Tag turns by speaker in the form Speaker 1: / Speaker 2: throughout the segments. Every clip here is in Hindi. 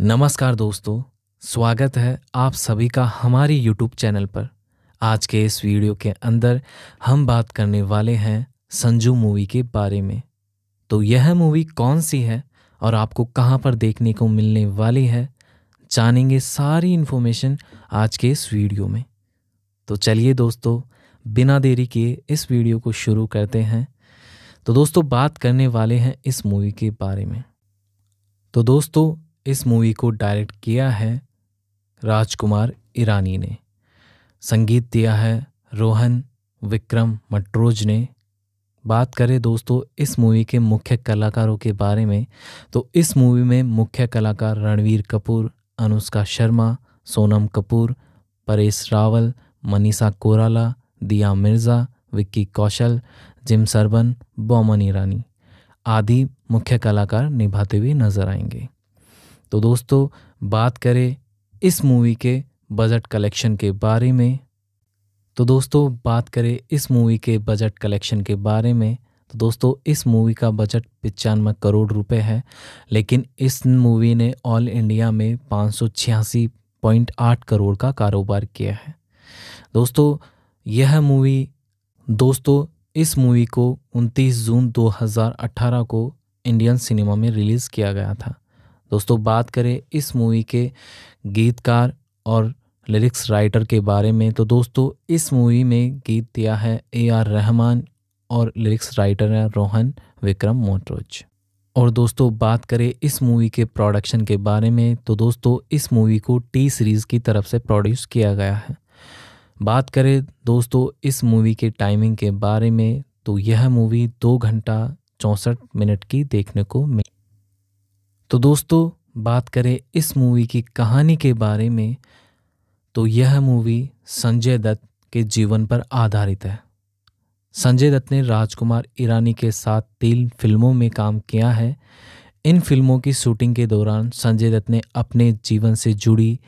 Speaker 1: नमस्कार दोस्तों स्वागत है आप सभी का हमारी YouTube चैनल पर आज के इस वीडियो के अंदर हम बात करने वाले हैं संजू मूवी के बारे में तो यह मूवी कौन सी है और आपको कहाँ पर देखने को मिलने वाली है जानेंगे सारी इन्फॉर्मेशन आज के इस वीडियो में तो चलिए दोस्तों बिना देरी किए इस वीडियो को शुरू करते हैं तो दोस्तों बात करने वाले हैं इस मूवी के बारे में तो दोस्तों इस मूवी को डायरेक्ट किया है राजकुमार ईरानी ने संगीत दिया है रोहन विक्रम मटरोज ने बात करें दोस्तों इस मूवी के मुख्य कलाकारों के बारे में तो इस मूवी में मुख्य कलाकार रणवीर कपूर अनुष्का शर्मा सोनम कपूर परेश रावल मनीषा कोराला दिया मिर्ज़ा विक्की कौशल जिम सरबन बोमन ईरानी आदि मुख्य कलाकार निभाते हुए नजर आएंगे तो दोस्तों बात करें इस मूवी के बजट कलेक्शन के बारे में तो दोस्तों बात करें इस मूवी के बजट कलेक्शन के बारे में तो दोस्तों इस मूवी का बजट पचानवे करोड़ रुपए है लेकिन इस मूवी ने ऑल इंडिया में पाँच करोड़ का कारोबार किया है दोस्तों यह मूवी दोस्तों इस मूवी को 29 जून 2018 को इंडियन सिनेमा में रिलीज़ किया गया था दोस्तों बात करें इस मूवी के गीतकार और लिरिक्स राइटर के बारे में तो दोस्तों इस मूवी में गीत दिया है ए आर रहमान और लिरिक्स राइटर हैं रोहन विक्रम मोटरोज और दोस्तों बात करें इस मूवी के प्रोडक्शन के बारे में तो दोस्तों इस मूवी को टी सीरीज़ की तरफ से प्रोड्यूस किया गया है बात करें दोस्तों इस मूवी के टाइमिंग के बारे में तो यह मूवी दो घंटा चौंसठ मिनट की देखने को मिली तो दोस्तों बात करें इस मूवी की कहानी के बारे में तो यह मूवी संजय दत्त के जीवन पर आधारित है संजय दत्त ने राजकुमार ईरानी के साथ तीन फिल्मों में काम किया है इन फिल्मों की शूटिंग के दौरान संजय दत्त ने अपने जीवन से जुड़ी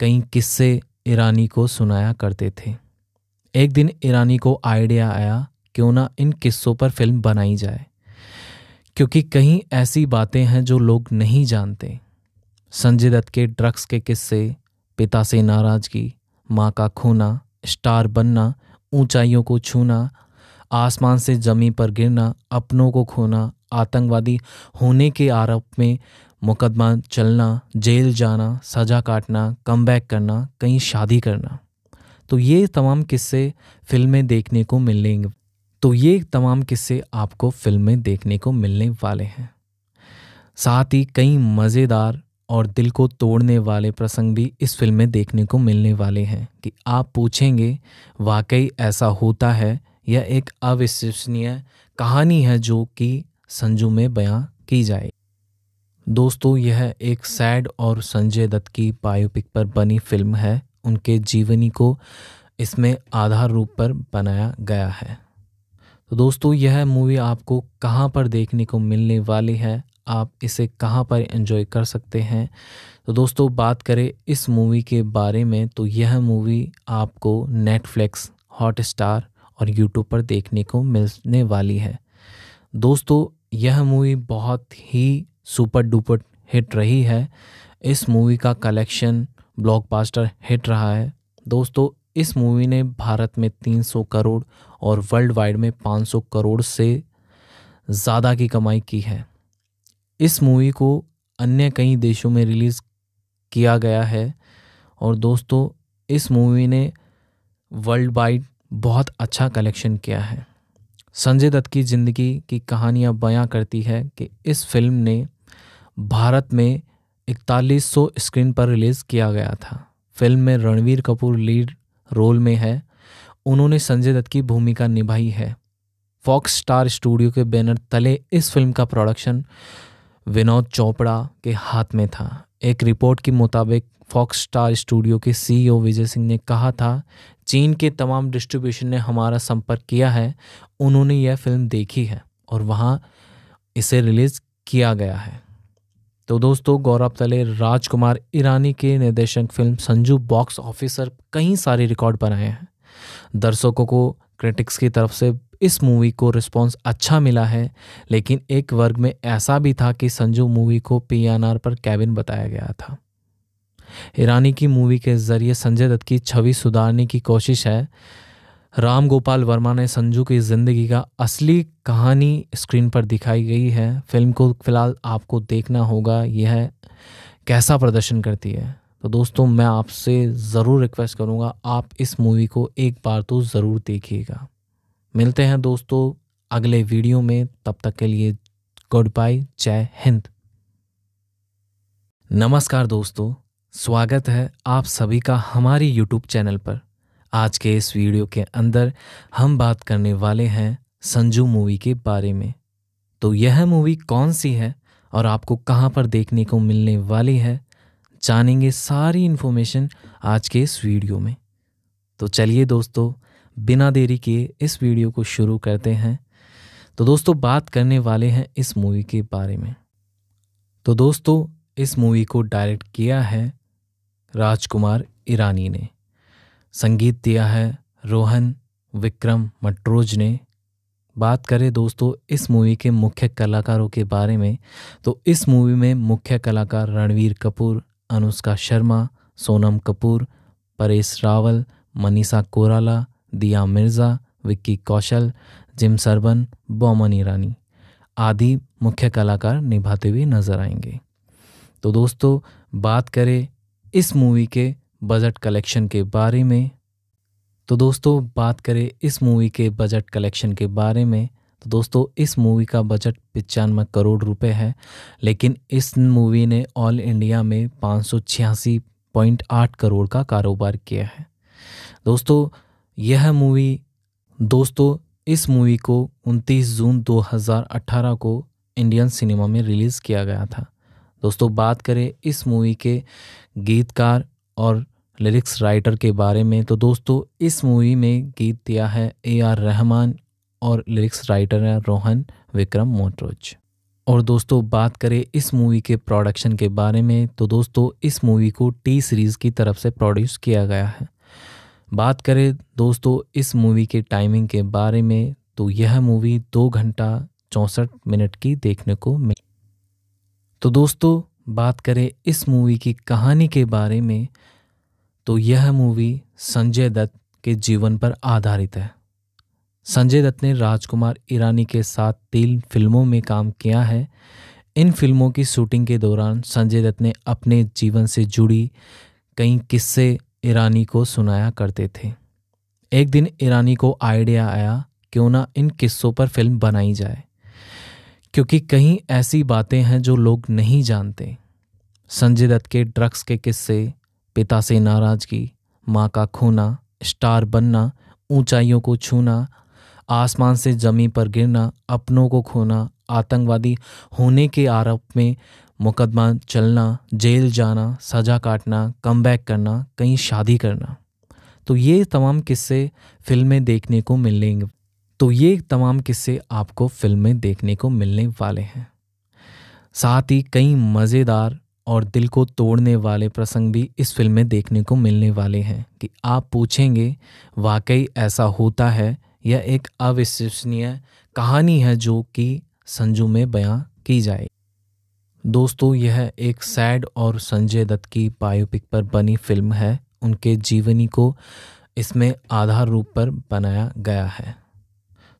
Speaker 1: कई किस्से ईरानी को सुनाया करते थे एक दिन ईरानी को आइडिया आया क्यों ना इन किस्सों पर फिल्म बनाई जाए क्योंकि कहीं ऐसी बातें हैं जो लोग नहीं जानते संजय दत्त के ड्रग्स के किस्से पिता से नाराज़गी माँ का खोना स्टार बनना ऊंचाइयों को छूना आसमान से जमी पर गिरना अपनों को खोना आतंकवादी होने के आरोप में मुकदमा चलना जेल जाना सज़ा काटना कम करना कहीं शादी करना तो ये तमाम किस्से फिल्में देखने को मिलेंगे तो ये तमाम किस्से आपको फिल्म में देखने को मिलने वाले हैं साथ ही कई मज़ेदार और दिल को तोड़ने वाले प्रसंग भी इस फिल्म में देखने को मिलने वाले हैं कि आप पूछेंगे वाकई ऐसा होता है यह एक अविश्वसनीय कहानी है जो कि संजू में बयां की जाए दोस्तों यह एक सैड और संजय दत्त की बायोपिक पर बनी फिल्म है उनके जीवनी को इसमें आधार रूप पर बनाया गया है तो दोस्तों यह मूवी आपको कहाँ पर देखने को मिलने वाली है आप इसे कहाँ पर एंजॉय कर सकते हैं तो दोस्तों बात करें इस मूवी के बारे में तो यह मूवी आपको नेटफ्लिक्स हॉटस्टार और यूट्यूब पर देखने को मिलने वाली है दोस्तों यह मूवी बहुत ही सुपर डुपर हिट रही है इस मूवी का कलेक्शन ब्लॉकबस्टर हिट रहा है दोस्तों इस मूवी ने भारत में 300 करोड़ और वर्ल्ड वाइड में 500 करोड़ से ज़्यादा की कमाई की है इस मूवी को अन्य कई देशों में रिलीज़ किया गया है और दोस्तों इस मूवी ने वर्ल्ड वाइड बहुत अच्छा कलेक्शन किया है संजय दत्त की ज़िंदगी की कहानियाँ बयां करती है कि इस फिल्म ने भारत में 4100 स्क्रीन पर रिलीज़ किया गया था फिल्म में रणवीर कपूर लीड रोल में है उन्होंने संजय दत्त की भूमिका निभाई है फॉक्स स्टार स्टूडियो के बैनर तले इस फिल्म का प्रोडक्शन विनोद चोपड़ा के हाथ में था एक रिपोर्ट के मुताबिक फॉक्स स्टार स्टूडियो के सीईओ e विजय सिंह ने कहा था चीन के तमाम डिस्ट्रीब्यूशन ने हमारा संपर्क किया है उन्होंने यह फिल्म देखी है और वहाँ इसे रिलीज़ किया गया है तो दोस्तों गौरव तले राजकुमार ईरानी के निर्देशक फिल्म संजू बॉक्स ऑफिसर कई सारे रिकॉर्ड बनाए हैं दर्शकों को क्रिटिक्स की तरफ से इस मूवी को रिस्पॉन्स अच्छा मिला है लेकिन एक वर्ग में ऐसा भी था कि संजू मूवी को पी पर कैबिन बताया गया था ईरानी की मूवी के जरिए संजय दत्त की छवि सुधारने की कोशिश है राम गोपाल वर्मा ने संजू की ज़िंदगी का असली कहानी स्क्रीन पर दिखाई गई है फिल्म को फिलहाल आपको देखना होगा यह कैसा प्रदर्शन करती है तो दोस्तों मैं आपसे ज़रूर रिक्वेस्ट करूँगा आप इस मूवी को एक बार तो ज़रूर देखिएगा मिलते हैं दोस्तों अगले वीडियो में तब तक के लिए गुड बाय जय हिंद नमस्कार दोस्तों स्वागत है आप सभी का हमारी यूट्यूब चैनल पर आज के इस वीडियो के अंदर हम बात करने वाले हैं संजू मूवी के बारे में तो यह मूवी कौन सी है और आपको कहाँ पर देखने को मिलने वाली है जानेंगे सारी इन्फॉर्मेशन आज के इस वीडियो में तो चलिए दोस्तों बिना देरी किए इस वीडियो को शुरू करते हैं तो दोस्तों बात करने वाले हैं इस मूवी के बारे में तो दोस्तों इस मूवी को डायरेक्ट किया है राजकुमार ईरानी ने संगीत दिया है रोहन विक्रम मट्रोज ने बात करें दोस्तों इस मूवी के मुख्य कलाकारों के बारे में तो इस मूवी में मुख्य कलाकार रणवीर कपूर अनुष्का शर्मा सोनम कपूर परेश रावल मनीषा कोराला दिया मिर्ज़ा विक्की कौशल जिम सरबन बोमन ईरानी आदि मुख्य कलाकार निभाते हुए नज़र आएंगे तो दोस्तों बात करें इस मूवी के बजट कलेक्शन के बारे में तो दोस्तों बात करें इस मूवी के बजट कलेक्शन के बारे में तो दोस्तों इस मूवी का बजट पचानवे करोड़ रुपए है लेकिन इस मूवी ने ऑल इंडिया में पाँच करोड़ का कारोबार किया है दोस्तों यह मूवी दोस्तों इस मूवी को 29 जून 2018 को इंडियन सिनेमा में रिलीज़ किया गया था दोस्तों बात करें इस मूवी के गीतकार और लिरिक्स राइटर के बारे में तो दोस्तों इस मूवी में गीत दिया है ए आर रहमान और लिरिक्स राइटर हैं रोहन विक्रम मोटरोज और दोस्तों बात करें इस मूवी के प्रोडक्शन के बारे में तो दोस्तों इस मूवी को टी सीरीज़ की तरफ से प्रोड्यूस किया गया है बात करें दोस्तों इस मूवी के टाइमिंग के बारे में तो यह मूवी दो घंटा चौंसठ मिनट की देखने को मिली तो दोस्तों बात करें इस मूवी की कहानी के बारे में तो यह मूवी संजय दत्त के जीवन पर आधारित है संजय दत्त ने राजकुमार ईरानी के साथ तीन फिल्मों में काम किया है इन फिल्मों की शूटिंग के दौरान संजय दत्त ने अपने जीवन से जुड़ी कई किस्से ईरानी को सुनाया करते थे एक दिन ईरानी को आइडिया आया क्यों ना इन किस्सों पर फिल्म बनाई जाए क्योंकि कहीं ऐसी बातें हैं जो लोग नहीं जानते संजय दत्त के ड्रग्स के किस्से पिता से नाराज़गी माँ का खोना स्टार बनना ऊंचाइयों को छूना आसमान से जमी पर गिरना अपनों को खोना आतंकवादी होने के आरोप में मुकदमा चलना जेल जाना सज़ा काटना कम करना कहीं शादी करना तो ये तमाम किस्से फिल्में देखने को मिलेंगे तो ये तमाम किस्से आपको फिल्में देखने को मिलने वाले हैं साथ ही कई मज़ेदार और दिल को तोड़ने वाले प्रसंग भी इस फिल्म में देखने को मिलने वाले हैं कि आप पूछेंगे वाकई ऐसा होता है यह एक अविश्वसनीय कहानी है जो कि संजू में बयां की जाए दोस्तों यह एक सैड और संजय दत्त की बायोपिक पर बनी फिल्म है उनके जीवनी को इसमें आधार रूप पर बनाया गया है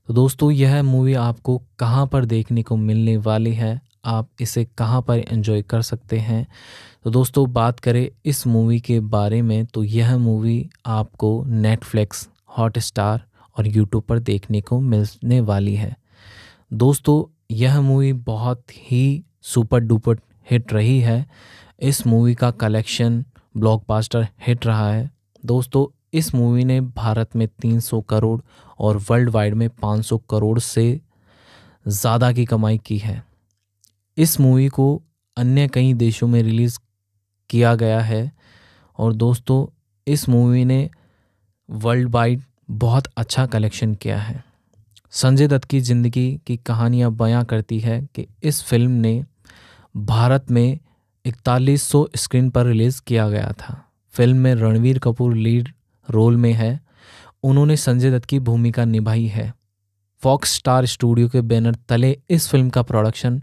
Speaker 1: तो दोस्तों यह मूवी आपको कहाँ पर देखने को मिलने वाली है आप इसे कहाँ पर एंजॉय कर सकते हैं तो दोस्तों बात करें इस मूवी के बारे में तो यह मूवी आपको नेटफ्लिक्स हॉट स्टार और यूट्यूब पर देखने को मिलने वाली है दोस्तों यह मूवी बहुत ही सुपर डुपर हिट रही है इस मूवी का कलेक्शन ब्लॉकबस्टर हिट रहा है दोस्तों इस मूवी ने भारत में 300 करोड़ और वर्ल्ड वाइड में 500 करोड़ से ज़्यादा की कमाई की है इस मूवी को अन्य कई देशों में रिलीज़ किया गया है और दोस्तों इस मूवी ने वर्ल्ड वाइड बहुत अच्छा कलेक्शन किया है संजय दत्त की ज़िंदगी की कहानियाँ बयां करती है कि इस फिल्म ने भारत में 4100 स्क्रीन पर रिलीज़ किया गया था फिल्म में रणवीर कपूर लीड रोल में है उन्होंने संजय दत्त की भूमिका निभाई है फॉक्स स्टार स्टूडियो के बैनर तले इस फिल्म का प्रोडक्शन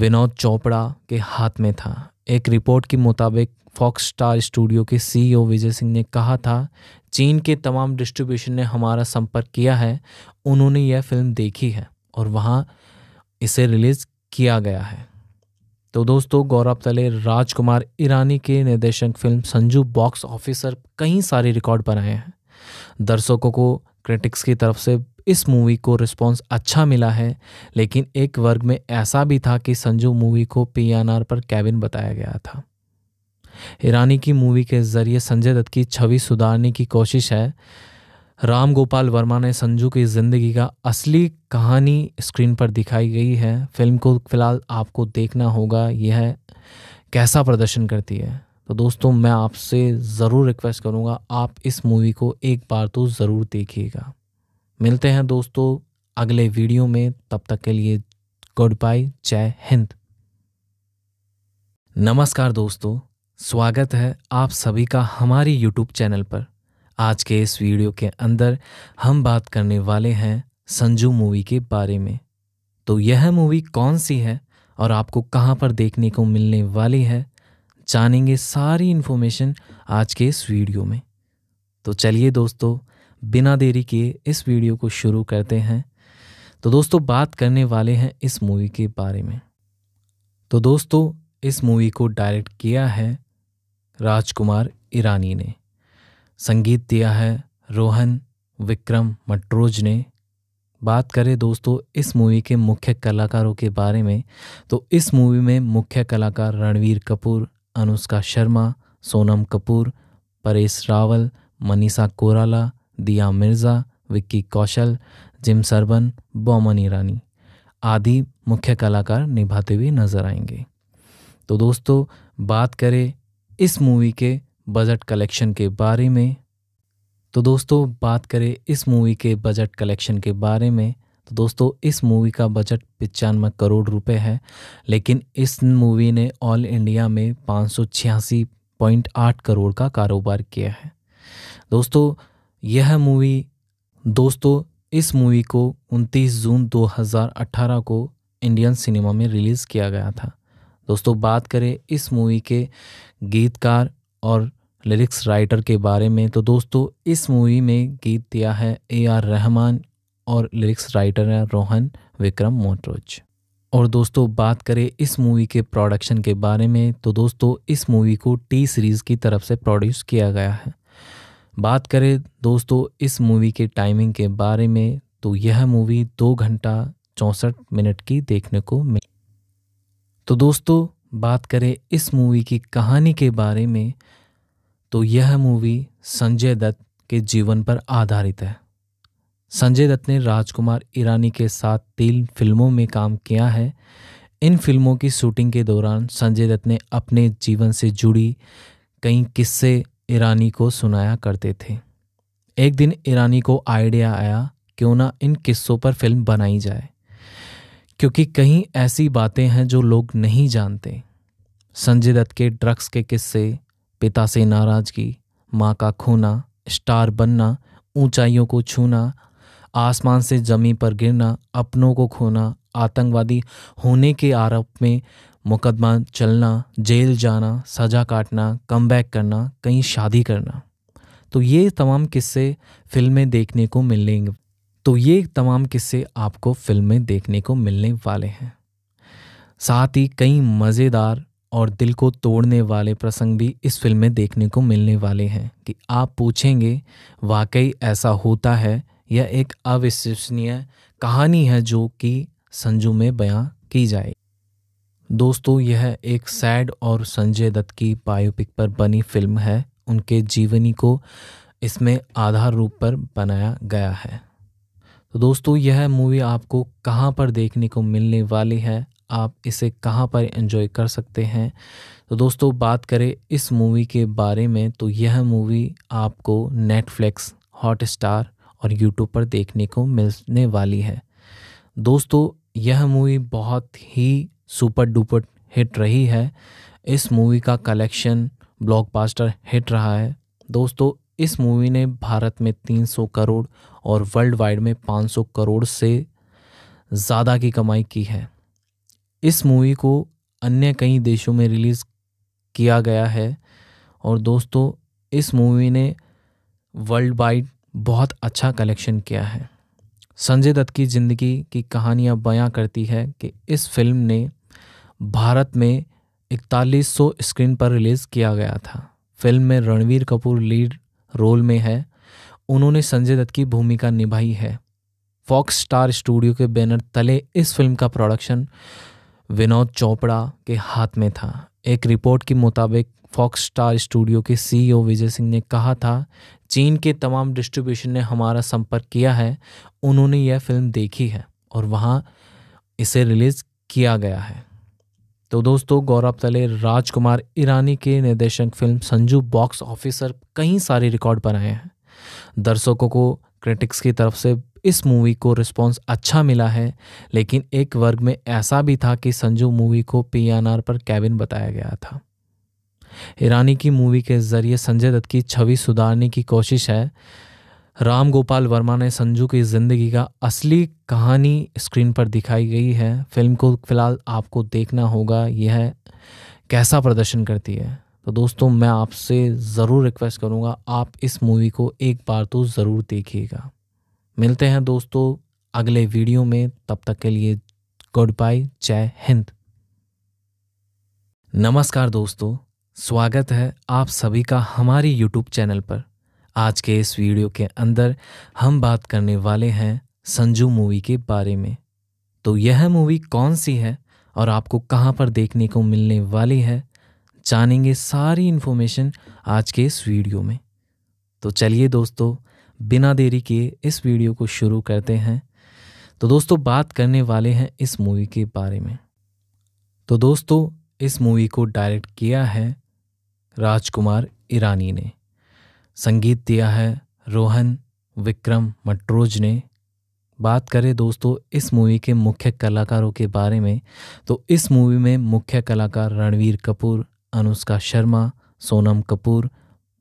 Speaker 1: विनोद चोपड़ा के हाथ में था एक रिपोर्ट के मुताबिक फॉक्स स्टार स्टूडियो के सीईओ e विजय सिंह ने कहा था चीन के तमाम डिस्ट्रीब्यूशन ने हमारा संपर्क किया है उन्होंने यह फिल्म देखी है और वहाँ इसे रिलीज़ किया गया है तो दोस्तों गौरव तले राजकुमार ईरानी के निर्देशक फिल्म संजू बॉक्स ऑफिसर कई सारे रिकॉर्ड बनाए हैं दर्शकों को क्रिटिक्स की तरफ से इस मूवी को रिस्पॉन्स अच्छा मिला है लेकिन एक वर्ग में ऐसा भी था कि संजू मूवी को पी पर कैबिन बताया गया था ईरानी की मूवी के ज़रिए संजय दत्त की छवि सुधारने की कोशिश है राम गोपाल वर्मा ने संजू की ज़िंदगी का असली कहानी स्क्रीन पर दिखाई गई है फिल्म को फिलहाल आपको देखना होगा यह कैसा प्रदर्शन करती है तो दोस्तों मैं आपसे ज़रूर रिक्वेस्ट करूँगा आप इस मूवी को एक बार तो ज़रूर देखिएगा मिलते हैं दोस्तों अगले वीडियो में तब तक के लिए गुड बाय जय हिंद नमस्कार दोस्तों स्वागत है आप सभी का हमारे YouTube चैनल पर आज के इस वीडियो के अंदर हम बात करने वाले हैं संजू मूवी के बारे में तो यह मूवी कौन सी है और आपको कहाँ पर देखने को मिलने वाली है जानेंगे सारी इन्फॉर्मेशन आज के इस वीडियो में तो चलिए दोस्तों बिना देरी किए इस वीडियो को शुरू करते हैं तो दोस्तों बात करने वाले हैं इस मूवी के बारे में तो दोस्तों इस मूवी को डायरेक्ट किया है राजकुमार ईरानी ने संगीत दिया है रोहन विक्रम मटरोज ने बात करें दोस्तों इस मूवी के मुख्य कलाकारों के बारे में तो इस मूवी में मुख्य कलाकार रणवीर कपूर अनुष्का शर्मा सोनम कपूर परेश रावल मनीषा कोराला दिया मिर्ज़ा विक्की कौशल जिम सरबन बोमन ईरानी आदि मुख्य कलाकार निभाते हुए नजर आएंगे तो दोस्तों बात करें इस मूवी के बजट कलेक्शन के बारे में तो दोस्तों बात करें इस मूवी के बजट कलेक्शन के बारे में तो दोस्तों इस मूवी का बजट पचानवे करोड़ रुपए है लेकिन इस मूवी ने ऑल इंडिया में पाँच करोड़ का कारोबार किया है दोस्तों यह मूवी दोस्तों इस मूवी को 29 जून 2018 को इंडियन सिनेमा में रिलीज़ किया गया था दोस्तों बात करें इस मूवी के गीतकार और लिरिक्स राइटर के बारे में तो दोस्तों इस मूवी में गीत दिया है ए आर रहमान और लिरिक्स राइटर हैं रोहन विक्रम मोटरोज और दोस्तों बात करें इस मूवी के प्रोडक्शन के बारे में तो दोस्तों इस मूवी को टी सीरीज़ की तरफ से प्रोड्यूस किया गया है बात करें दोस्तों इस मूवी के टाइमिंग के बारे में तो यह मूवी दो घंटा चौंसठ मिनट की देखने को मिली तो दोस्तों बात करें इस मूवी की कहानी के बारे में तो यह मूवी संजय दत्त के जीवन पर आधारित है संजय दत्त ने राजकुमार ईरानी के साथ तीन फिल्मों में काम किया है इन फिल्मों की शूटिंग के दौरान संजय दत्त ने अपने जीवन से जुड़ी कई किस्से ईरानी को सुनाया करते थे एक दिन ईरानी को आइडिया आया क्यों ना इन किस्सों पर फिल्म बनाई जाए क्योंकि कहीं ऐसी बातें हैं जो लोग नहीं जानते संजय दत्त के ड्रग्स के किस्से पिता से नाराज़गी माँ का खोना स्टार बनना ऊंचाइयों को छूना आसमान से जमी पर गिरना अपनों को खोना आतंकवादी होने के आरोप में मुकदमा चलना जेल जाना सज़ा काटना कम करना कहीं शादी करना तो ये तमाम किस्से फिल्में देखने को मिलेंगे तो ये तमाम किस्से आपको फिल्म में देखने को मिलने वाले हैं साथ ही कई मज़ेदार और दिल को तोड़ने वाले प्रसंग भी इस फिल्म में देखने को मिलने वाले हैं कि आप पूछेंगे वाकई ऐसा होता है यह एक अविश्वसनीय कहानी है जो कि संजू में बयां की जाए दोस्तों यह एक सैड और संजय दत्त की बायोपिक पर बनी फिल्म है उनके जीवनी को इसमें आधार रूप पर बनाया गया है तो दोस्तों यह मूवी आपको कहाँ पर देखने को मिलने वाली है आप इसे कहाँ पर एंजॉय कर सकते हैं तो दोस्तों बात करें इस मूवी के बारे में तो यह मूवी आपको नेटफ्लिक्स हॉटस्टार और यूट्यूब पर देखने को मिलने वाली है दोस्तों यह मूवी बहुत ही सुपर डुपर हिट रही है इस मूवी का कलेक्शन ब्लॉकबस्टर हिट रहा है दोस्तों इस मूवी ने भारत में 300 करोड़ और वर्ल्ड वाइड में 500 करोड़ से ज़्यादा की कमाई की है इस मूवी को अन्य कई देशों में रिलीज़ किया गया है और दोस्तों इस मूवी ने वर्ल्ड वाइड बहुत अच्छा कलेक्शन किया है संजय दत्त की ज़िंदगी की कहानियाँ बयां करती है कि इस फिल्म ने भारत में 4100 स्क्रीन पर रिलीज़ किया गया था फिल्म में रणवीर कपूर लीड रोल में है उन्होंने संजय दत्त की भूमिका निभाई है फॉक्स स्टार स्टूडियो के बैनर तले इस फिल्म का प्रोडक्शन विनोद चोपड़ा के हाथ में था एक रिपोर्ट के मुताबिक फॉक्स स्टार स्टूडियो के सीईओ e विजय सिंह ने कहा था चीन के तमाम डिस्ट्रीब्यूशन ने हमारा संपर्क किया है उन्होंने यह फिल्म देखी है और वहाँ इसे रिलीज़ किया गया है तो दोस्तों गौरव तले राजकुमार ईरानी के निर्देशक फिल्म संजू बॉक्स ऑफिसर कई सारे रिकॉर्ड बनाए हैं दर्शकों को क्रिटिक्स की तरफ से इस मूवी को रिस्पॉन्स अच्छा मिला है लेकिन एक वर्ग में ऐसा भी था कि संजू मूवी को पी पर कैबिन बताया गया था ईरानी की मूवी के जरिए संजय दत्त की छवि सुधारने की कोशिश है राम गोपाल वर्मा ने संजू की ज़िंदगी का असली कहानी स्क्रीन पर दिखाई गई है फिल्म को फिलहाल आपको देखना होगा यह कैसा प्रदर्शन करती है तो दोस्तों मैं आपसे ज़रूर रिक्वेस्ट करूँगा आप इस मूवी को एक बार तो ज़रूर देखिएगा मिलते हैं दोस्तों अगले वीडियो में तब तक के लिए गुड बाय जय हिंद नमस्कार दोस्तों स्वागत है आप सभी का हमारी यूट्यूब चैनल पर आज के इस वीडियो के अंदर हम बात करने वाले हैं संजू मूवी के बारे में तो यह मूवी कौन सी है और आपको कहाँ पर देखने को मिलने वाली है जानेंगे सारी इन्फॉर्मेशन आज के इस वीडियो में तो चलिए दोस्तों बिना देरी के इस वीडियो को शुरू करते हैं तो दोस्तों बात करने वाले हैं इस मूवी के बारे में तो दोस्तों इस मूवी को डायरेक्ट किया है राजकुमार ईरानी ने संगीत दिया है रोहन विक्रम मटरोज ने बात करें दोस्तों इस मूवी के मुख्य कलाकारों के बारे में तो इस मूवी में मुख्य कलाकार रणवीर कपूर अनुष्का शर्मा सोनम कपूर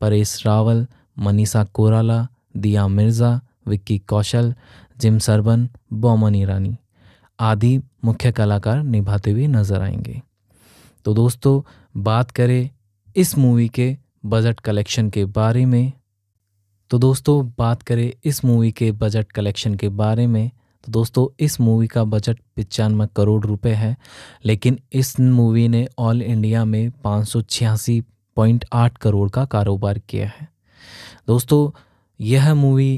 Speaker 1: परेश रावल मनीषा कोराला दिया मिर्ज़ा विक्की कौशल जिम सरबन बोमन ईरानी आदि मुख्य कलाकार निभाते हुए नजर आएंगे तो दोस्तों बात करें इस मूवी के बजट कलेक्शन के बारे में तो दोस्तों बात करें इस मूवी के बजट कलेक्शन के बारे में तो दोस्तों इस मूवी का बजट पचानवे करोड़ रुपए है लेकिन इस मूवी ने ऑल इंडिया में पाँच करोड़ का कारोबार किया है दोस्तों यह मूवी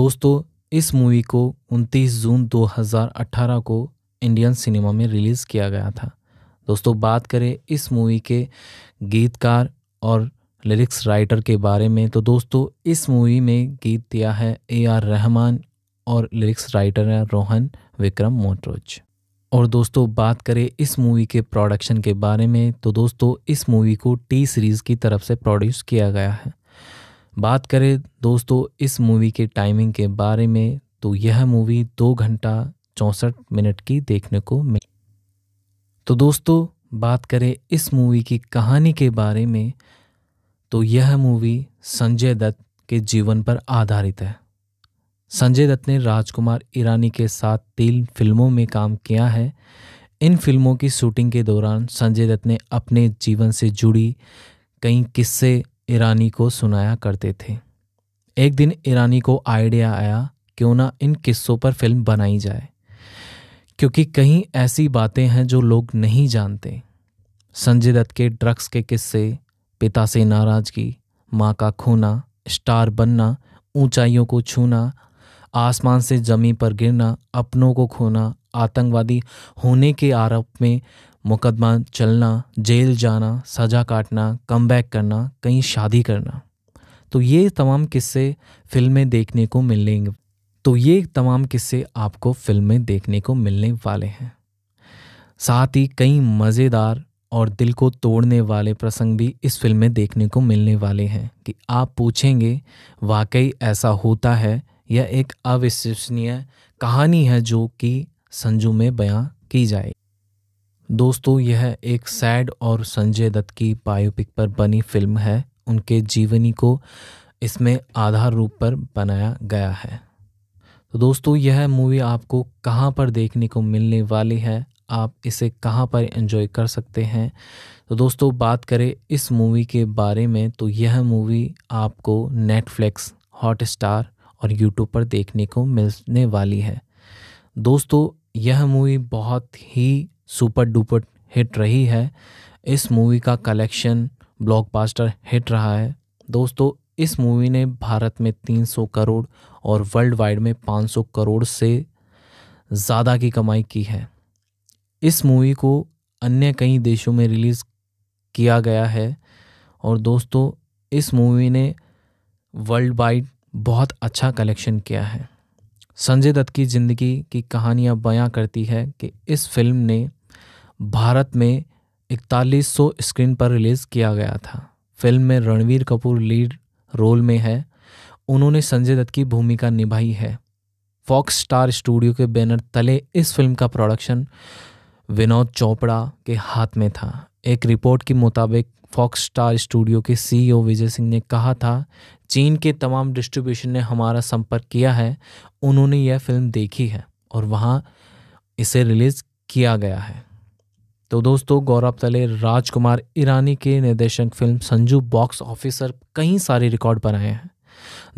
Speaker 1: दोस्तों इस मूवी को 29 जून 2018 को इंडियन सिनेमा में रिलीज़ किया गया था दोस्तों बात करें इस मूवी के गीतकार और लिरिक्स राइटर के बारे में तो दोस्तों इस मूवी में गीत दिया है ए आर रहमान और लिरिक्स राइटर हैं रोहन विक्रम मोटरोज और दोस्तों बात करें इस मूवी के प्रोडक्शन के बारे में तो दोस्तों इस मूवी को टी सीरीज़ की तरफ से प्रोड्यूस किया गया है बात करें दोस्तों इस मूवी के टाइमिंग के बारे में तो यह मूवी दो घंटा चौंसठ मिनट की देखने को मिली तो दोस्तों बात करें इस मूवी की कहानी के बारे में तो यह मूवी संजय दत्त के जीवन पर आधारित है संजय दत्त ने राजकुमार ईरानी के साथ तीन फिल्मों में काम किया है इन फिल्मों की शूटिंग के दौरान संजय दत्त ने अपने जीवन से जुड़ी कई किस्से ईरानी को सुनाया करते थे एक दिन ईरानी को आइडिया आया क्यों ना इन किस्सों पर फिल्म बनाई जाए क्योंकि कहीं ऐसी बातें हैं जो लोग नहीं जानते संजय दत्त के ड्रग्स के किस्से पिता से नाराज़गी माँ का खोना स्टार बनना ऊंचाइयों को छूना आसमान से जमी पर गिरना अपनों को खोना आतंकवादी होने के आरोप में मुकदमा चलना जेल जाना सज़ा काटना कम करना कहीं शादी करना तो ये तमाम किस्से फिल्में देखने को मिलेंगे तो ये तमाम किस्से आपको फिल्में देखने को मिलने वाले हैं साथ ही कई मज़ेदार और दिल को तोड़ने वाले प्रसंग भी इस फिल्म में देखने को मिलने वाले हैं कि आप पूछेंगे वाकई ऐसा होता है यह एक अविश्वसनीय कहानी है जो कि संजू में बयां की जाए दोस्तों यह एक सैड और संजय दत्त की बायोपिक पर बनी फिल्म है उनके जीवनी को इसमें आधार रूप पर बनाया गया है तो दोस्तों यह मूवी आपको कहाँ पर देखने को मिलने वाली है आप इसे कहाँ पर एंजॉय कर सकते हैं तो दोस्तों बात करें इस मूवी के बारे में तो यह मूवी आपको नेटफ्लिक्स हॉटस्टार और यूट्यूब पर देखने को मिलने वाली है दोस्तों यह मूवी बहुत ही सुपर डुपर हिट रही है इस मूवी का कलेक्शन ब्लॉकबस्टर हिट रहा है दोस्तों इस मूवी ने भारत में 300 करोड़ और वर्ल्ड वाइड में 500 करोड़ से ज़्यादा की कमाई की है इस मूवी को अन्य कई देशों में रिलीज़ किया गया है और दोस्तों इस मूवी ने वर्ल्ड वाइड बहुत अच्छा कलेक्शन किया है संजय दत्त की ज़िंदगी की कहानियाँ बयां करती है कि इस फिल्म ने भारत में 4100 स्क्रीन पर रिलीज़ किया गया था फिल्म में रणवीर कपूर लीड रोल में है उन्होंने संजय दत्त की भूमिका निभाई है फॉक्स स्टार स्टूडियो के बैनर तले इस फिल्म का प्रोडक्शन विनोद चोपड़ा के हाथ में था एक रिपोर्ट के मुताबिक फॉक्स स्टार स्टूडियो के सीईओ e विजय सिंह ने कहा था चीन के तमाम डिस्ट्रीब्यूशन ने हमारा संपर्क किया है उन्होंने यह फिल्म देखी है और वहाँ इसे रिलीज़ किया गया है तो दोस्तों गौरव तले राजकुमार ईरानी के निर्देशक फिल्म संजू बॉक्स ऑफिसर कई सारे रिकॉर्ड बनाए हैं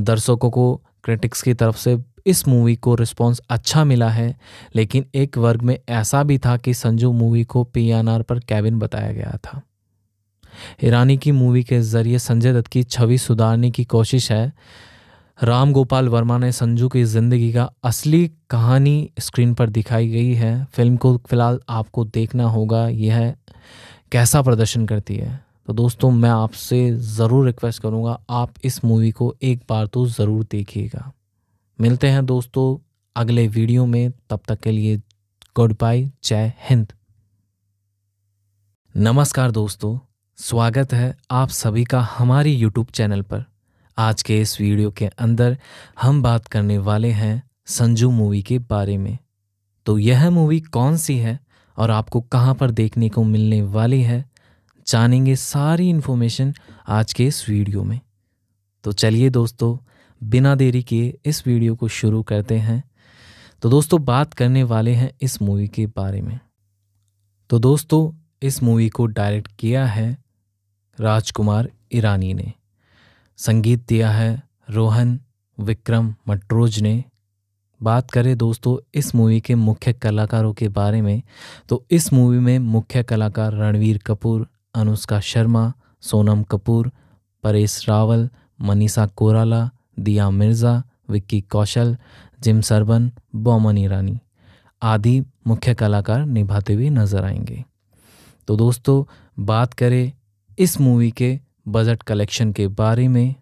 Speaker 1: दर्शकों को क्रिटिक्स की तरफ से इस मूवी को रिस्पॉन्स अच्छा मिला है लेकिन एक वर्ग में ऐसा भी था कि संजू मूवी को पी पर कैबिन बताया गया था ईरानी की मूवी के जरिए संजय दत्त की छवि सुधारने की कोशिश है राम गोपाल वर्मा ने संजू की ज़िंदगी का असली कहानी स्क्रीन पर दिखाई गई है फिल्म को फिलहाल आपको देखना होगा यह कैसा प्रदर्शन करती है तो दोस्तों मैं आपसे ज़रूर रिक्वेस्ट करूँगा आप इस मूवी को एक बार तो ज़रूर देखिएगा मिलते हैं दोस्तों अगले वीडियो में तब तक के लिए गुड बाय जय हिंद नमस्कार दोस्तों स्वागत है आप सभी का हमारी यूट्यूब चैनल पर आज के इस वीडियो के अंदर हम बात करने वाले हैं संजू मूवी के बारे में तो यह मूवी कौन सी है और आपको कहाँ पर देखने को मिलने वाली है जानेंगे सारी इन्फॉर्मेशन आज के इस वीडियो में तो चलिए दोस्तों बिना देरी किए इस वीडियो को शुरू करते हैं तो दोस्तों बात करने वाले हैं इस मूवी के बारे में तो दोस्तों इस मूवी को डायरेक्ट किया है राजकुमार ईरानी ने संगीत दिया है रोहन विक्रम मटरोज ने बात करें दोस्तों इस मूवी के मुख्य कलाकारों के बारे में तो इस मूवी में मुख्य कलाकार रणवीर कपूर अनुष्का शर्मा सोनम कपूर परेश रावल मनीषा कोराला दिया मिर्ज़ा विक्की कौशल जिम सरबन बोमन ईरानी आदि मुख्य कलाकार निभाते हुए नज़र आएंगे तो दोस्तों बात करें इस मूवी के बजट कलेक्शन के बारे में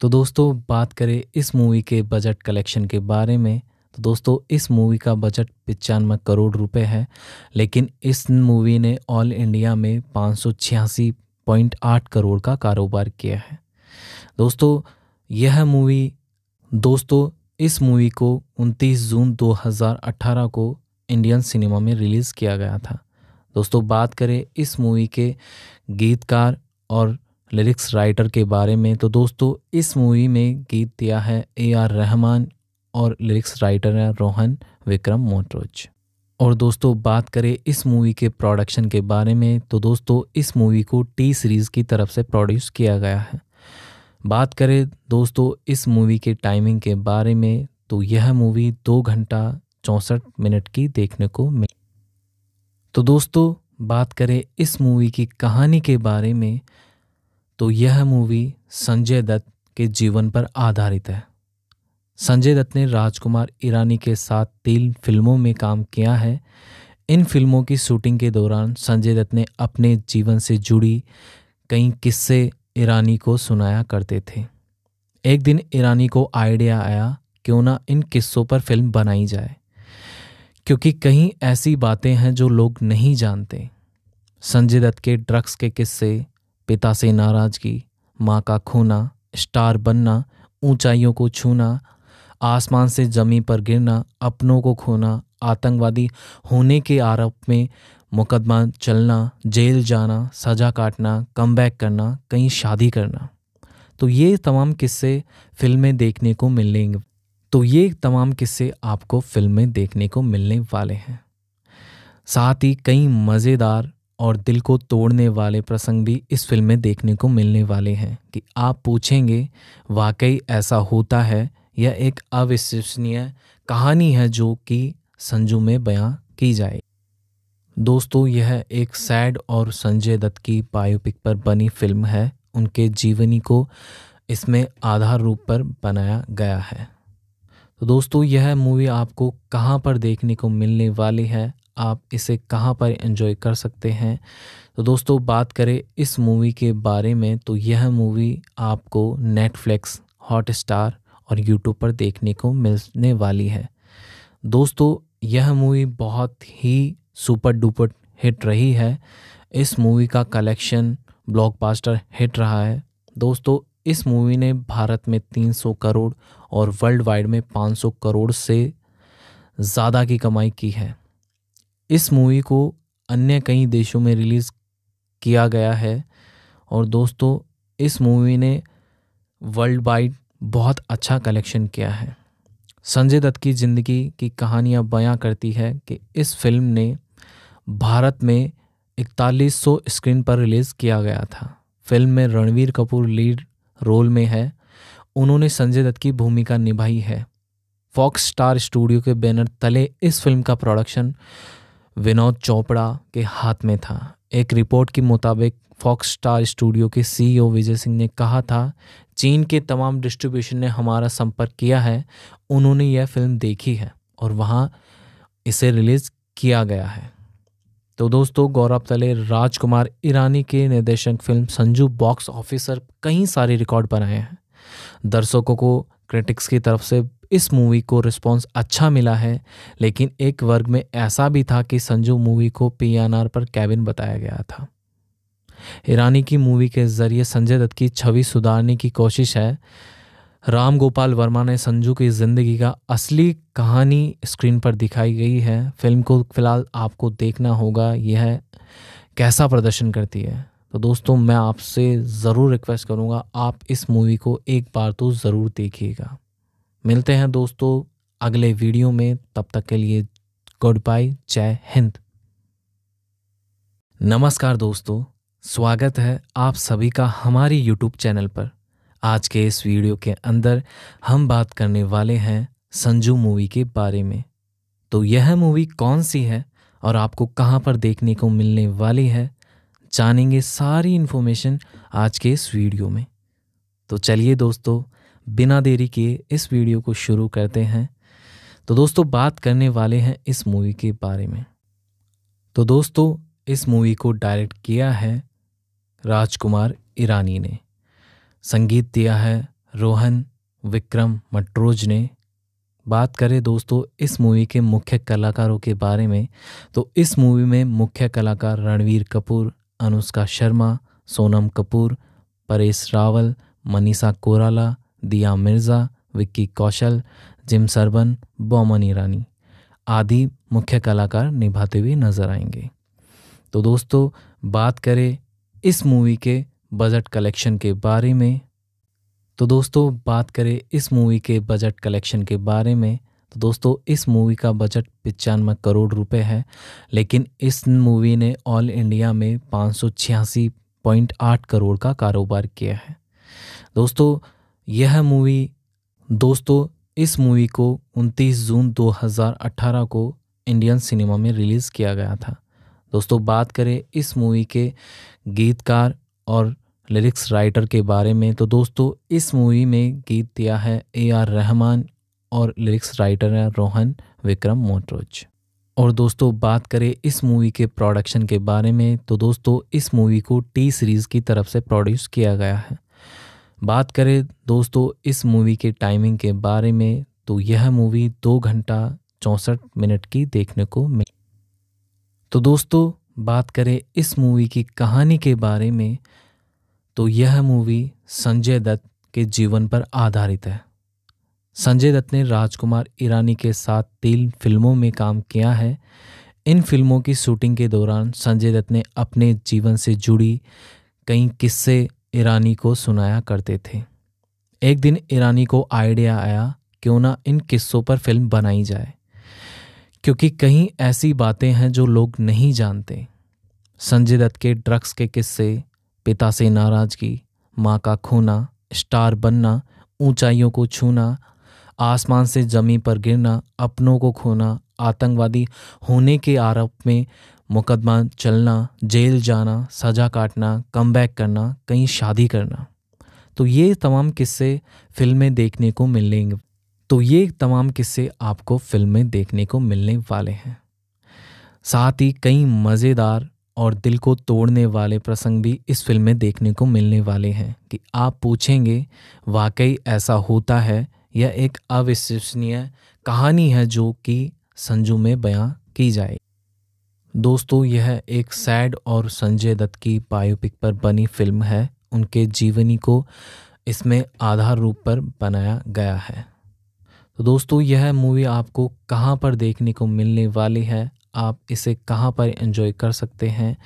Speaker 1: तो दोस्तों बात करें इस मूवी के बजट कलेक्शन के बारे में तो दोस्तों इस मूवी का बजट पचानवे करोड़ रुपए है लेकिन इस मूवी ने ऑल इंडिया में पाँच करोड़ का कारोबार किया है दोस्तों यह मूवी दोस्तों इस मूवी को 29 जून 2018 को इंडियन सिनेमा में रिलीज़ किया गया था दोस्तों बात करें इस मूवी के गीतकार और लिरिक्स राइटर के बारे में तो दोस्तों इस मूवी में गीत दिया है ए आर रहमान और लिरिक्स राइटर हैं रोहन विक्रम मोटरोज और दोस्तों बात करें इस मूवी के प्रोडक्शन के बारे में तो दोस्तों इस मूवी को टी सीरीज़ की तरफ से प्रोड्यूस किया गया है बात करें दोस्तों इस मूवी के टाइमिंग के बारे में तो यह मूवी दो घंटा चौंसठ मिनट की देखने को मिली तो दोस्तों बात करें इस मूवी की कहानी के बारे में तो यह मूवी संजय दत्त के जीवन पर आधारित है संजय दत्त ने राजकुमार ईरानी के साथ तीन फिल्मों में काम किया है इन फिल्मों की शूटिंग के दौरान संजय दत्त ने अपने जीवन से जुड़ी कई किस्से ईरानी को सुनाया करते थे एक दिन ईरानी को आइडिया आया क्यों ना इन किस्सों पर फिल्म बनाई जाए क्योंकि कहीं ऐसी बातें हैं जो लोग नहीं जानते संजय दत्त के ड्रग्स के किस्से पिता से नाराज़गी माँ का खोना स्टार बनना ऊंचाइयों को छूना आसमान से जमी पर गिरना अपनों को खोना आतंकवादी होने के आरोप में मुकदमा चलना जेल जाना सज़ा काटना कम करना कहीं शादी करना तो ये तमाम किस्से फिल्में देखने को मिलेंगे तो ये तमाम किस्से आपको फिल्में देखने को मिलने वाले हैं साथ ही कई मज़ेदार और दिल को तोड़ने वाले प्रसंग भी इस फिल्म में देखने को मिलने वाले हैं कि आप पूछेंगे वाकई ऐसा होता है यह एक अविश्वसनीय कहानी है जो कि संजू में बयां की जाए दोस्तों यह एक सैड और संजय दत्त की बायोपिक पर बनी फिल्म है उनके जीवनी को इसमें आधार रूप पर बनाया गया है तो दोस्तों यह मूवी आपको कहाँ पर देखने को मिलने वाली है आप इसे कहाँ पर एंजॉय कर सकते हैं तो दोस्तों बात करें इस मूवी के बारे में तो यह मूवी आपको नेटफ्लिक्स हॉट स्टार और यूट्यूब पर देखने को मिलने वाली है दोस्तों यह मूवी बहुत ही सुपर डुपर हिट रही है इस मूवी का कलेक्शन ब्लॉकबस्टर हिट रहा है दोस्तों इस मूवी ने भारत में 300 करोड़ और वर्ल्ड वाइड में 500 करोड़ से ज़्यादा की कमाई की है इस मूवी को अन्य कई देशों में रिलीज़ किया गया है और दोस्तों इस मूवी ने वर्ल्ड वाइड बहुत अच्छा कलेक्शन किया है संजय दत्त की ज़िंदगी की कहानियां बयां करती है कि इस फिल्म ने भारत में 4100 स्क्रीन पर रिलीज़ किया गया था फिल्म में रणवीर कपूर लीड रोल में है उन्होंने संजय दत्त की भूमिका निभाई है फॉक्स स्टार स्टूडियो के बैनर तले इस फिल्म का प्रोडक्शन विनोद चोपड़ा के हाथ में था एक रिपोर्ट के मुताबिक फॉक्स स्टार स्टूडियो के सीईओ e विजय सिंह ने कहा था चीन के तमाम डिस्ट्रीब्यूशन ने हमारा संपर्क किया है उन्होंने यह फिल्म देखी है और वहाँ इसे रिलीज़ किया गया है तो दोस्तों गौरव तले राजकुमार ईरानी के निर्देशक फिल्म संजू बॉक्स ऑफिसर कई सारे रिकॉर्ड बनाए हैं दर्शकों को क्रिटिक्स की तरफ से इस मूवी को रिस्पॉन्स अच्छा मिला है लेकिन एक वर्ग में ऐसा भी था कि संजू मूवी को पी पर कैबिन बताया गया था ईरानी की मूवी के ज़रिए संजय दत्त की छवि सुधारने की कोशिश है राम गोपाल वर्मा ने संजू की ज़िंदगी का असली कहानी स्क्रीन पर दिखाई गई है फिल्म को फ़िलहाल आपको देखना होगा यह कैसा प्रदर्शन करती है तो दोस्तों मैं आपसे ज़रूर रिक्वेस्ट करूँगा आप इस मूवी को एक बार तो ज़रूर देखिएगा मिलते हैं दोस्तों अगले वीडियो में तब तक के लिए गुड बाय जय हिंद नमस्कार दोस्तों स्वागत है आप सभी का हमारे यूट्यूब चैनल पर आज के इस वीडियो के अंदर हम बात करने वाले हैं संजू मूवी के बारे में तो यह मूवी कौन सी है और आपको कहाँ पर देखने को मिलने वाली है जानेंगे सारी इन्फॉर्मेशन आज के इस वीडियो में तो चलिए दोस्तों बिना देरी किए इस वीडियो को शुरू करते हैं तो दोस्तों बात करने वाले हैं इस मूवी के बारे में तो दोस्तों इस मूवी को डायरेक्ट किया है राजकुमार ईरानी ने संगीत दिया है रोहन विक्रम मटरोज ने बात करें दोस्तों इस मूवी के मुख्य कलाकारों के बारे में तो इस मूवी में मुख्य कलाकार रणवीर कपूर अनुष्का शर्मा सोनम कपूर परेश रावल मनीषा कोराला दिया मिर्ज़ा विक्की कौशल जिम सरबन बोमन ईरानी आदि मुख्य कलाकार निभाते हुए नजर आएंगे तो दोस्तों बात करें इस मूवी के बजट कलेक्शन के बारे में तो दोस्तों बात करें इस मूवी के बजट कलेक्शन के बारे में तो दोस्तों इस मूवी का बजट पचानवे करोड़ रुपए है लेकिन इस मूवी ने ऑल इंडिया में पाँच करोड़ का कारोबार किया है दोस्तों यह मूवी दोस्तों इस मूवी को 29 जून 2018 को इंडियन सिनेमा में रिलीज़ किया गया था दोस्तों बात करें इस मूवी के गीतकार और लिरिक्स राइटर के बारे में तो दोस्तों इस मूवी में गीत दिया है ए आर रहमान और लिरिक्स राइटर हैं रोहन विक्रम मोटरोज और दोस्तों बात करें इस मूवी के प्रोडक्शन के बारे में तो दोस्तों इस मूवी को टी सीरीज़ की तरफ से प्रोड्यूस किया गया है बात करें दोस्तों इस मूवी के टाइमिंग के बारे में तो यह मूवी दो घंटा चौंसठ मिनट की देखने को मिली तो दोस्तों बात करें इस मूवी की कहानी के बारे में तो यह मूवी संजय दत्त के जीवन पर आधारित है संजय दत्त ने राजकुमार ईरानी के साथ तीन फिल्मों में काम किया है इन फिल्मों की शूटिंग के दौरान संजय दत्त ने अपने जीवन से जुड़ी कई किस्से ईरानी को सुनाया करते थे एक दिन ईरानी को आइडिया आया क्यों ना इन किस्सों पर फिल्म बनाई जाए क्योंकि कहीं ऐसी बातें हैं जो लोग नहीं जानते संजय दत्त के ड्रग्स के किस्से पिता से नाराज़गी माँ का खोना स्टार बनना ऊंचाइयों को छूना आसमान से जमी पर गिरना अपनों को खोना आतंकवादी होने के आरोप में मुकदमा चलना जेल जाना सज़ा काटना कम करना कहीं शादी करना तो ये तमाम किस्से फिल्में देखने को मिलेंगे तो ये तमाम किस्से आपको फिल्म में देखने को मिलने वाले हैं साथ ही कई मज़ेदार और दिल को तोड़ने वाले प्रसंग भी इस फिल्म में देखने को मिलने वाले हैं कि आप पूछेंगे वाकई ऐसा होता है यह एक अविश्वसनीय कहानी है जो कि संजू में बयां की जाए दोस्तों यह एक सैड और संजय दत्त की बायोपिक पर बनी फिल्म है उनके जीवनी को इसमें आधार रूप पर बनाया गया है तो दोस्तों यह मूवी आपको कहाँ पर देखने को मिलने वाली है आप इसे कहाँ पर एंजॉय कर सकते हैं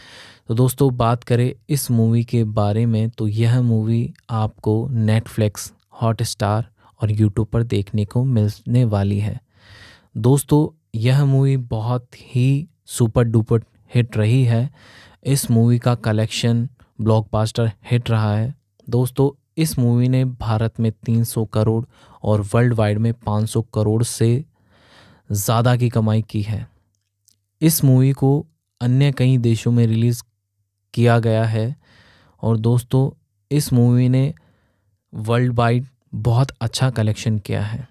Speaker 1: तो दोस्तों बात करें इस मूवी के बारे में तो यह मूवी आपको नेटफ्लिक्स हॉटस्टार और यूट्यूब पर देखने को मिलने वाली है दोस्तों यह मूवी बहुत ही सुपर डुपर हिट रही है इस मूवी का कलेक्शन ब्लॉकबस्टर हिट रहा है दोस्तों इस मूवी ने भारत में 300 करोड़ और वर्ल्ड वाइड में 500 करोड़ से ज़्यादा की कमाई की है इस मूवी को अन्य कई देशों में रिलीज़ किया गया है और दोस्तों इस मूवी ने वर्ल्ड वाइड बहुत अच्छा कलेक्शन किया है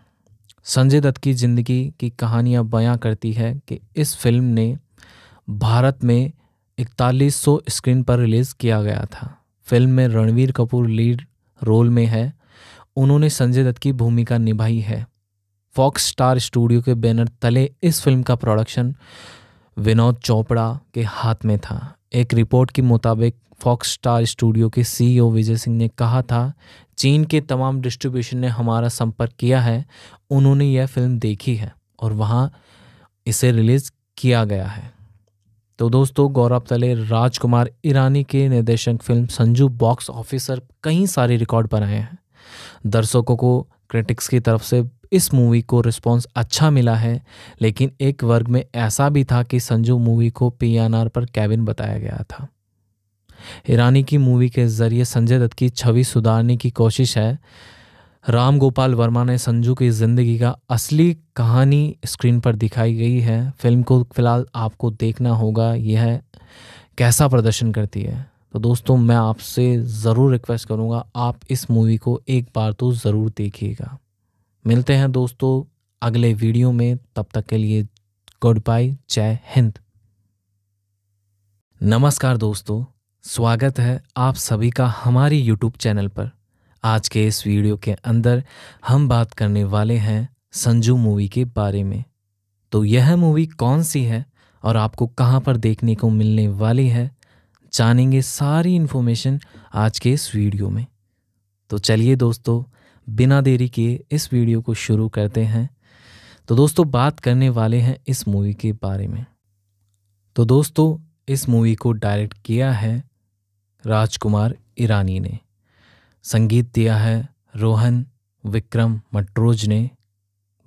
Speaker 1: संजय दत्त की ज़िंदगी की कहानियाँ बयां करती है कि इस फिल्म ने भारत में 4100 स्क्रीन पर रिलीज़ किया गया था फिल्म में रणवीर कपूर लीड रोल में है उन्होंने संजय दत्त की भूमिका निभाई है फॉक्स स्टार स्टूडियो के बैनर तले इस फिल्म का प्रोडक्शन विनोद चोपड़ा के हाथ में था एक रिपोर्ट के मुताबिक फॉक्स स्टार स्टूडियो के सीईओ e विजय सिंह ने कहा था चीन के तमाम डिस्ट्रीब्यूशन ने हमारा संपर्क किया है उन्होंने यह फिल्म देखी है और वहाँ इसे रिलीज़ किया गया है तो दोस्तों गौरव तले राजकुमार ईरानी के निर्देशक फिल्म संजू बॉक्स ऑफिसर कई सारे रिकॉर्ड बनाए हैं दर्शकों को क्रिटिक्स की तरफ से इस मूवी को रिस्पॉन्स अच्छा मिला है लेकिन एक वर्ग में ऐसा भी था कि संजू मूवी को पी पर कैबिन बताया गया था ईरानी की मूवी के जरिए संजय दत्त की छवि सुधारने की कोशिश है राम गोपाल वर्मा ने संजू की ज़िंदगी का असली कहानी स्क्रीन पर दिखाई गई है फिल्म को फिलहाल आपको देखना होगा यह कैसा प्रदर्शन करती है तो दोस्तों मैं आपसे ज़रूर रिक्वेस्ट करूँगा आप इस मूवी को एक बार तो ज़रूर देखिएगा मिलते हैं दोस्तों अगले वीडियो में तब तक के लिए गुड बाय जय हिंद नमस्कार दोस्तों स्वागत है आप सभी का हमारी यूट्यूब चैनल पर आज के इस वीडियो के अंदर हम बात करने वाले हैं संजू मूवी के बारे में तो यह मूवी कौन सी है और आपको कहाँ पर देखने को मिलने वाली है जानेंगे सारी इन्फॉर्मेशन आज के इस वीडियो में तो चलिए दोस्तों बिना देरी के इस वीडियो को शुरू करते हैं तो दोस्तों बात करने वाले हैं इस मूवी के बारे में तो दोस्तों इस मूवी को डायरेक्ट किया है राजकुमार ईरानी ने संगीत दिया है रोहन विक्रम मटरोज ने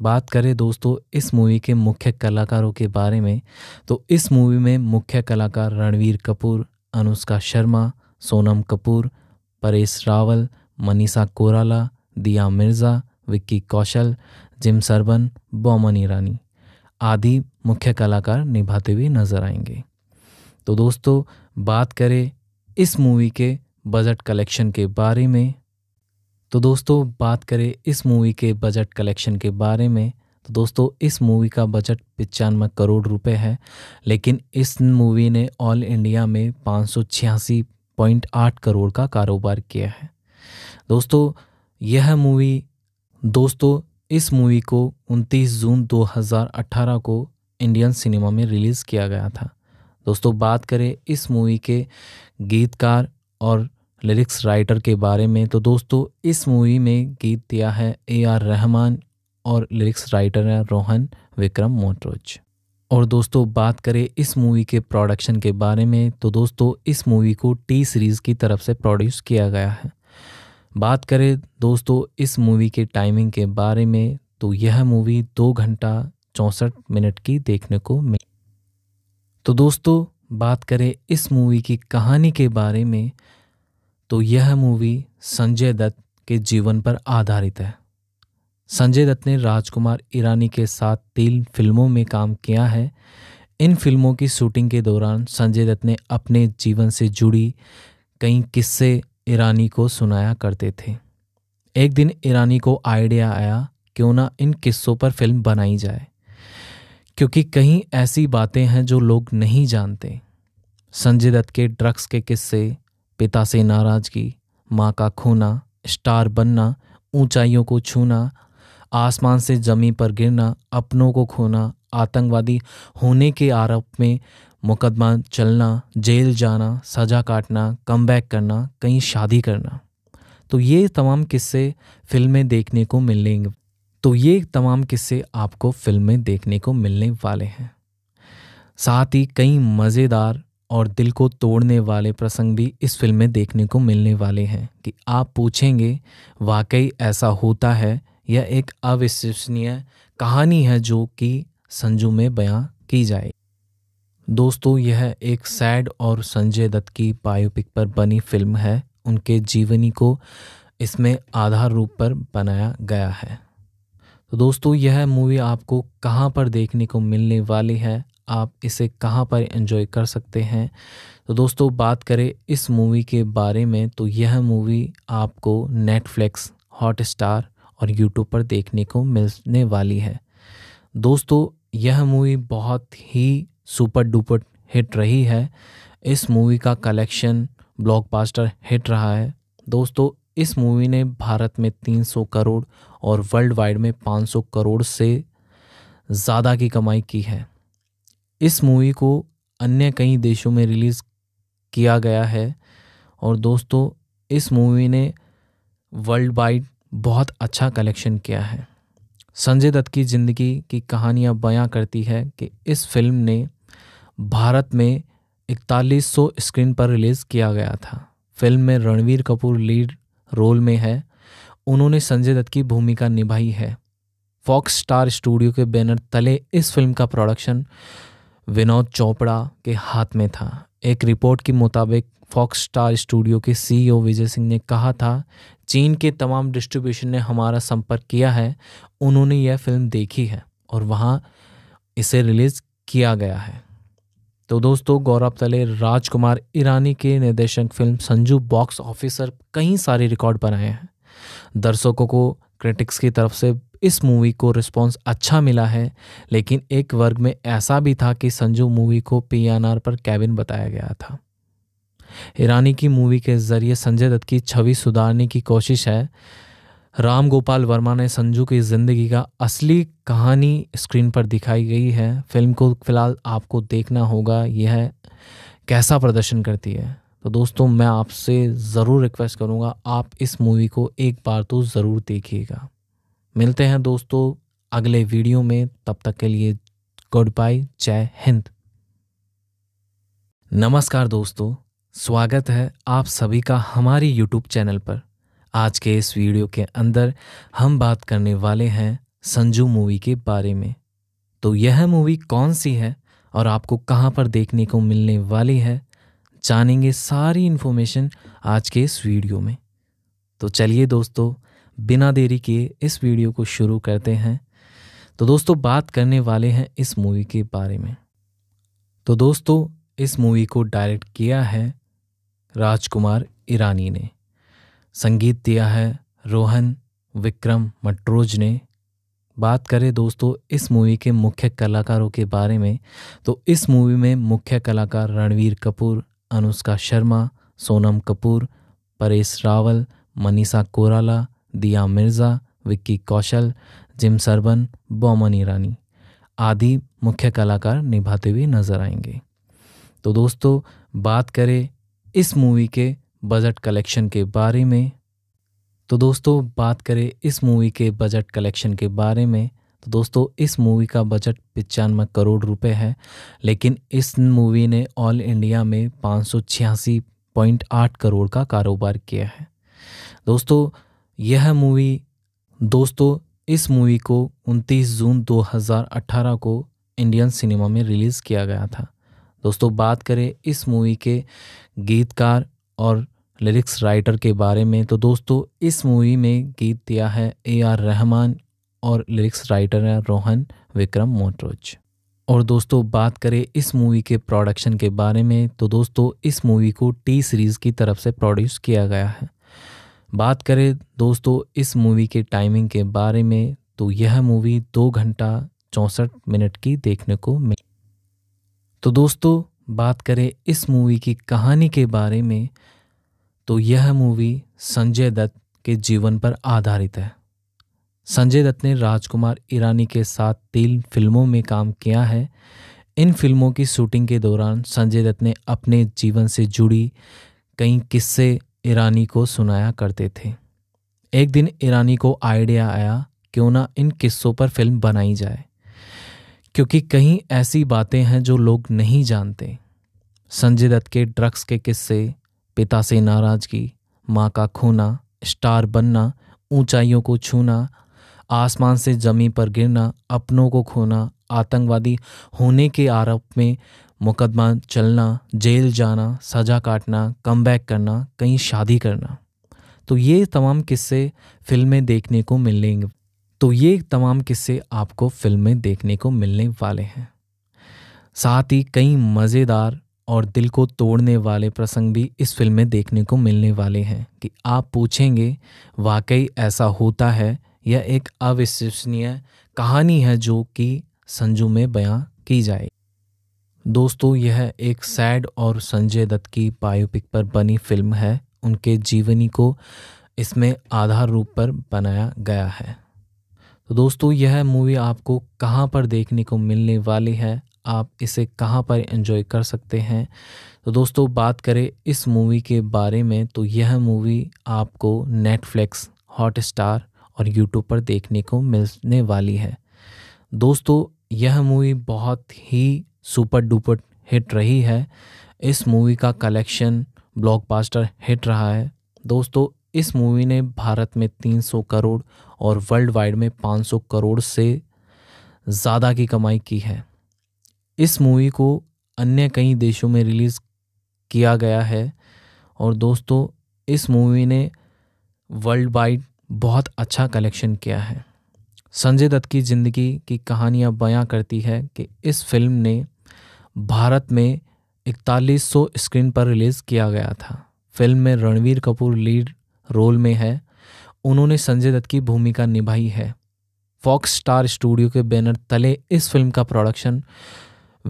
Speaker 1: बात करें दोस्तों इस मूवी के मुख्य कलाकारों के बारे में तो इस मूवी में मुख्य कलाकार रणवीर कपूर अनुष्का शर्मा सोनम कपूर परेश रावल मनीषा कोराला दिया मिर्ज़ा विक्की कौशल जिम सरबन बोमन ईरानी आदि मुख्य कलाकार निभाते हुए नजर आएंगे तो दोस्तों बात करें इस मूवी के बजट कलेक्शन के बारे में तो दोस्तों बात करें इस मूवी के बजट कलेक्शन के बारे में तो दोस्तों इस मूवी का बजट पचानवे करोड़ रुपए है लेकिन इस मूवी ने ऑल इंडिया में पाँच करोड़ का कारोबार किया है दोस्तों यह मूवी दोस्तों इस मूवी को 29 जून 2018 को इंडियन सिनेमा में रिलीज़ किया गया था दोस्तों बात करें इस मूवी के गीतकार और लिरिक्स राइटर के बारे में तो दोस्तों इस मूवी में गीत दिया है ए आर रहमान और लिरिक्स राइटर हैं रोहन विक्रम मोटरोज और दोस्तों बात करें इस मूवी के प्रोडक्शन के बारे में तो दोस्तों इस मूवी को टी सीरीज़ की तरफ से प्रोड्यूस किया गया है बात करें दोस्तों इस मूवी के टाइमिंग के बारे में तो यह मूवी दो घंटा चौंसठ मिनट की देखने को मिली तो दोस्तों बात करें इस मूवी की कहानी के बारे में तो यह मूवी संजय दत्त के जीवन पर आधारित है संजय दत्त ने राजकुमार ईरानी के साथ तीन फिल्मों में काम किया है इन फिल्मों की शूटिंग के दौरान संजय दत्त ने अपने जीवन से जुड़ी कई किस्से ईरानी को सुनाया करते थे एक दिन ईरानी को आइडिया आया क्यों ना इन किस्सों पर फिल्म बनाई जाए क्योंकि कहीं ऐसी बातें हैं जो लोग नहीं जानते संजय दत्त के ड्रग्स के किस्से पिता से नाराज़गी माँ का खोना स्टार बनना ऊंचाइयों को छूना आसमान से जमी पर गिरना अपनों को खोना आतंकवादी होने के आरोप में मुकदमा चलना जेल जाना सजा काटना कम करना कहीं शादी करना तो ये तमाम किस्से फिल्में देखने को मिलने तो ये तमाम किस्से आपको फिल्में देखने को मिलने वाले हैं साथ ही कई मज़ेदार और दिल को तोड़ने वाले प्रसंग भी इस फिल्म में देखने को मिलने वाले हैं कि आप पूछेंगे वाकई ऐसा होता है यह एक अविश्वसनीय कहानी है जो कि संजू में बयां की जाए दोस्तों यह एक सैड और संजय दत्त की बायोपिक पर बनी फिल्म है उनके जीवनी को इसमें आधार रूप पर बनाया गया है तो दोस्तों यह मूवी आपको कहाँ पर देखने को मिलने वाली है आप इसे कहाँ पर एंजॉय कर सकते हैं तो दोस्तों बात करें इस मूवी के बारे में तो यह मूवी आपको नेटफ्लिक्स हॉट स्टार और यूट्यूब पर देखने को मिलने वाली है दोस्तों यह मूवी बहुत ही सुपर डुपर हिट रही है इस मूवी का कलेक्शन ब्लॉकबस्टर हिट रहा है दोस्तों इस मूवी ने भारत में 300 करोड़ और वर्ल्ड वाइड में 500 करोड़ से ज़्यादा की कमाई की है इस मूवी को अन्य कई देशों में रिलीज़ किया गया है और दोस्तों इस मूवी ने वर्ल्ड वाइड बहुत अच्छा कलेक्शन किया है संजय दत्त की ज़िंदगी की कहानियाँ बयां करती है कि इस फिल्म ने भारत में 4100 स्क्रीन पर रिलीज़ किया गया था फिल्म में रणवीर कपूर लीड रोल में है उन्होंने संजय दत्त की भूमिका निभाई है फॉक्स स्टार स्टूडियो के बैनर तले इस फिल्म का प्रोडक्शन विनोद चोपड़ा के हाथ में था एक रिपोर्ट के मुताबिक फॉक्स स्टार स्टूडियो के सीईओ e विजय सिंह ने कहा था चीन के तमाम डिस्ट्रीब्यूशन ने हमारा संपर्क किया है उन्होंने यह फिल्म देखी है और वहाँ इसे रिलीज़ किया गया है तो दोस्तों गौरव तले राजकुमार ईरानी के निर्देशक फिल्म संजू बॉक्स ऑफिसर कई सारे रिकॉर्ड बनाए हैं दर्शकों को क्रिटिक्स की तरफ से इस मूवी को रिस्पॉन्स अच्छा मिला है लेकिन एक वर्ग में ऐसा भी था कि संजू मूवी को पी पर कैबिन बताया गया था ईरानी की मूवी के ज़रिए संजय दत्त की छवि सुधारने की कोशिश है राम गोपाल वर्मा ने संजू की ज़िंदगी का असली कहानी स्क्रीन पर दिखाई गई है फिल्म को फिलहाल आपको देखना होगा यह कैसा प्रदर्शन करती है तो दोस्तों मैं आपसे ज़रूर रिक्वेस्ट करूँगा आप इस मूवी को एक बार तो ज़रूर देखिएगा मिलते हैं दोस्तों अगले वीडियो में तब तक के लिए गुड बाय जय हिंद नमस्कार दोस्तों स्वागत है आप सभी का हमारे YouTube चैनल पर आज के इस वीडियो के अंदर हम बात करने वाले हैं संजू मूवी के बारे में तो यह मूवी कौन सी है और आपको कहाँ पर देखने को मिलने वाली है जानेंगे सारी इन्फॉर्मेशन आज के इस वीडियो में तो चलिए दोस्तों बिना देरी के इस वीडियो को शुरू करते हैं तो दोस्तों बात करने वाले हैं इस मूवी के बारे में तो दोस्तों इस मूवी को डायरेक्ट किया है राजकुमार ईरानी ने संगीत दिया है रोहन विक्रम मटरोज ने बात करें दोस्तों इस मूवी के मुख्य कलाकारों के बारे में तो इस मूवी में मुख्य कलाकार रणवीर कपूर अनुष्का शर्मा सोनम कपूर परेश रावल मनीषा कोराला दिया मिर्ज़ा विक्की कौशल जिम सरबन बोमन ईरानी आदि मुख्य कलाकार निभाते हुए नज़र आएंगे तो दोस्तों बात करें इस मूवी के बजट कलेक्शन के बारे में तो दोस्तों बात करें इस मूवी के बजट कलेक्शन के बारे में तो दोस्तों इस मूवी का बजट पचानवे करोड़ रुपए है लेकिन इस मूवी ने ऑल इंडिया में पाँच पॉइंट आठ करोड़ का कारोबार किया है दोस्तों यह मूवी दोस्तों इस मूवी को 29 जून 2018 को इंडियन सिनेमा में रिलीज़ किया गया था दोस्तों बात करें इस मूवी के गीतकार और लिरिक्स राइटर के बारे में तो दोस्तों इस मूवी में गीत दिया है ए आर रहमान और लिरिक्स राइटर हैं रोहन विक्रम मोटरोज और दोस्तों बात करें इस मूवी के प्रोडक्शन के बारे में तो दोस्तों इस मूवी को टी सीरीज़ की तरफ से प्रोड्यूस किया गया है बात करें दोस्तों इस मूवी के टाइमिंग के बारे में तो यह मूवी दो घंटा चौंसठ मिनट की देखने को मिली तो दोस्तों बात करें इस मूवी की कहानी के बारे में तो यह मूवी संजय दत्त के जीवन पर आधारित है संजय दत्त ने राजकुमार ईरानी के साथ तीन फिल्मों में काम किया है इन फिल्मों की शूटिंग के दौरान संजय दत्त ने अपने जीवन से जुड़ी कई किस्से ईरानी को सुनाया करते थे एक दिन ईरानी को आइडिया आया क्यों ना इन किस्सों पर फिल्म बनाई जाए क्योंकि कहीं ऐसी बातें हैं जो लोग नहीं जानते संजय दत्त के ड्रग्स के किस्से पिता से नाराज़गी माँ का खोना स्टार बनना ऊंचाइयों को छूना आसमान से जमी पर गिरना अपनों को खोना आतंकवादी होने के आरोप में मुकदमा चलना जेल जाना सज़ा काटना कम करना कहीं शादी करना तो ये तमाम किस्से फिल्में देखने को मिलेंगे तो ये तमाम किस्से आपको फिल्म में देखने को मिलने वाले हैं साथ ही कई मज़ेदार और दिल को तोड़ने वाले प्रसंग भी इस फिल्म में देखने को मिलने वाले हैं कि आप पूछेंगे वाकई ऐसा होता है यह एक अविश्वसनीय कहानी है जो कि संजू में बयां की जाए दोस्तों यह एक सैड और संजय दत्त की बायोपिक पर बनी फिल्म है उनके जीवनी को इसमें आधार रूप पर बनाया गया है तो दोस्तों यह मूवी आपको कहाँ पर देखने को मिलने वाली है आप इसे कहाँ पर एंजॉय कर सकते हैं तो दोस्तों बात करें इस मूवी के बारे में तो यह मूवी आपको नेटफ्लिक्स हॉटस्टार और यूट्यूब पर देखने को मिलने वाली है दोस्तों यह मूवी बहुत ही सुपर डुपर हिट रही है इस मूवी का कलेक्शन ब्लॉकबस्टर हिट रहा है दोस्तों इस मूवी ने भारत में 300 करोड़ और वर्ल्ड वाइड में 500 करोड़ से ज़्यादा की कमाई की है इस मूवी को अन्य कई देशों में रिलीज़ किया गया है और दोस्तों इस मूवी ने वर्ल्ड वाइड बहुत अच्छा कलेक्शन किया है संजय दत्त की ज़िंदगी की कहानियाँ बयां करती है कि इस फिल्म ने भारत में 4100 स्क्रीन पर रिलीज़ किया गया था फिल्म में रणवीर कपूर लीड रोल में है उन्होंने संजय दत्त की भूमिका निभाई है फॉक्स स्टार स्टूडियो के बैनर तले इस फिल्म का प्रोडक्शन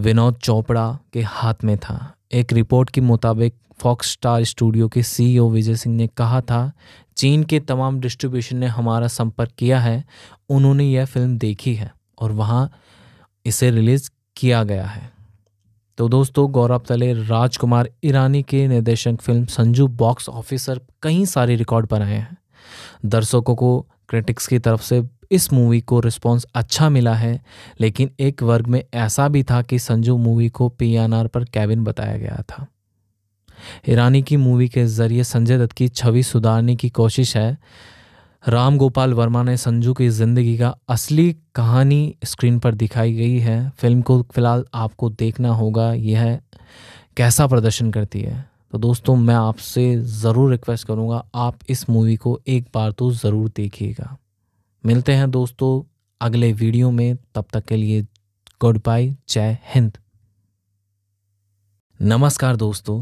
Speaker 1: विनोद चोपड़ा के हाथ में था एक रिपोर्ट के मुताबिक फॉक्स स्टार स्टूडियो के सीईओ e विजय सिंह ने कहा था चीन के तमाम डिस्ट्रीब्यूशन ने हमारा संपर्क किया है उन्होंने यह फिल्म देखी है और वहाँ इसे रिलीज़ किया गया है तो दोस्तों गौरव तले राजकुमार ईरानी के निर्देशक फिल्म संजू बॉक्स ऑफिसर कई सारे रिकॉर्ड बनाए हैं दर्शकों को क्रिटिक्स की तरफ से इस मूवी को रिस्पॉन्स अच्छा मिला है लेकिन एक वर्ग में ऐसा भी था कि संजू मूवी को पीएनआर पर कैबिन बताया गया था ईरानी की मूवी के जरिए संजय दत्त की छवि सुधारने की कोशिश है राम गोपाल वर्मा ने संजू की ज़िंदगी का असली कहानी स्क्रीन पर दिखाई गई है फिल्म को फिलहाल आपको देखना होगा यह कैसा प्रदर्शन करती है तो दोस्तों मैं आपसे ज़रूर रिक्वेस्ट करूँगा आप इस मूवी को एक बार तो ज़रूर देखिएगा मिलते हैं दोस्तों अगले वीडियो में तब तक के लिए गुड बाय जय हिंद नमस्कार दोस्तों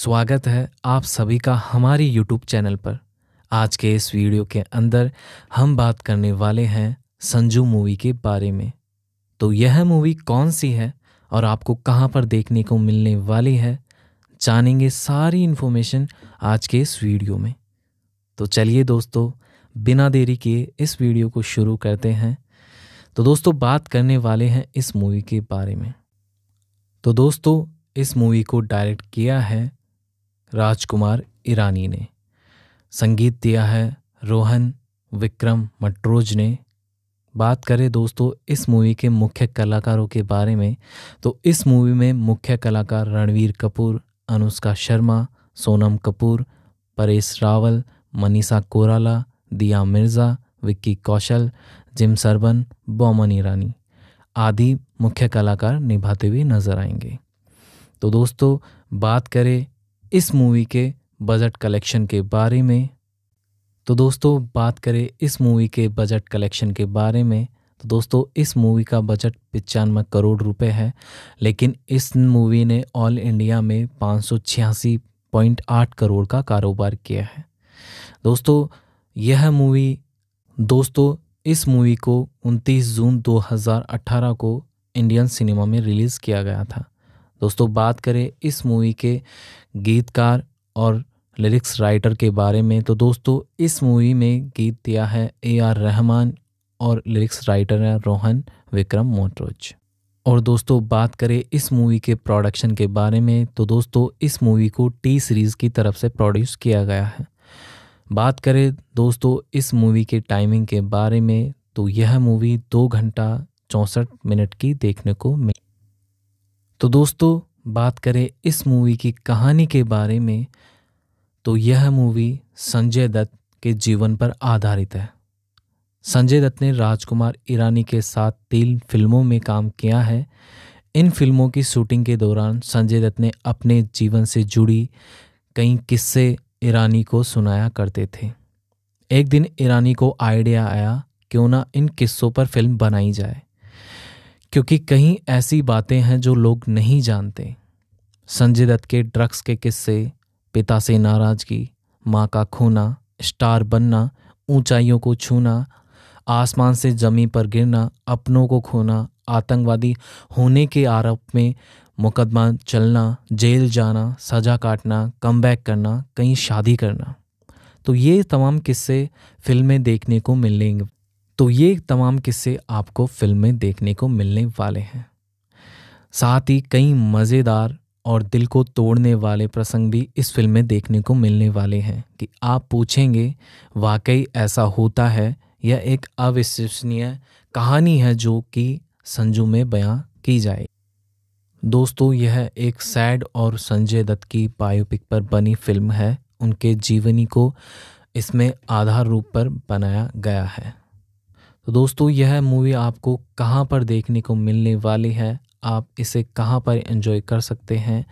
Speaker 1: स्वागत है आप सभी का हमारी यूट्यूब चैनल पर आज के इस वीडियो के अंदर हम बात करने वाले हैं संजू मूवी के बारे में तो यह मूवी कौन सी है और आपको कहाँ पर देखने को मिलने वाली है जानेंगे सारी इन्फॉर्मेशन आज के इस वीडियो में तो चलिए दोस्तों बिना देरी के इस वीडियो को शुरू करते हैं तो दोस्तों बात करने वाले हैं इस मूवी के बारे में तो दोस्तों इस मूवी को डायरेक्ट किया है राजकुमार ईरानी ने संगीत दिया है रोहन विक्रम मटरोज ने बात करें दोस्तों इस मूवी के मुख्य कलाकारों के बारे में तो इस मूवी में मुख्य कलाकार रणवीर कपूर अनुष्का शर्मा सोनम कपूर परेश रावल मनीषा कोराला दिया मिर्ज़ा विक्की कौशल जिम सरबन बोमन ईरानी आदि मुख्य कलाकार निभाते हुए नज़र आएंगे तो दोस्तों बात करें इस मूवी के बजट कलेक्शन के बारे में तो दोस्तों बात करें इस मूवी के बजट कलेक्शन के बारे में तो दोस्तों इस मूवी का बजट पचानवे करोड़ रुपए है लेकिन इस मूवी ने ऑल इंडिया में पाँच करोड़ का कारोबार किया है दोस्तों यह मूवी दोस्तों इस मूवी को 29 जून 2018 को इंडियन सिनेमा में रिलीज़ किया गया था दोस्तों बात करें इस मूवी के गीतकार और लिरिक्स राइटर के बारे में तो दोस्तों इस मूवी में गीत दिया है ए आर रहमान और लिरिक्स राइटर हैं रोहन विक्रम मोटरोज और दोस्तों बात करें इस मूवी के प्रोडक्शन के बारे में तो दोस्तों इस मूवी को टी सीरीज़ की तरफ से प्रोड्यूस किया गया है बात करें दोस्तों इस मूवी के टाइमिंग के बारे में तो यह मूवी दो घंटा चौंसठ मिनट की देखने को मिली तो दोस्तों बात करें इस मूवी की कहानी के बारे में तो यह मूवी संजय दत्त के जीवन पर आधारित है संजय दत्त ने राजकुमार ईरानी के साथ तीन फिल्मों में काम किया है इन फिल्मों की शूटिंग के दौरान संजय दत्त ने अपने जीवन से जुड़ी कई किस्से ईरानी को सुनाया करते थे एक दिन ईरानी को आइडिया आया क्यों ना इन किस्सों पर फिल्म बनाई जाए क्योंकि कहीं ऐसी बातें हैं जो लोग नहीं जानते संजय दत्त के ड्रग्स के किस्से पिता से नाराज़गी माँ का खोना स्टार बनना ऊंचाइयों को छूना आसमान से जमी पर गिरना अपनों को खोना आतंकवादी होने के आरोप में मुकदमा चलना जेल जाना सज़ा काटना कम करना कहीं शादी करना तो ये तमाम किस्से फिल्में देखने को मिलेंगे तो ये तमाम किस्से आपको फिल्में देखने को मिलने वाले हैं साथ ही कई मज़ेदार और दिल को तोड़ने वाले प्रसंग भी इस फिल्म में देखने को मिलने वाले हैं कि आप पूछेंगे वाकई ऐसा होता है यह एक अविश्वसनीय कहानी है जो कि संजू में बयां की जाए दोस्तों यह एक सैड और संजय दत्त की बायोपिक पर बनी फिल्म है उनके जीवनी को इसमें आधार रूप पर बनाया गया है तो दोस्तों यह मूवी आपको कहाँ पर देखने को मिलने वाली है आप इसे कहाँ पर एंजॉय कर सकते हैं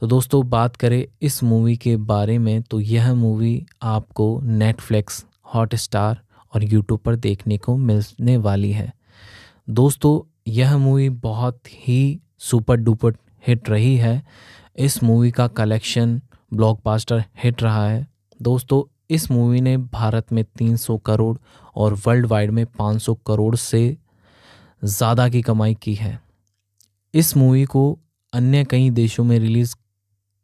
Speaker 1: तो दोस्तों बात करें इस मूवी के बारे में तो यह मूवी आपको नेटफ्लिक्स हॉट स्टार और यूट्यूब पर देखने को मिलने वाली है दोस्तों यह मूवी बहुत ही सुपर डुपर हिट रही है इस मूवी का कलेक्शन ब्लॉकबस्टर हिट रहा है दोस्तों इस मूवी ने भारत में 300 करोड़ और वर्ल्ड वाइड में 500 करोड़ से ज़्यादा की कमाई की है इस मूवी को अन्य कई देशों में रिलीज़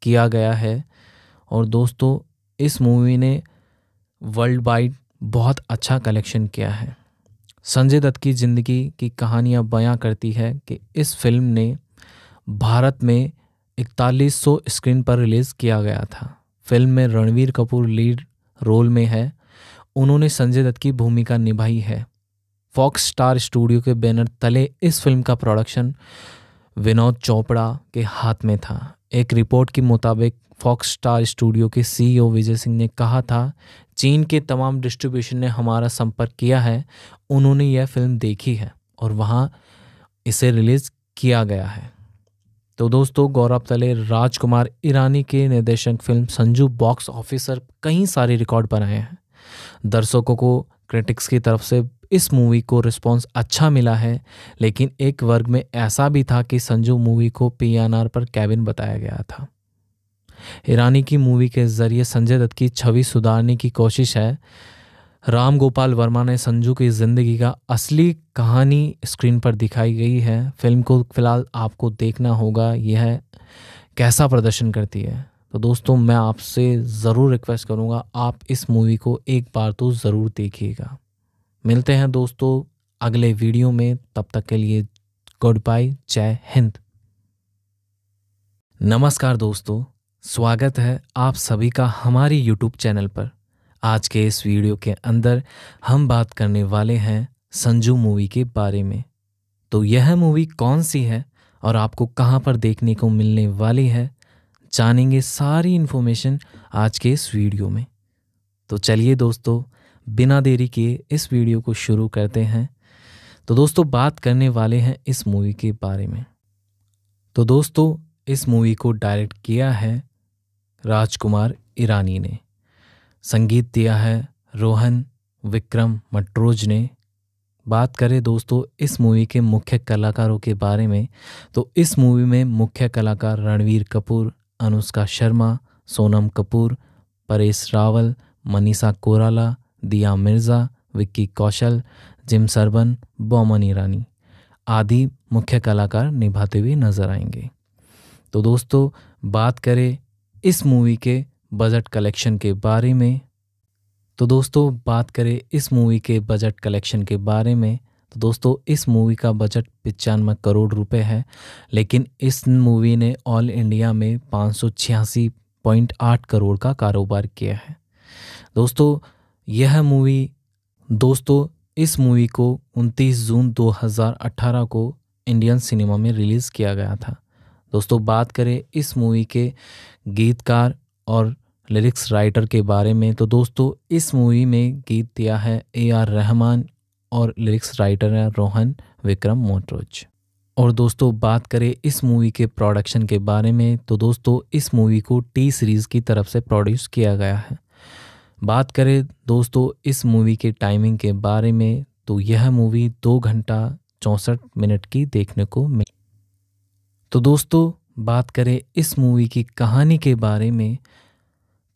Speaker 1: किया गया है और दोस्तों इस मूवी ने वर्ल्ड वाइड बहुत अच्छा कलेक्शन किया है संजय दत्त की ज़िंदगी की कहानियां बयां करती है कि इस फिल्म ने भारत में 4100 स्क्रीन पर रिलीज़ किया गया था फिल्म में रणवीर कपूर लीड रोल में है उन्होंने संजय दत्त की भूमिका निभाई है फॉक्स स्टार स्टूडियो के बैनर तले इस फिल्म का प्रोडक्शन विनोद चोपड़ा के हाथ में था एक रिपोर्ट के मुताबिक फॉक्स स्टार स्टूडियो के सीईओ e विजय सिंह ने कहा था चीन के तमाम डिस्ट्रीब्यूशन ने हमारा संपर्क किया है उन्होंने यह फिल्म देखी है और वहाँ इसे रिलीज़ किया गया है तो दोस्तों गौरव तले राजकुमार ईरानी के निर्देशक फिल्म संजू बॉक्स ऑफिसर कई सारे रिकॉर्ड बनाए हैं दर्शकों को क्रिटिक्स की तरफ से इस मूवी को रिस्पॉन्स अच्छा मिला है लेकिन एक वर्ग में ऐसा भी था कि संजू मूवी को पी पर कैबिन बताया गया था ईरानी की मूवी के ज़रिए संजय दत्त की छवि सुधारने की कोशिश है राम गोपाल वर्मा ने संजू की ज़िंदगी का असली कहानी स्क्रीन पर दिखाई गई है फिल्म को फिलहाल आपको देखना होगा यह कैसा प्रदर्शन करती है तो दोस्तों मैं आपसे ज़रूर रिक्वेस्ट करूँगा आप इस मूवी को एक बार तो ज़रूर देखिएगा मिलते हैं दोस्तों अगले वीडियो में तब तक के लिए गुड बाय जय हिंद नमस्कार दोस्तों स्वागत है आप सभी का हमारे यूट्यूब चैनल पर आज के इस वीडियो के अंदर हम बात करने वाले हैं संजू मूवी के बारे में तो यह मूवी कौन सी है और आपको कहाँ पर देखने को मिलने वाली है जानेंगे सारी इन्फॉर्मेशन आज के इस वीडियो में तो चलिए दोस्तों बिना देरी किए इस वीडियो को शुरू करते हैं तो दोस्तों बात करने वाले हैं इस मूवी के बारे में तो दोस्तों इस मूवी को डायरेक्ट किया है राजकुमार ईरानी ने संगीत दिया है रोहन विक्रम मटरोज ने बात करें दोस्तों इस मूवी के मुख्य कलाकारों के बारे में तो इस मूवी में मुख्य कलाकार रणवीर कपूर अनुष्का शर्मा सोनम कपूर परेश रावल मनीषा कोराला दिया मिर्ज़ा विक्की कौशल जिम सरबन बोमन ईरानी आदि मुख्य कलाकार निभाते हुए नजर आएंगे तो दोस्तों बात करें इस मूवी के बजट कलेक्शन के बारे में तो दोस्तों बात करें इस मूवी के बजट कलेक्शन के बारे में तो दोस्तों इस मूवी का बजट पचानवे करोड़ रुपए है लेकिन इस मूवी ने ऑल इंडिया में पाँच करोड़ का कारोबार किया है दोस्तों यह मूवी दोस्तों इस मूवी को 29 जून 2018 को इंडियन सिनेमा में रिलीज़ किया गया था दोस्तों बात करें इस मूवी के गीतकार और लिरिक्स राइटर के बारे में तो दोस्तों इस मूवी में गीत दिया है ए आर रहमान और लिरिक्स राइटर हैं रोहन विक्रम मोटरोज और दोस्तों बात करें इस मूवी के प्रोडक्शन के बारे में तो दोस्तों इस मूवी को टी सीरीज़ की तरफ से प्रोड्यूस किया गया है बात करें दोस्तों इस मूवी के टाइमिंग के बारे में तो यह मूवी दो घंटा चौंसठ मिनट की देखने को मिली तो दोस्तों बात करें इस मूवी की कहानी के बारे में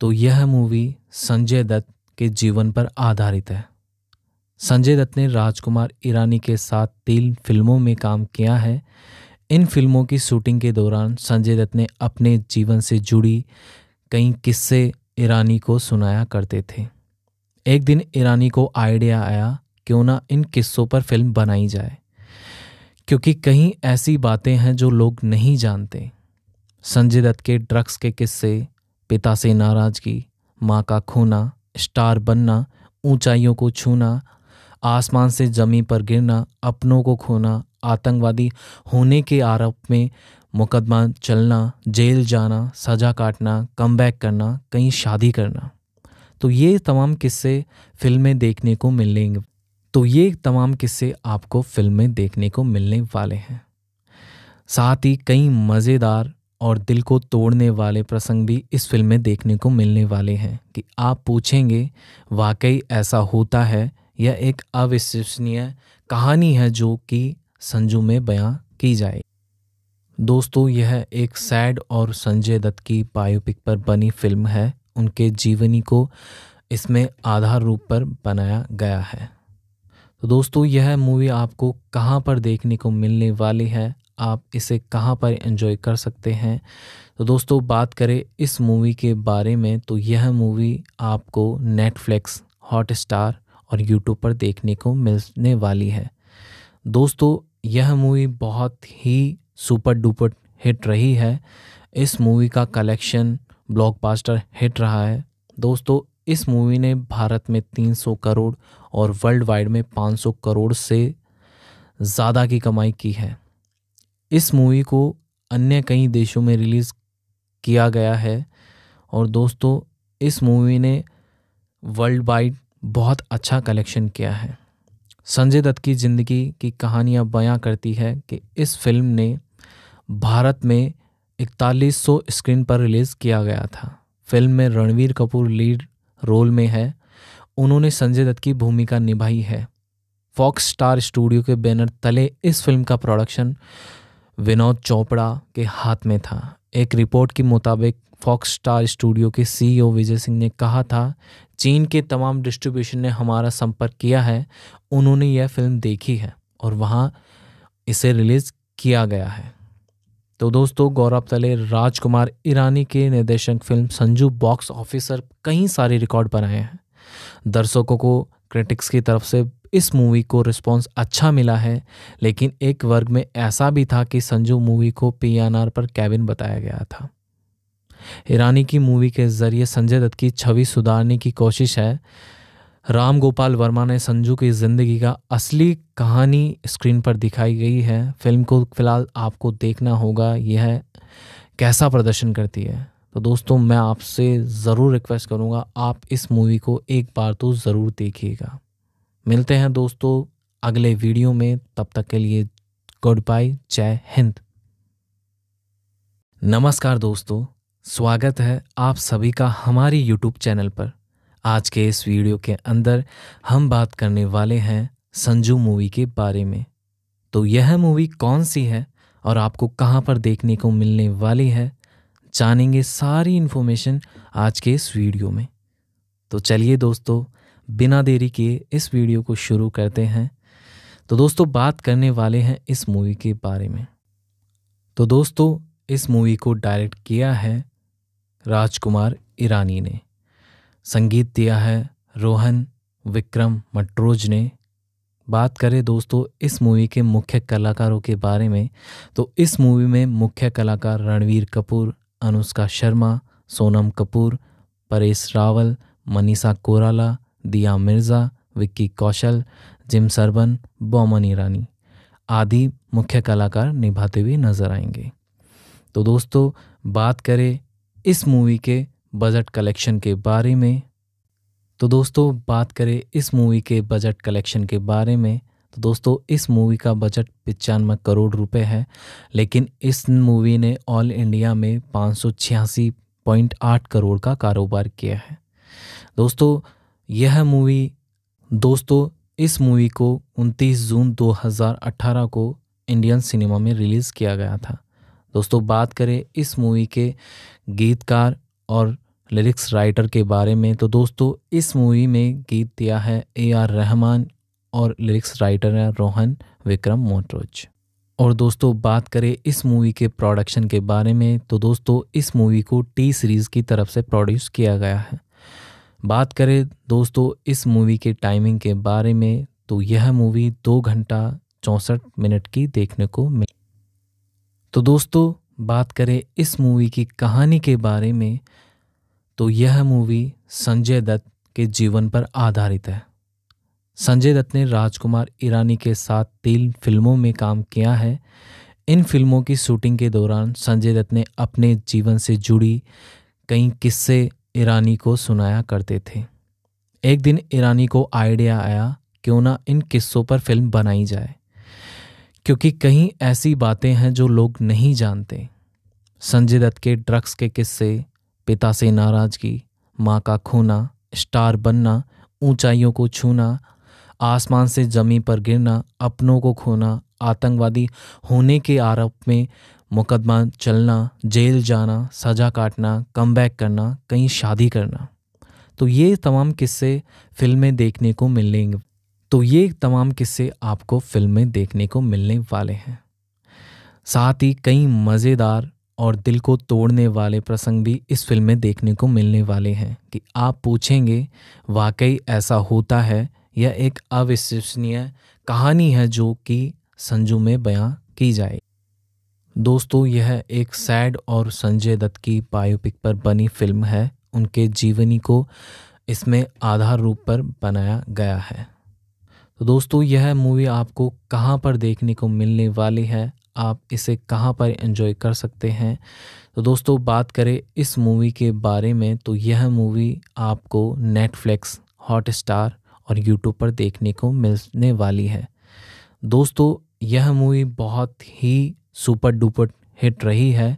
Speaker 1: तो यह मूवी संजय दत्त के जीवन पर आधारित है संजय दत्त ने राजकुमार ईरानी के साथ तीन फिल्मों में काम किया है इन फिल्मों की शूटिंग के दौरान संजय दत्त ने अपने जीवन से जुड़ी कई किस्से ईरानी को सुनाया करते थे एक दिन ईरानी को आइडिया आया क्यों ना इन किस्सों पर फिल्म बनाई जाए क्योंकि कहीं ऐसी बातें हैं जो लोग नहीं जानते संजय दत्त के ड्रग्स के किस्से पिता से नाराजगी माँ का खोना स्टार बनना ऊंचाइयों को छूना आसमान से जमी पर गिरना अपनों को खोना आतंकवादी होने के आरोप में मुकदमा चलना जेल जाना सजा काटना कम करना कहीं शादी करना तो ये तमाम किस्से फिल्में देखने को मिलेंगे तो ये तमाम किस्से आपको फिल्म में देखने को मिलने वाले हैं साथ ही कई मज़ेदार और दिल को तोड़ने वाले प्रसंग भी इस फिल्म में देखने को मिलने वाले हैं कि आप पूछेंगे वाकई ऐसा होता है यह एक अविश्वसनीय कहानी है जो कि संजू में बयां की जाए दोस्तों यह एक सैड और संजय दत्त की बायोपिक पर बनी फिल्म है उनके जीवनी को इसमें आधार रूप पर बनाया गया है तो दोस्तों यह मूवी आपको कहाँ पर देखने को मिलने वाली है आप इसे कहाँ पर एंजॉय कर सकते हैं तो दोस्तों बात करें इस मूवी के बारे में तो यह मूवी आपको नेटफ्लिक्स हॉट स्टार और यूट्यूब पर देखने को मिलने वाली है दोस्तों यह मूवी बहुत ही सुपर डुपर हिट रही है इस मूवी का कलेक्शन ब्लॉकबस्टर हिट रहा है दोस्तों इस मूवी ने भारत में 300 करोड़ और वर्ल्ड वाइड में 500 करोड़ से ज़्यादा की कमाई की है इस मूवी को अन्य कई देशों में रिलीज़ किया गया है और दोस्तों इस मूवी ने वर्ल्ड वाइड बहुत अच्छा कलेक्शन किया है संजय दत्त की ज़िंदगी की कहानियाँ बयां करती है कि इस फिल्म ने भारत में 4100 स्क्रीन पर रिलीज़ किया गया था फिल्म में रणवीर कपूर लीड रोल में है उन्होंने संजय दत्त की भूमिका निभाई है फॉक्स स्टार स्टूडियो के बैनर तले इस फिल्म का प्रोडक्शन विनोद चोपड़ा के हाथ में था एक रिपोर्ट के मुताबिक फॉक्स स्टार स्टूडियो के सीईओ e विजय सिंह ने कहा था चीन के तमाम डिस्ट्रीब्यूशन ने हमारा संपर्क किया है उन्होंने यह फिल्म देखी है और वहाँ इसे रिलीज़ किया गया है तो दोस्तों गौरव तले राजकुमार ईरानी के निर्देशक फिल्म संजू बॉक्स ऑफिसर कई सारे रिकॉर्ड बनाए हैं दर्शकों को क्रिटिक्स की तरफ से इस मूवी को रिस्पॉन्स अच्छा मिला है लेकिन एक वर्ग में ऐसा भी था कि संजू मूवी को पी पर कैबिन बताया गया था ईरानी की मूवी के जरिए संजय दत्त की छवि सुधारने की कोशिश है राम गोपाल वर्मा ने संजू की ज़िंदगी का असली कहानी स्क्रीन पर दिखाई गई है फिल्म को फिलहाल आपको देखना होगा यह कैसा प्रदर्शन करती है तो दोस्तों मैं आपसे ज़रूर रिक्वेस्ट करूँगा आप इस मूवी को एक बार तो ज़रूर देखिएगा मिलते हैं दोस्तों अगले वीडियो में तब तक के लिए गुड बाय जय हिंद नमस्कार दोस्तों स्वागत है आप सभी का हमारी यूट्यूब चैनल पर आज के इस वीडियो के अंदर हम बात करने वाले हैं संजू मूवी के बारे में तो यह मूवी कौन सी है और आपको कहाँ पर देखने को मिलने वाली है जानेंगे सारी इन्फॉर्मेशन आज के इस वीडियो में तो चलिए दोस्तों बिना देरी के इस वीडियो को शुरू करते हैं तो दोस्तों बात करने वाले हैं इस मूवी के बारे में तो दोस्तों इस मूवी को डायरेक्ट किया है राजकुमार ईरानी ने संगीत दिया है रोहन विक्रम मटरोज ने बात करें दोस्तों इस मूवी के मुख्य कलाकारों के बारे में तो इस मूवी में मुख्य कलाकार रणवीर कपूर अनुष्का शर्मा सोनम कपूर परेश रावल मनीषा कोराला दिया मिर्ज़ा विक्की कौशल जिम सरबन बोमन ईरानी आदि मुख्य कलाकार निभाते हुए नजर आएंगे तो दोस्तों बात करें इस मूवी के बजट कलेक्शन के बारे में तो दोस्तों बात करें इस मूवी के बजट कलेक्शन के बारे में तो दोस्तों इस मूवी का बजट पचानवे करोड़ रुपए है लेकिन इस मूवी ने ऑल इंडिया में पाँच करोड़ का कारोबार किया है दोस्तों यह मूवी दोस्तों इस मूवी को 29 जून 2018 को इंडियन सिनेमा में रिलीज़ किया गया था दोस्तों बात करें इस मूवी के गीतकार और लिरिक्स राइटर के बारे में तो दोस्तों इस मूवी में गीत दिया है ए आर रहमान और लिरिक्स राइटर हैं रोहन विक्रम मोटरोज और दोस्तों बात करें इस मूवी के प्रोडक्शन के बारे में तो दोस्तों इस मूवी को टी सीरीज़ की तरफ से प्रोड्यूस किया गया है बात करें दोस्तों इस मूवी के टाइमिंग के बारे में तो यह मूवी दो घंटा चौंसठ मिनट की देखने को मिली तो दोस्तों बात करें इस मूवी की कहानी के बारे में तो यह मूवी संजय दत्त के जीवन पर आधारित है संजय दत्त ने राजकुमार ईरानी के साथ तीन फिल्मों में काम किया है इन फिल्मों की शूटिंग के दौरान संजय दत्त ने अपने जीवन से जुड़ी कई किस्से ईरानी को सुनाया करते थे एक दिन ईरानी को आइडिया आया क्यों ना इन किस्सों पर फिल्म बनाई जाए क्योंकि कहीं ऐसी बातें हैं जो लोग नहीं जानते संजय दत्त के ड्रग्स के किस्से पिता से नाराज़गी माँ का खोना स्टार बनना ऊंचाइयों को छूना आसमान से जमी पर गिरना अपनों को खोना आतंकवादी होने के आरोप में मुकदमा चलना जेल जाना सजा काटना कम करना कहीं शादी करना तो ये तमाम किस्से फिल्में देखने को मिलने तो ये तमाम किस्से आपको फिल्में देखने को मिलने वाले हैं साथ ही कई मज़ेदार और दिल को तोड़ने वाले प्रसंग भी इस फिल्म में देखने को मिलने वाले हैं कि आप पूछेंगे वाकई ऐसा होता है यह एक अविश्वसनीय कहानी है जो कि संजू में बयां की जाए दोस्तों यह एक सैड और संजय दत्त की बायोपिक पर बनी फिल्म है उनके जीवनी को इसमें आधार रूप पर बनाया गया है तो दोस्तों यह मूवी आपको कहाँ पर देखने को मिलने वाली है आप इसे कहाँ पर एंजॉय कर सकते हैं तो दोस्तों बात करें इस मूवी के बारे में तो यह मूवी आपको नेटफ्लिक्स हॉट स्टार और यूट्यूब पर देखने को मिलने वाली है दोस्तों यह मूवी बहुत ही सुपर डुपर हिट रही है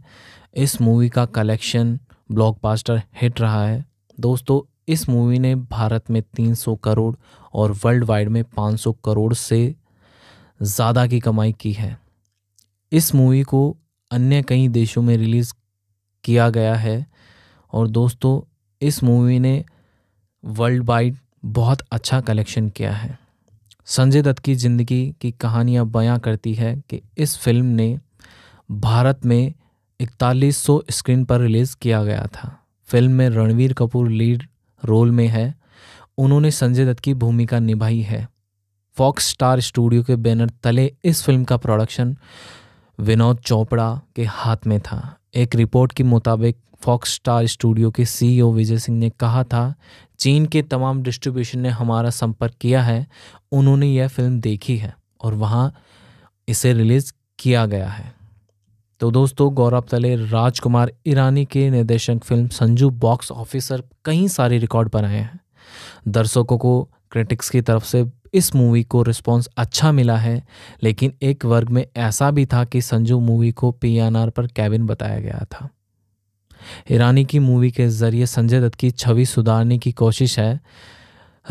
Speaker 1: इस मूवी का कलेक्शन ब्लॉकबस्टर हिट रहा है दोस्तों इस मूवी ने भारत में 300 करोड़ और वर्ल्ड वाइड में 500 करोड़ से ज़्यादा की कमाई की है इस मूवी को अन्य कई देशों में रिलीज़ किया गया है और दोस्तों इस मूवी ने वर्ल्ड वाइड बहुत अच्छा कलेक्शन किया है संजय दत्त की ज़िंदगी की कहानियाँ बयां करती है कि इस फिल्म ने भारत में 4100 स्क्रीन पर रिलीज़ किया गया था फिल्म में रणवीर कपूर लीड रोल में है उन्होंने संजय दत्त की भूमिका निभाई है फॉक्स स्टार स्टूडियो के बैनर तले इस फिल्म का प्रोडक्शन विनोद चोपड़ा के हाथ में था एक रिपोर्ट के मुताबिक फॉक्स स्टार स्टूडियो के सीईओ e विजय सिंह ने कहा था चीन के तमाम डिस्ट्रीब्यूशन ने हमारा संपर्क किया है उन्होंने यह फिल्म देखी है और वहाँ इसे रिलीज़ किया गया है तो दोस्तों गौरव तले राजकुमार ईरानी के निर्देशक फिल्म संजू बॉक्स ऑफिसर कई सारे रिकॉर्ड बनाए हैं दर्शकों को क्रिटिक्स की तरफ से इस मूवी को रिस्पॉन्स अच्छा मिला है लेकिन एक वर्ग में ऐसा भी था कि संजू मूवी को पी पर कैबिन बताया गया था ईरानी की मूवी के ज़रिए संजय दत्त की छवि सुधारने की कोशिश है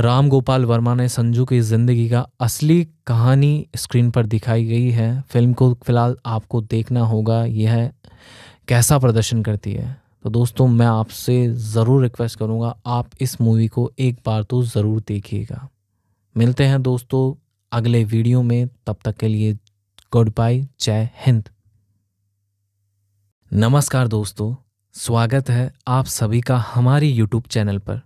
Speaker 1: राम गोपाल वर्मा ने संजू की ज़िंदगी का असली कहानी स्क्रीन पर दिखाई गई है फिल्म को फिलहाल आपको देखना होगा यह कैसा प्रदर्शन करती है तो दोस्तों मैं आपसे ज़रूर रिक्वेस्ट करूँगा आप इस मूवी को एक बार तो ज़रूर देखिएगा मिलते हैं दोस्तों अगले वीडियो में तब तक के लिए गुड बाय जय हिंद नमस्कार दोस्तों स्वागत है आप सभी का हमारे YouTube चैनल पर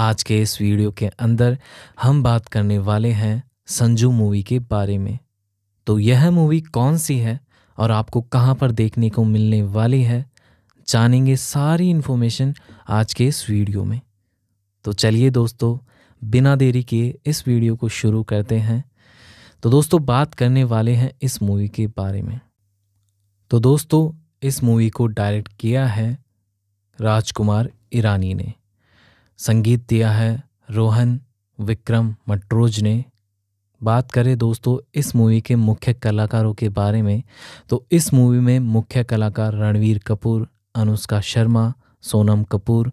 Speaker 1: आज के इस वीडियो के अंदर हम बात करने वाले हैं संजू मूवी के बारे में तो यह मूवी कौन सी है और आपको कहाँ पर देखने को मिलने वाली है जानेंगे सारी इन्फॉर्मेशन आज के इस वीडियो में तो चलिए दोस्तों बिना देरी के इस वीडियो को शुरू करते हैं तो दोस्तों बात करने वाले हैं इस मूवी के बारे में तो दोस्तों इस मूवी को डायरेक्ट किया है राजकुमार ईरानी ने संगीत दिया है रोहन विक्रम मटरोज ने बात करें दोस्तों इस मूवी के मुख्य कलाकारों के बारे में तो इस मूवी में मुख्य कलाकार रणवीर कपूर अनुष्का शर्मा सोनम कपूर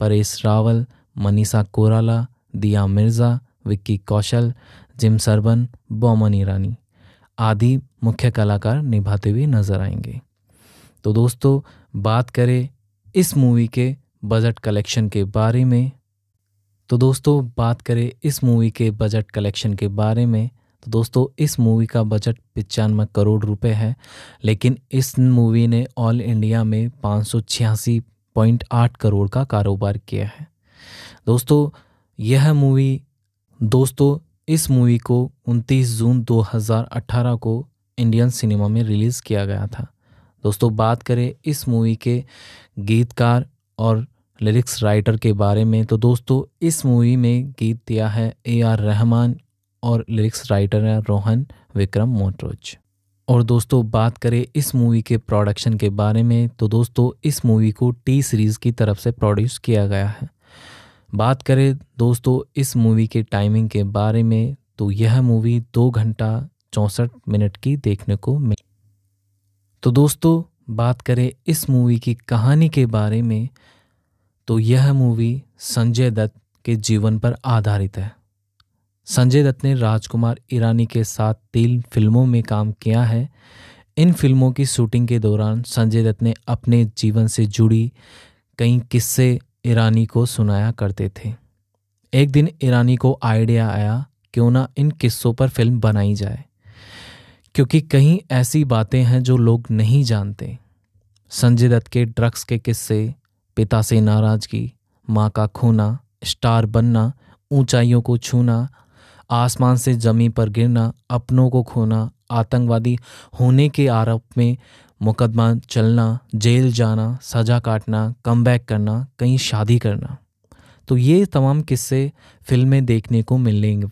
Speaker 1: परेश रावल मनीषा कोराला दिया मिर्ज़ा विक्की कौशल जिम सरबन बोमन ईरानी आदि मुख्य कलाकार निभाते हुए नज़र आएंगे तो दोस्तों बात करें इस मूवी के बजट कलेक्शन के बारे में तो दोस्तों बात करें इस मूवी के बजट कलेक्शन के बारे में तो दोस्तों इस मूवी का बजट पचानवे करोड़ रुपए है लेकिन इस मूवी ने ऑल इंडिया में पाँच पॉइंट आठ करोड़ का कारोबार किया है दोस्तों यह मूवी दोस्तों इस मूवी को 29 जून 2018 को इंडियन सिनेमा में रिलीज़ किया गया था दोस्तों बात करें इस मूवी के गीतकार और लिरिक्स राइटर के बारे में तो दोस्तों इस मूवी में गीत दिया है ए आर रहमान और लिरिक्स राइटर है रोहन विक्रम मोटरोज और दोस्तों बात करें इस मूवी के प्रोडक्शन के बारे में तो दोस्तों इस मूवी को टी सीरीज़ की तरफ से प्रोड्यूस किया गया है बात करें दोस्तों इस मूवी के टाइमिंग के बारे में तो यह मूवी दो घंटा चौंसठ मिनट की देखने को मिली तो दोस्तों बात करें इस मूवी की कहानी के बारे में तो यह मूवी संजय दत्त के जीवन पर आधारित है संजय दत्त ने राजकुमार ईरानी के साथ तीन फिल्मों में काम किया है इन फिल्मों की शूटिंग के दौरान संजय दत्त ने अपने जीवन से जुड़ी कई किस्से ईरानी को सुनाया करते थे एक दिन ईरानी को आइडिया आया क्यों ना इन किस्सों पर फिल्म बनाई जाए क्योंकि कहीं ऐसी बातें हैं जो लोग नहीं जानते संजय दत्त के ड्रग्स के किस्से पिता से नाराज़गी माँ का खोना स्टार बनना ऊंचाइयों को छूना आसमान से जमी पर गिरना अपनों को खोना आतंकवादी होने के आरोप में मुकदमा चलना जेल जाना सज़ा काटना कम करना कहीं शादी करना तो ये तमाम किस्से फिल्में देखने को मिलेंगे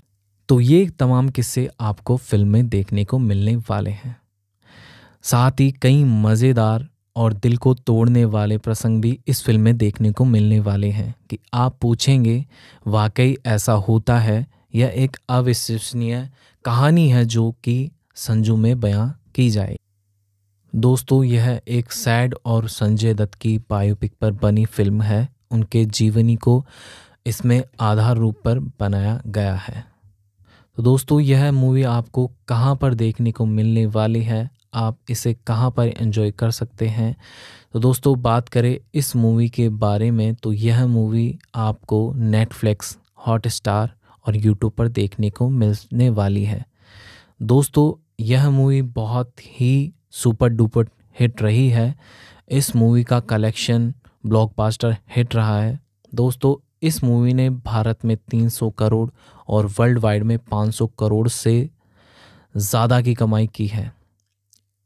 Speaker 1: तो ये तमाम किस्से आपको फिल्म में देखने को मिलने वाले हैं साथ ही कई मज़ेदार और दिल को तोड़ने वाले प्रसंग भी इस फिल्म में देखने को मिलने वाले हैं कि आप पूछेंगे वाकई ऐसा होता है यह एक अविश्वसनीय कहानी है जो कि संजू में बयां की जाए दोस्तों यह एक सैड और संजय दत्त की बायोपिक पर बनी फिल्म है उनके जीवनी को इसमें आधार रूप पर बनाया गया है तो दोस्तों यह मूवी आपको कहाँ पर देखने को मिलने वाली है आप इसे कहाँ पर एंजॉय कर सकते हैं तो दोस्तों बात करें इस मूवी के बारे में तो यह मूवी आपको नेटफ्लिक्स हॉटस्टार और यूट्यूब पर देखने को मिलने वाली है दोस्तों यह मूवी बहुत ही सुपर डुपर हिट रही है इस मूवी का कलेक्शन ब्लॉकबस्टर हिट रहा है दोस्तों इस मूवी ने भारत में 300 करोड़ और वर्ल्ड वाइड में 500 करोड़ से ज़्यादा की कमाई की है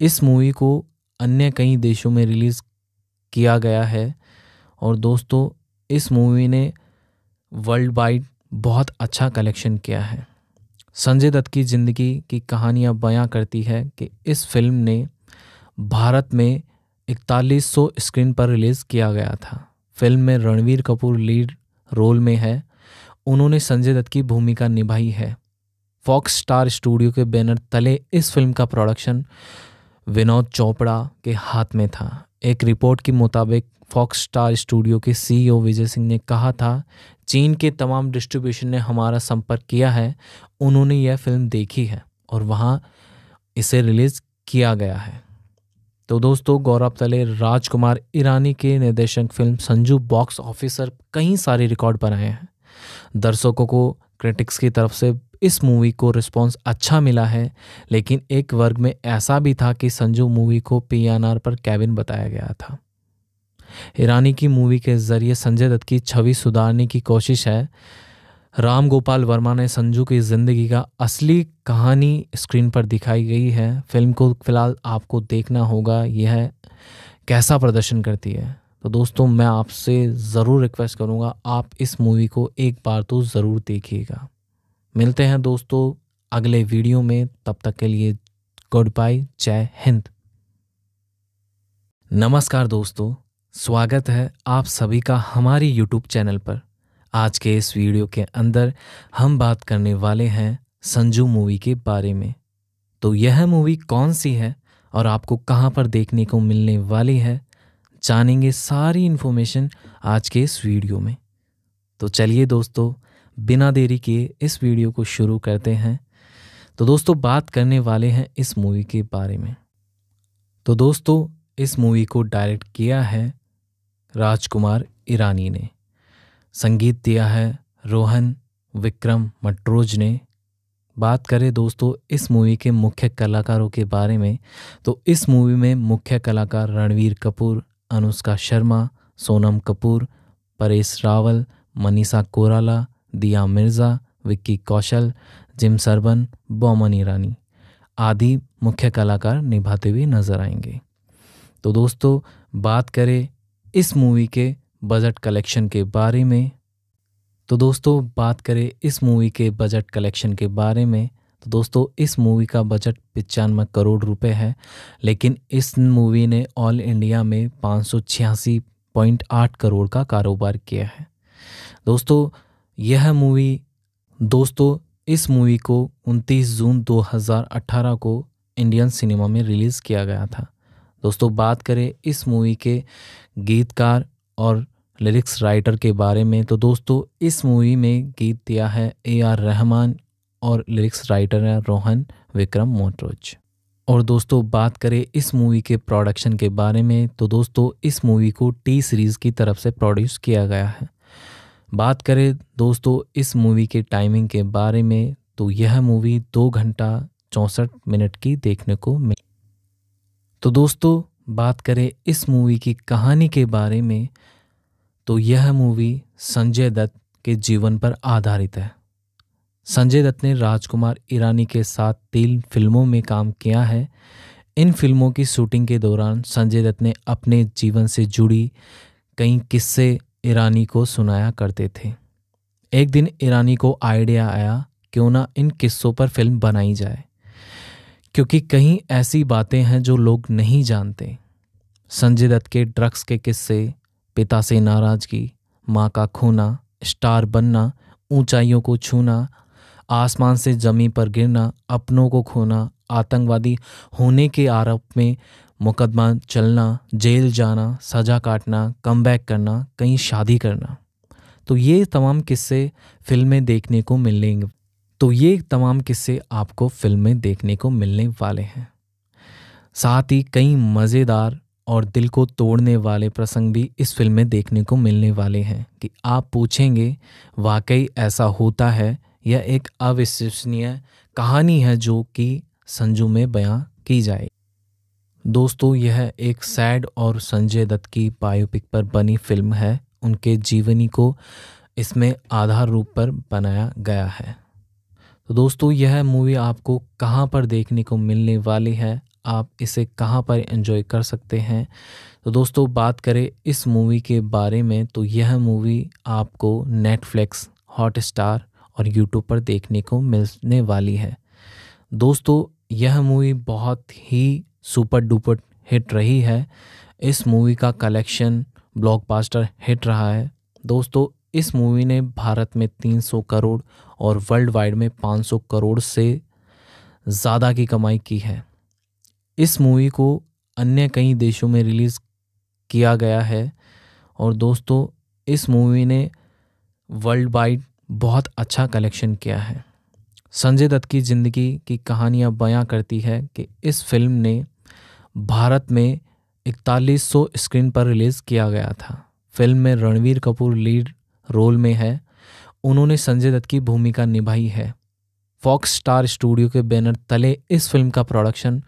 Speaker 1: इस मूवी को अन्य कई देशों में रिलीज़ किया गया है और दोस्तों इस मूवी ने वर्ल्ड वाइड बहुत अच्छा कलेक्शन किया है संजय दत्त की ज़िंदगी की कहानियाँ बयां करती है कि इस फिल्म ने भारत में 4100 स्क्रीन पर रिलीज़ किया गया था फिल्म में रणवीर कपूर लीड रोल में है उन्होंने संजय दत्त की भूमिका निभाई है फॉक्स स्टार स्टूडियो के बैनर तले इस फिल्म का प्रोडक्शन विनोद चोपड़ा के हाथ में था एक रिपोर्ट के मुताबिक फॉक्स स्टार स्टूडियो के सीईओ e विजय सिंह ने कहा था चीन के तमाम डिस्ट्रीब्यूशन ने हमारा संपर्क किया है उन्होंने यह फिल्म देखी है और वहाँ इसे रिलीज़ किया गया है तो दोस्तों गौरव तले राजकुमार ईरानी के निर्देशक फिल्म संजू बॉक्स ऑफिसर कई सारे रिकॉर्ड बनाए हैं दर्शकों को क्रिटिक्स की तरफ से इस मूवी को रिस्पॉन्स अच्छा मिला है लेकिन एक वर्ग में ऐसा भी था कि संजू मूवी को पीएनआर पर कैबिन बताया गया था ईरानी की मूवी के जरिए संजय दत्त की छवि सुधारने की कोशिश है राम गोपाल वर्मा ने संजू की ज़िंदगी का असली कहानी स्क्रीन पर दिखाई गई है फिल्म को फिलहाल आपको देखना होगा यह कैसा प्रदर्शन करती है तो दोस्तों मैं आपसे ज़रूर रिक्वेस्ट करूँगा आप इस मूवी को एक बार तो ज़रूर देखिएगा मिलते हैं दोस्तों अगले वीडियो में तब तक के लिए गुड बाय जय हिंद नमस्कार दोस्तों स्वागत है आप सभी का हमारी यूट्यूब चैनल पर आज के इस वीडियो के अंदर हम बात करने वाले हैं संजू मूवी के बारे में तो यह मूवी कौन सी है और आपको कहाँ पर देखने को मिलने वाली है जानेंगे सारी इन्फॉर्मेशन आज के इस वीडियो में तो चलिए दोस्तों बिना देरी के इस वीडियो को शुरू करते हैं तो दोस्तों बात करने वाले हैं इस मूवी के बारे में तो दोस्तों इस मूवी को डायरेक्ट किया है राजकुमार ईरानी ने संगीत दिया है रोहन विक्रम मटरोज ने बात करें दोस्तों इस मूवी के मुख्य कलाकारों के बारे में तो इस मूवी में मुख्य कलाकार रणवीर कपूर अनुष्का शर्मा सोनम कपूर परेश रावल मनीषा कोराला दिया मिर्ज़ा विक्की कौशल जिम सरबन बोमन ईरानी आदि मुख्य कलाकार निभाते हुए नज़र आएंगे तो दोस्तों बात करें इस मूवी के बजट कलेक्शन के बारे में तो दोस्तों बात करें इस मूवी के बजट कलेक्शन के बारे में तो दोस्तों इस मूवी का बजट पचानवे करोड़ रुपए है लेकिन इस मूवी ने ऑल इंडिया में पाँच करोड़ का कारोबार किया है दोस्तों यह मूवी दोस्तों इस मूवी को 29 जून 2018 को इंडियन सिनेमा में रिलीज़ किया गया था दोस्तों बात करें इस मूवी के गीतकार और लिरिक्स राइटर के बारे में तो दोस्तों इस मूवी में गीत दिया है ए आर रहमान और लिरिक्स राइटर हैं रोहन विक्रम मोटरोज और दोस्तों बात करें इस मूवी के प्रोडक्शन के बारे में तो दोस्तों इस मूवी को टी सीरीज़ की तरफ से प्रोड्यूस किया गया है बात करें दोस्तों इस मूवी के टाइमिंग के बारे में तो यह मूवी दो घंटा चौंसठ मिनट की देखने को मिली तो दोस्तों बात करें इस मूवी की कहानी के बारे में तो यह मूवी संजय दत्त के जीवन पर आधारित है संजय दत्त ने राजकुमार ईरानी के साथ तीन फिल्मों में काम किया है इन फिल्मों की शूटिंग के दौरान संजय दत्त ने अपने जीवन से जुड़ी कई किस्से ईरानी को सुनाया करते थे एक दिन ईरानी को आइडिया आया क्यों ना इन किस्सों पर फिल्म बनाई जाए क्योंकि कहीं ऐसी बातें हैं जो लोग नहीं जानते संजय दत्त के ड्रग्स के किस्से पिता से नाराज़गी माँ का खोना स्टार बनना ऊंचाइयों को छूना आसमान से जमी पर गिरना अपनों को खोना आतंकवादी होने के आरोप में मुकदमा चलना जेल जाना सज़ा काटना कम करना कहीं शादी करना तो ये तमाम किस्से फिल्में देखने को मिलेंगे तो ये तमाम किस्से आपको फिल्में देखने को मिलने वाले हैं साथ ही कई मज़ेदार और दिल को तोड़ने वाले प्रसंग भी इस फिल्म में देखने को मिलने वाले हैं कि आप पूछेंगे वाकई ऐसा होता है यह एक अविश्वसनीय कहानी है जो कि संजू में बयां की जाए दोस्तों यह एक सैड और संजय दत्त की बायोपिक पर बनी फिल्म है उनके जीवनी को इसमें आधार रूप पर बनाया गया है तो दोस्तों यह मूवी आपको कहाँ पर देखने को मिलने वाली है आप इसे कहाँ पर एंजॉय कर सकते हैं तो दोस्तों बात करें इस मूवी के बारे में तो यह मूवी आपको नेटफ्लिक्स हॉट स्टार और यूट्यूब पर देखने को मिलने वाली है दोस्तों यह मूवी बहुत ही सुपर डुपर हिट रही है इस मूवी का कलेक्शन ब्लॉकबस्टर हिट रहा है दोस्तों इस मूवी ने भारत में 300 करोड़ और वर्ल्ड वाइड में 500 करोड़ से ज़्यादा की कमाई की है इस मूवी को अन्य कई देशों में रिलीज़ किया गया है और दोस्तों इस मूवी ने वर्ल्ड वाइड बहुत अच्छा कलेक्शन किया है संजय दत्त की ज़िंदगी की कहानियां बयां करती है कि इस फिल्म ने भारत में 4100 स्क्रीन पर रिलीज़ किया गया था फिल्म में रणवीर कपूर लीड रोल में है उन्होंने संजय दत्त की भूमिका निभाई है फॉक्स स्टार स्टूडियो के बैनर तले इस फिल्म का प्रोडक्शन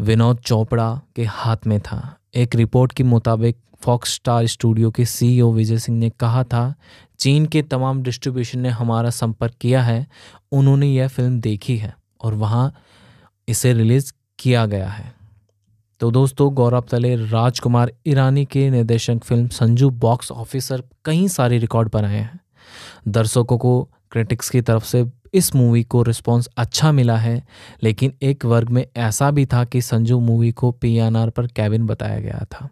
Speaker 1: विनोद चोपड़ा के हाथ में था एक रिपोर्ट के मुताबिक फॉक्स स्टार स्टूडियो के सीईओ e विजय सिंह ने कहा था चीन के तमाम डिस्ट्रीब्यूशन ने हमारा संपर्क किया है उन्होंने यह फिल्म देखी है और वहाँ इसे रिलीज़ किया गया है तो दोस्तों गौरव तले राजकुमार ईरानी के निर्देशक फिल्म संजू बॉक्स ऑफिसर कई सारे रिकॉर्ड बनाए हैं दर्शकों को क्रिटिक्स की तरफ से इस मूवी को रिस्पॉन्स अच्छा मिला है लेकिन एक वर्ग में ऐसा भी था कि संजू मूवी को पी पर कैबिन बताया गया था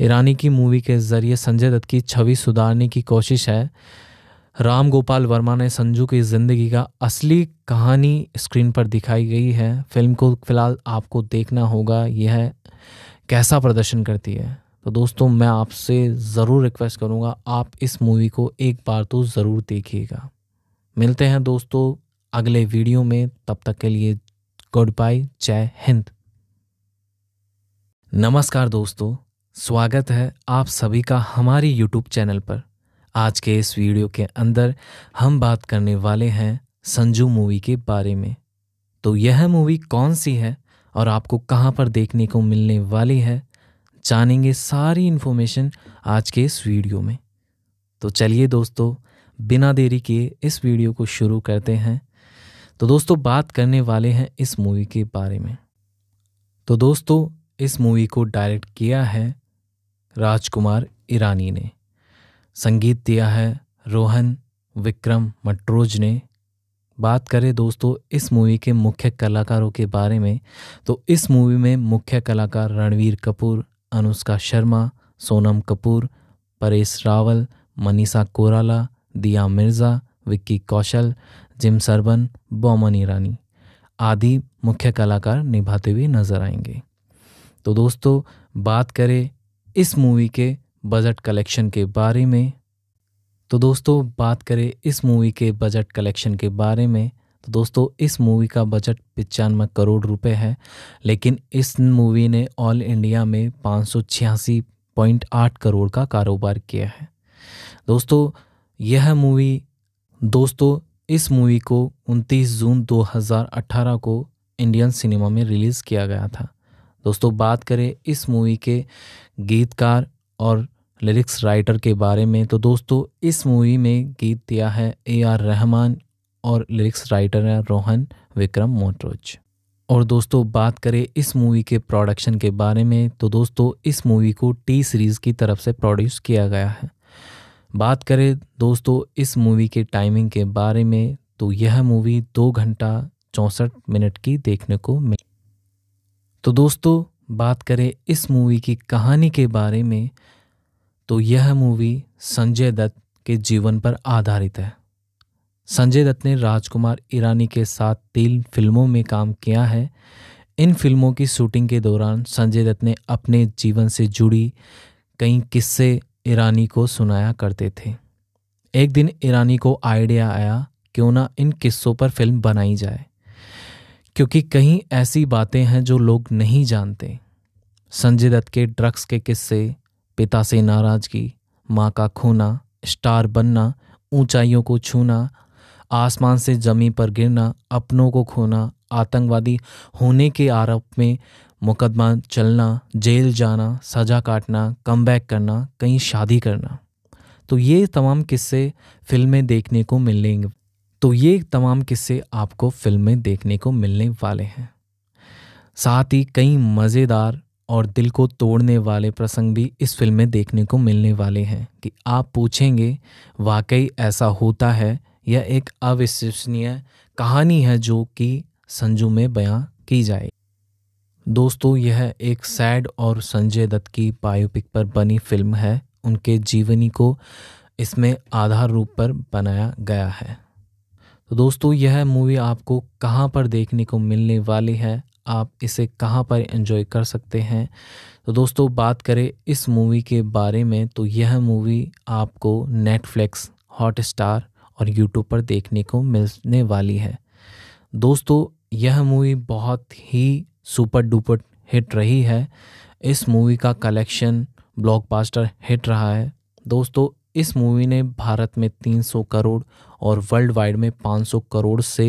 Speaker 1: ईरानी की मूवी के ज़रिए संजय दत्त की छवि सुधारने की कोशिश है राम गोपाल वर्मा ने संजू की ज़िंदगी का असली कहानी स्क्रीन पर दिखाई गई है फिल्म को फ़िलहाल आपको देखना होगा यह कैसा प्रदर्शन करती है तो दोस्तों मैं आपसे ज़रूर रिक्वेस्ट करूँगा आप इस मूवी को एक बार तो ज़रूर देखिएगा मिलते हैं दोस्तों अगले वीडियो में तब तक के लिए गुड बाय जय हिंद नमस्कार दोस्तों स्वागत है आप सभी का हमारे यूट्यूब चैनल पर आज के इस वीडियो के अंदर हम बात करने वाले हैं संजू मूवी के बारे में तो यह मूवी कौन सी है और आपको कहाँ पर देखने को मिलने वाली है जानेंगे सारी इन्फॉर्मेशन आज के इस वीडियो में तो चलिए दोस्तों बिना देरी किए इस वीडियो को शुरू करते हैं तो दोस्तों बात करने वाले हैं इस मूवी के बारे में तो दोस्तों इस मूवी को डायरेक्ट किया है राजकुमार ईरानी ने संगीत दिया है रोहन विक्रम मटरोज ने बात करें दोस्तों इस मूवी के मुख्य कलाकारों के बारे में तो इस मूवी में मुख्य कलाकार रणवीर कपूर अनुष्का शर्मा सोनम कपूर परेश रावल मनीषा कोराला दिया मिर्ज़ा विक्की कौशल जिम सरबन बोमन ईरानी आदि मुख्य कलाकार निभाते हुए नजर आएंगे तो दोस्तों बात करें इस मूवी के बजट कलेक्शन के बारे में तो दोस्तों बात करें इस मूवी के बजट कलेक्शन के बारे में तो दोस्तों इस मूवी का बजट पचानवे करोड़ रुपए है लेकिन इस मूवी ने ऑल इंडिया में पाँच करोड़ का कारोबार किया है दोस्तों यह मूवी दोस्तों इस मूवी को 29 जून 2018 को इंडियन सिनेमा में रिलीज़ किया गया था दोस्तों बात करें इस मूवी के गीतकार और लिरिक्स राइटर के बारे में तो दोस्तों इस मूवी में गीत दिया है ए आर रहमान और लिरिक्स राइटर हैं रोहन विक्रम मोटरोज और दोस्तों बात करें इस मूवी के प्रोडक्शन के बारे में तो दोस्तों इस मूवी को टी सीरीज़ की तरफ से प्रोड्यूस किया गया है बात करें दोस्तों इस मूवी के टाइमिंग के बारे में तो यह मूवी दो घंटा चौंसठ मिनट की देखने को मिली तो दोस्तों बात करें इस मूवी की कहानी के बारे में तो यह मूवी संजय दत्त के जीवन पर आधारित है संजय दत्त ने राजकुमार ईरानी के साथ तीन फिल्मों में काम किया है इन फिल्मों की शूटिंग के दौरान संजय दत्त ने अपने जीवन से जुड़ी कई किस्से ईरानी को सुनाया करते थे एक दिन ईरानी को आइडिया आया क्यों ना इन किस्सों पर फिल्म बनाई जाए क्योंकि कहीं ऐसी बातें हैं जो लोग नहीं जानते संजय दत्त के ड्रग्स के किस्से पिता से नाराजगी माँ का खोना स्टार बनना ऊंचाइयों को छूना आसमान से जमी पर गिरना अपनों को खोना आतंकवादी होने के आरोप में मुकदमा चलना जेल जाना सजा काटना कम करना कहीं शादी करना तो ये तमाम किस्से फिल्में देखने को मिलेंगे तो ये तमाम किस्से आपको फिल्म में देखने को मिलने वाले हैं साथ ही कई मज़ेदार और दिल को तोड़ने वाले प्रसंग भी इस फिल्म में देखने को मिलने वाले हैं कि आप पूछेंगे वाकई ऐसा होता है यह एक अविश्वसनीय कहानी है जो कि संजू में बयां की जाए दोस्तों यह एक सैड और संजय दत्त की बायोपिक पर बनी फिल्म है उनके जीवनी को इसमें आधार रूप पर बनाया गया है तो दोस्तों यह मूवी आपको कहाँ पर देखने को मिलने वाली है आप इसे कहाँ पर एंजॉय कर सकते हैं तो दोस्तों बात करें इस मूवी के बारे में तो यह मूवी आपको नेटफ्लिक्स हॉटस्टार और यूट्यूब पर देखने को मिलने वाली है दोस्तों यह मूवी बहुत ही सुपर डुपर हिट रही है इस मूवी का कलेक्शन ब्लॉकबस्टर हिट रहा है दोस्तों इस मूवी ने भारत में 300 करोड़ और वर्ल्ड वाइड में 500 करोड़ से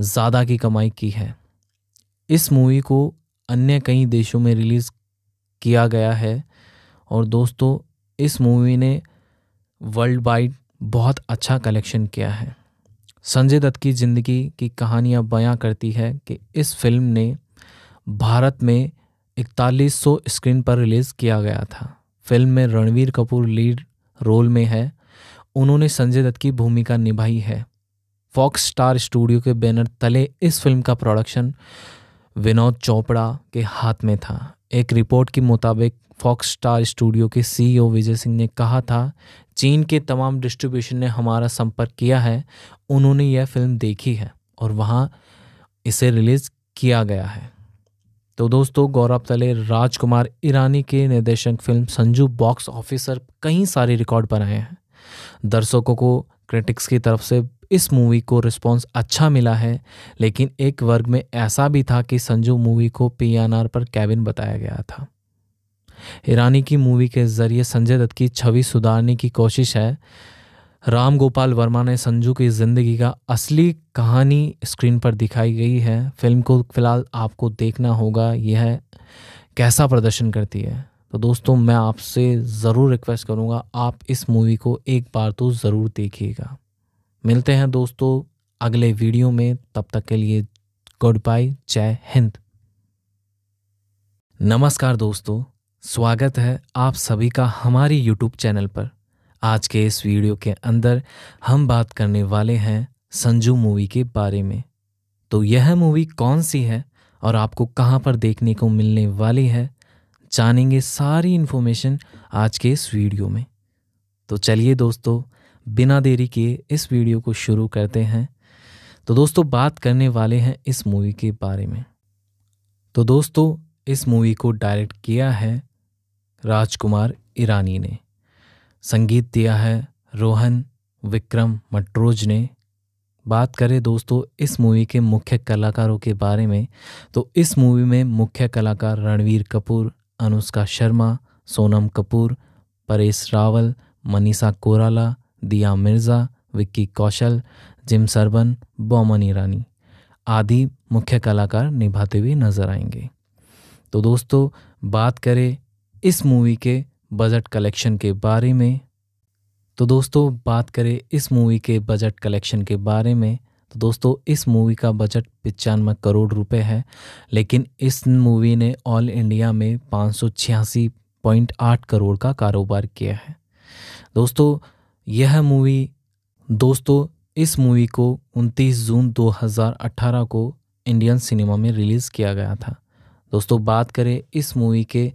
Speaker 1: ज़्यादा की कमाई की है इस मूवी को अन्य कई देशों में रिलीज़ किया गया है और दोस्तों इस मूवी ने वर्ल्ड वाइड बहुत अच्छा कलेक्शन किया है संजय दत्त की ज़िंदगी की कहानियाँ बयां करती है कि इस फिल्म ने भारत में 4100 स्क्रीन पर रिलीज़ किया गया था फिल्म में रणवीर कपूर लीड रोल में है उन्होंने संजय दत्त की भूमिका निभाई है फॉक्स स्टार स्टूडियो के बैनर तले इस फिल्म का प्रोडक्शन विनोद चोपड़ा के हाथ में था एक रिपोर्ट के मुताबिक फॉक्स स्टार स्टूडियो के सीईओ e विजय सिंह ने कहा था चीन के तमाम डिस्ट्रीब्यूशन ने हमारा संपर्क किया है उन्होंने यह फिल्म देखी है और वहाँ इसे रिलीज़ किया गया है तो दोस्तों गौरव तले राजकुमार ईरानी के निर्देशक फिल्म संजू बॉक्स ऑफिसर कई सारे रिकॉर्ड बनाए हैं दर्शकों को क्रिटिक्स की तरफ से इस मूवी को रिस्पॉन्स अच्छा मिला है लेकिन एक वर्ग में ऐसा भी था कि संजू मूवी को पी पर कैबिन बताया गया था ईरानी की मूवी के जरिए संजय दत्त की छवि सुधारने की कोशिश है राम गोपाल वर्मा ने संजू की ज़िंदगी का असली कहानी स्क्रीन पर दिखाई गई है फिल्म को फिलहाल आपको देखना होगा यह कैसा प्रदर्शन करती है तो दोस्तों मैं आपसे ज़रूर रिक्वेस्ट करूँगा आप इस मूवी को एक बार तो ज़रूर देखिएगा मिलते हैं दोस्तों अगले वीडियो में तब तक के लिए गुड बाय जय हिंद नमस्कार दोस्तों स्वागत है आप सभी का हमारी यूट्यूब चैनल पर आज के इस वीडियो के अंदर हम बात करने वाले हैं संजू मूवी के बारे में तो यह मूवी कौन सी है और आपको कहाँ पर देखने को मिलने वाली है जानेंगे सारी इन्फॉर्मेशन आज के इस वीडियो में तो चलिए दोस्तों बिना देरी के इस वीडियो को शुरू करते हैं तो दोस्तों बात करने वाले हैं इस मूवी के बारे में तो दोस्तों इस मूवी को डायरेक्ट किया है राजकुमार ईरानी ने संगीत दिया है रोहन विक्रम मटरोज ने बात करें दोस्तों इस मूवी के मुख्य कलाकारों के बारे में तो इस मूवी में मुख्य कलाकार रणवीर कपूर अनुष्का शर्मा सोनम कपूर परेश रावल मनीषा कोराला दिया मिर्ज़ा विक्की कौशल जिम सरबन बोमन ईरानी आदि मुख्य कलाकार निभाते हुए नजर आएंगे तो दोस्तों बात करें इस मूवी के बजट कलेक्शन के बारे में तो दोस्तों बात करें इस मूवी के बजट कलेक्शन के बारे में तो दोस्तों इस मूवी का बजट पचानवे करोड़ रुपए है लेकिन इस मूवी ने ऑल इंडिया में पाँच करोड़ का कारोबार किया है दोस्तों यह मूवी दोस्तों इस मूवी को 29 जून 2018 को इंडियन सिनेमा में रिलीज़ किया गया था दोस्तों बात करें इस मूवी के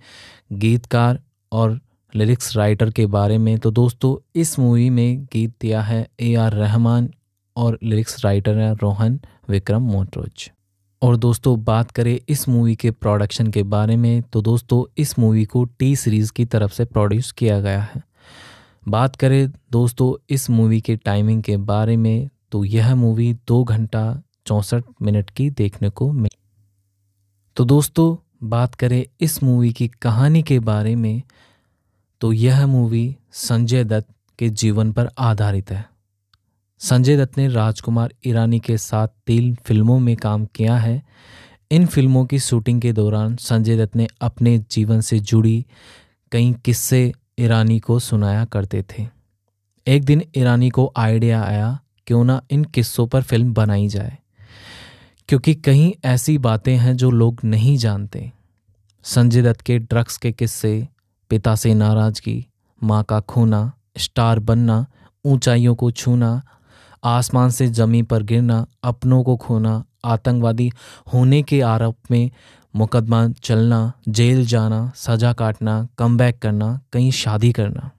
Speaker 1: गीतकार और लिरिक्स राइटर के बारे में तो दोस्तों इस मूवी में गीत दिया है ए आर रहमान और लिरिक्स राइटर हैं रोहन विक्रम मोटरोज और दोस्तों बात करें इस मूवी के प्रोडक्शन के बारे में तो दोस्तों इस मूवी को टी सीरीज़ की तरफ से प्रोड्यूस किया गया है बात करें दोस्तों इस मूवी के टाइमिंग के बारे में तो यह मूवी दो घंटा चौंसठ मिनट की देखने को मिली तो दोस्तों बात करें इस मूवी की कहानी के बारे में तो यह मूवी संजय दत्त के जीवन पर आधारित है संजय दत्त ने राजकुमार ईरानी के साथ तीन फिल्मों में काम किया है इन फिल्मों की शूटिंग के दौरान संजय दत्त ने अपने जीवन से जुड़ी कई किस्से ईरानी को सुनाया करते थे एक दिन ईरानी को आइडिया आया क्यों ना इन किस्सों पर फिल्म बनाई जाए क्योंकि कहीं ऐसी बातें हैं जो लोग नहीं जानते संजय दत्त के ड्रग्स के किस्से पिता से नाराज़गी माँ का खोना स्टार बनना ऊंचाइयों को छूना आसमान से जमी पर गिरना अपनों को खोना आतंकवादी होने के आरोप में मुकदमा चलना जेल जाना सज़ा काटना कम करना कहीं शादी करना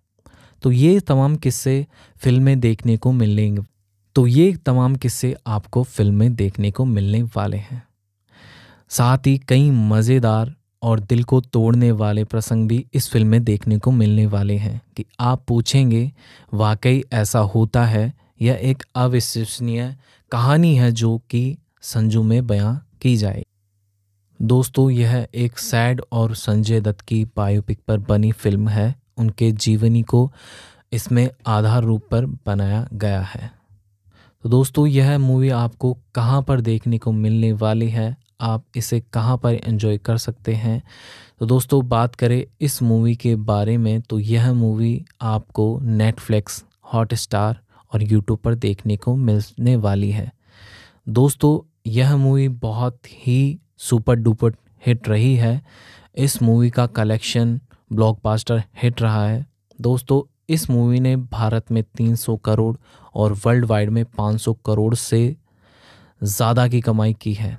Speaker 1: तो ये तमाम किस्से फिल्में देखने को मिलने तो ये तमाम किस्से आपको फिल्में देखने को मिलने वाले हैं साथ ही कई मज़ेदार और दिल को तोड़ने वाले प्रसंग भी इस फिल्म में देखने को मिलने वाले हैं कि आप पूछेंगे वाकई ऐसा होता है यह एक अविश्वसनीय कहानी है जो कि संजू में बयां की जाए दोस्तों यह एक सैड और संजय दत्त की बायोपिक पर बनी फिल्म है उनके जीवनी को इसमें आधार रूप पर बनाया गया है तो दोस्तों यह मूवी आपको कहाँ पर देखने को मिलने वाली है आप इसे कहाँ पर एंजॉय कर सकते हैं तो दोस्तों बात करें इस मूवी के बारे में तो यह मूवी आपको नेटफ्लिक्स हॉटस्टार और यूट्यूब पर देखने को मिलने वाली है दोस्तों यह मूवी बहुत ही सुपर डुपर हिट रही है इस मूवी का कलेक्शन ब्लॉकबस्टर हिट रहा है दोस्तों इस मूवी ने भारत में 300 करोड़ और वर्ल्ड वाइड में 500 करोड़ से ज़्यादा की कमाई की है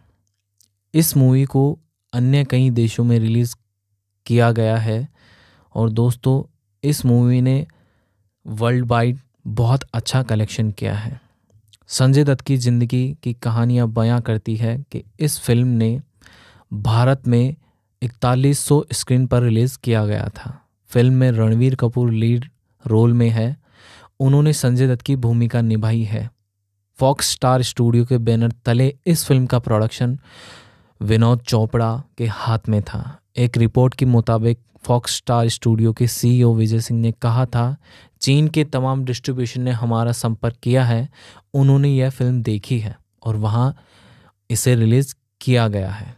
Speaker 1: इस मूवी को अन्य कई देशों में रिलीज़ किया गया है और दोस्तों इस मूवी ने वर्ल्ड वाइड बहुत अच्छा कलेक्शन किया है संजय दत्त की ज़िंदगी की कहानियाँ बयां करती है कि इस फिल्म ने भारत में 4100 स्क्रीन पर रिलीज़ किया गया था फिल्म में रणवीर कपूर लीड रोल में है उन्होंने संजय दत्त की भूमिका निभाई है फॉक्स स्टार स्टूडियो के बैनर तले इस फिल्म का प्रोडक्शन विनोद चोपड़ा के हाथ में था एक रिपोर्ट के मुताबिक फॉक्स स्टार स्टूडियो के सीईओ e विजय सिंह ने कहा था चीन के तमाम डिस्ट्रीब्यूशन ने हमारा संपर्क किया है उन्होंने यह फिल्म देखी है और वहाँ इसे रिलीज़ किया गया है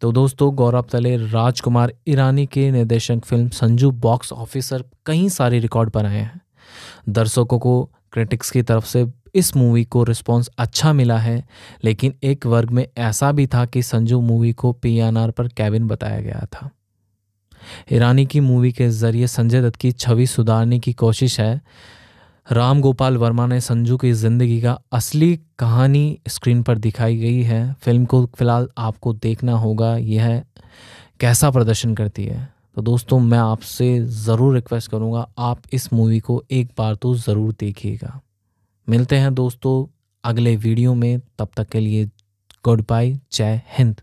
Speaker 1: तो दोस्तों गौरव तले राजकुमार ईरानी के निर्देशक फिल्म संजू बॉक्स ऑफिसर कई सारे रिकॉर्ड बनाए हैं दर्शकों को क्रिटिक्स की तरफ से इस मूवी को रिस्पॉन्स अच्छा मिला है लेकिन एक वर्ग में ऐसा भी था कि संजू मूवी को पी पर कैबिन बताया गया था ईरानी की मूवी के जरिए संजय दत्त की छवि सुधारने की कोशिश है राम गोपाल वर्मा ने संजू की ज़िंदगी का असली कहानी स्क्रीन पर दिखाई गई है फिल्म को फिलहाल आपको देखना होगा यह कैसा प्रदर्शन करती है तो दोस्तों मैं आपसे ज़रूर रिक्वेस्ट करूँगा आप इस मूवी को एक बार तो ज़रूर देखिएगा मिलते हैं दोस्तों अगले वीडियो में तब तक के लिए गुड बाय जय हिंद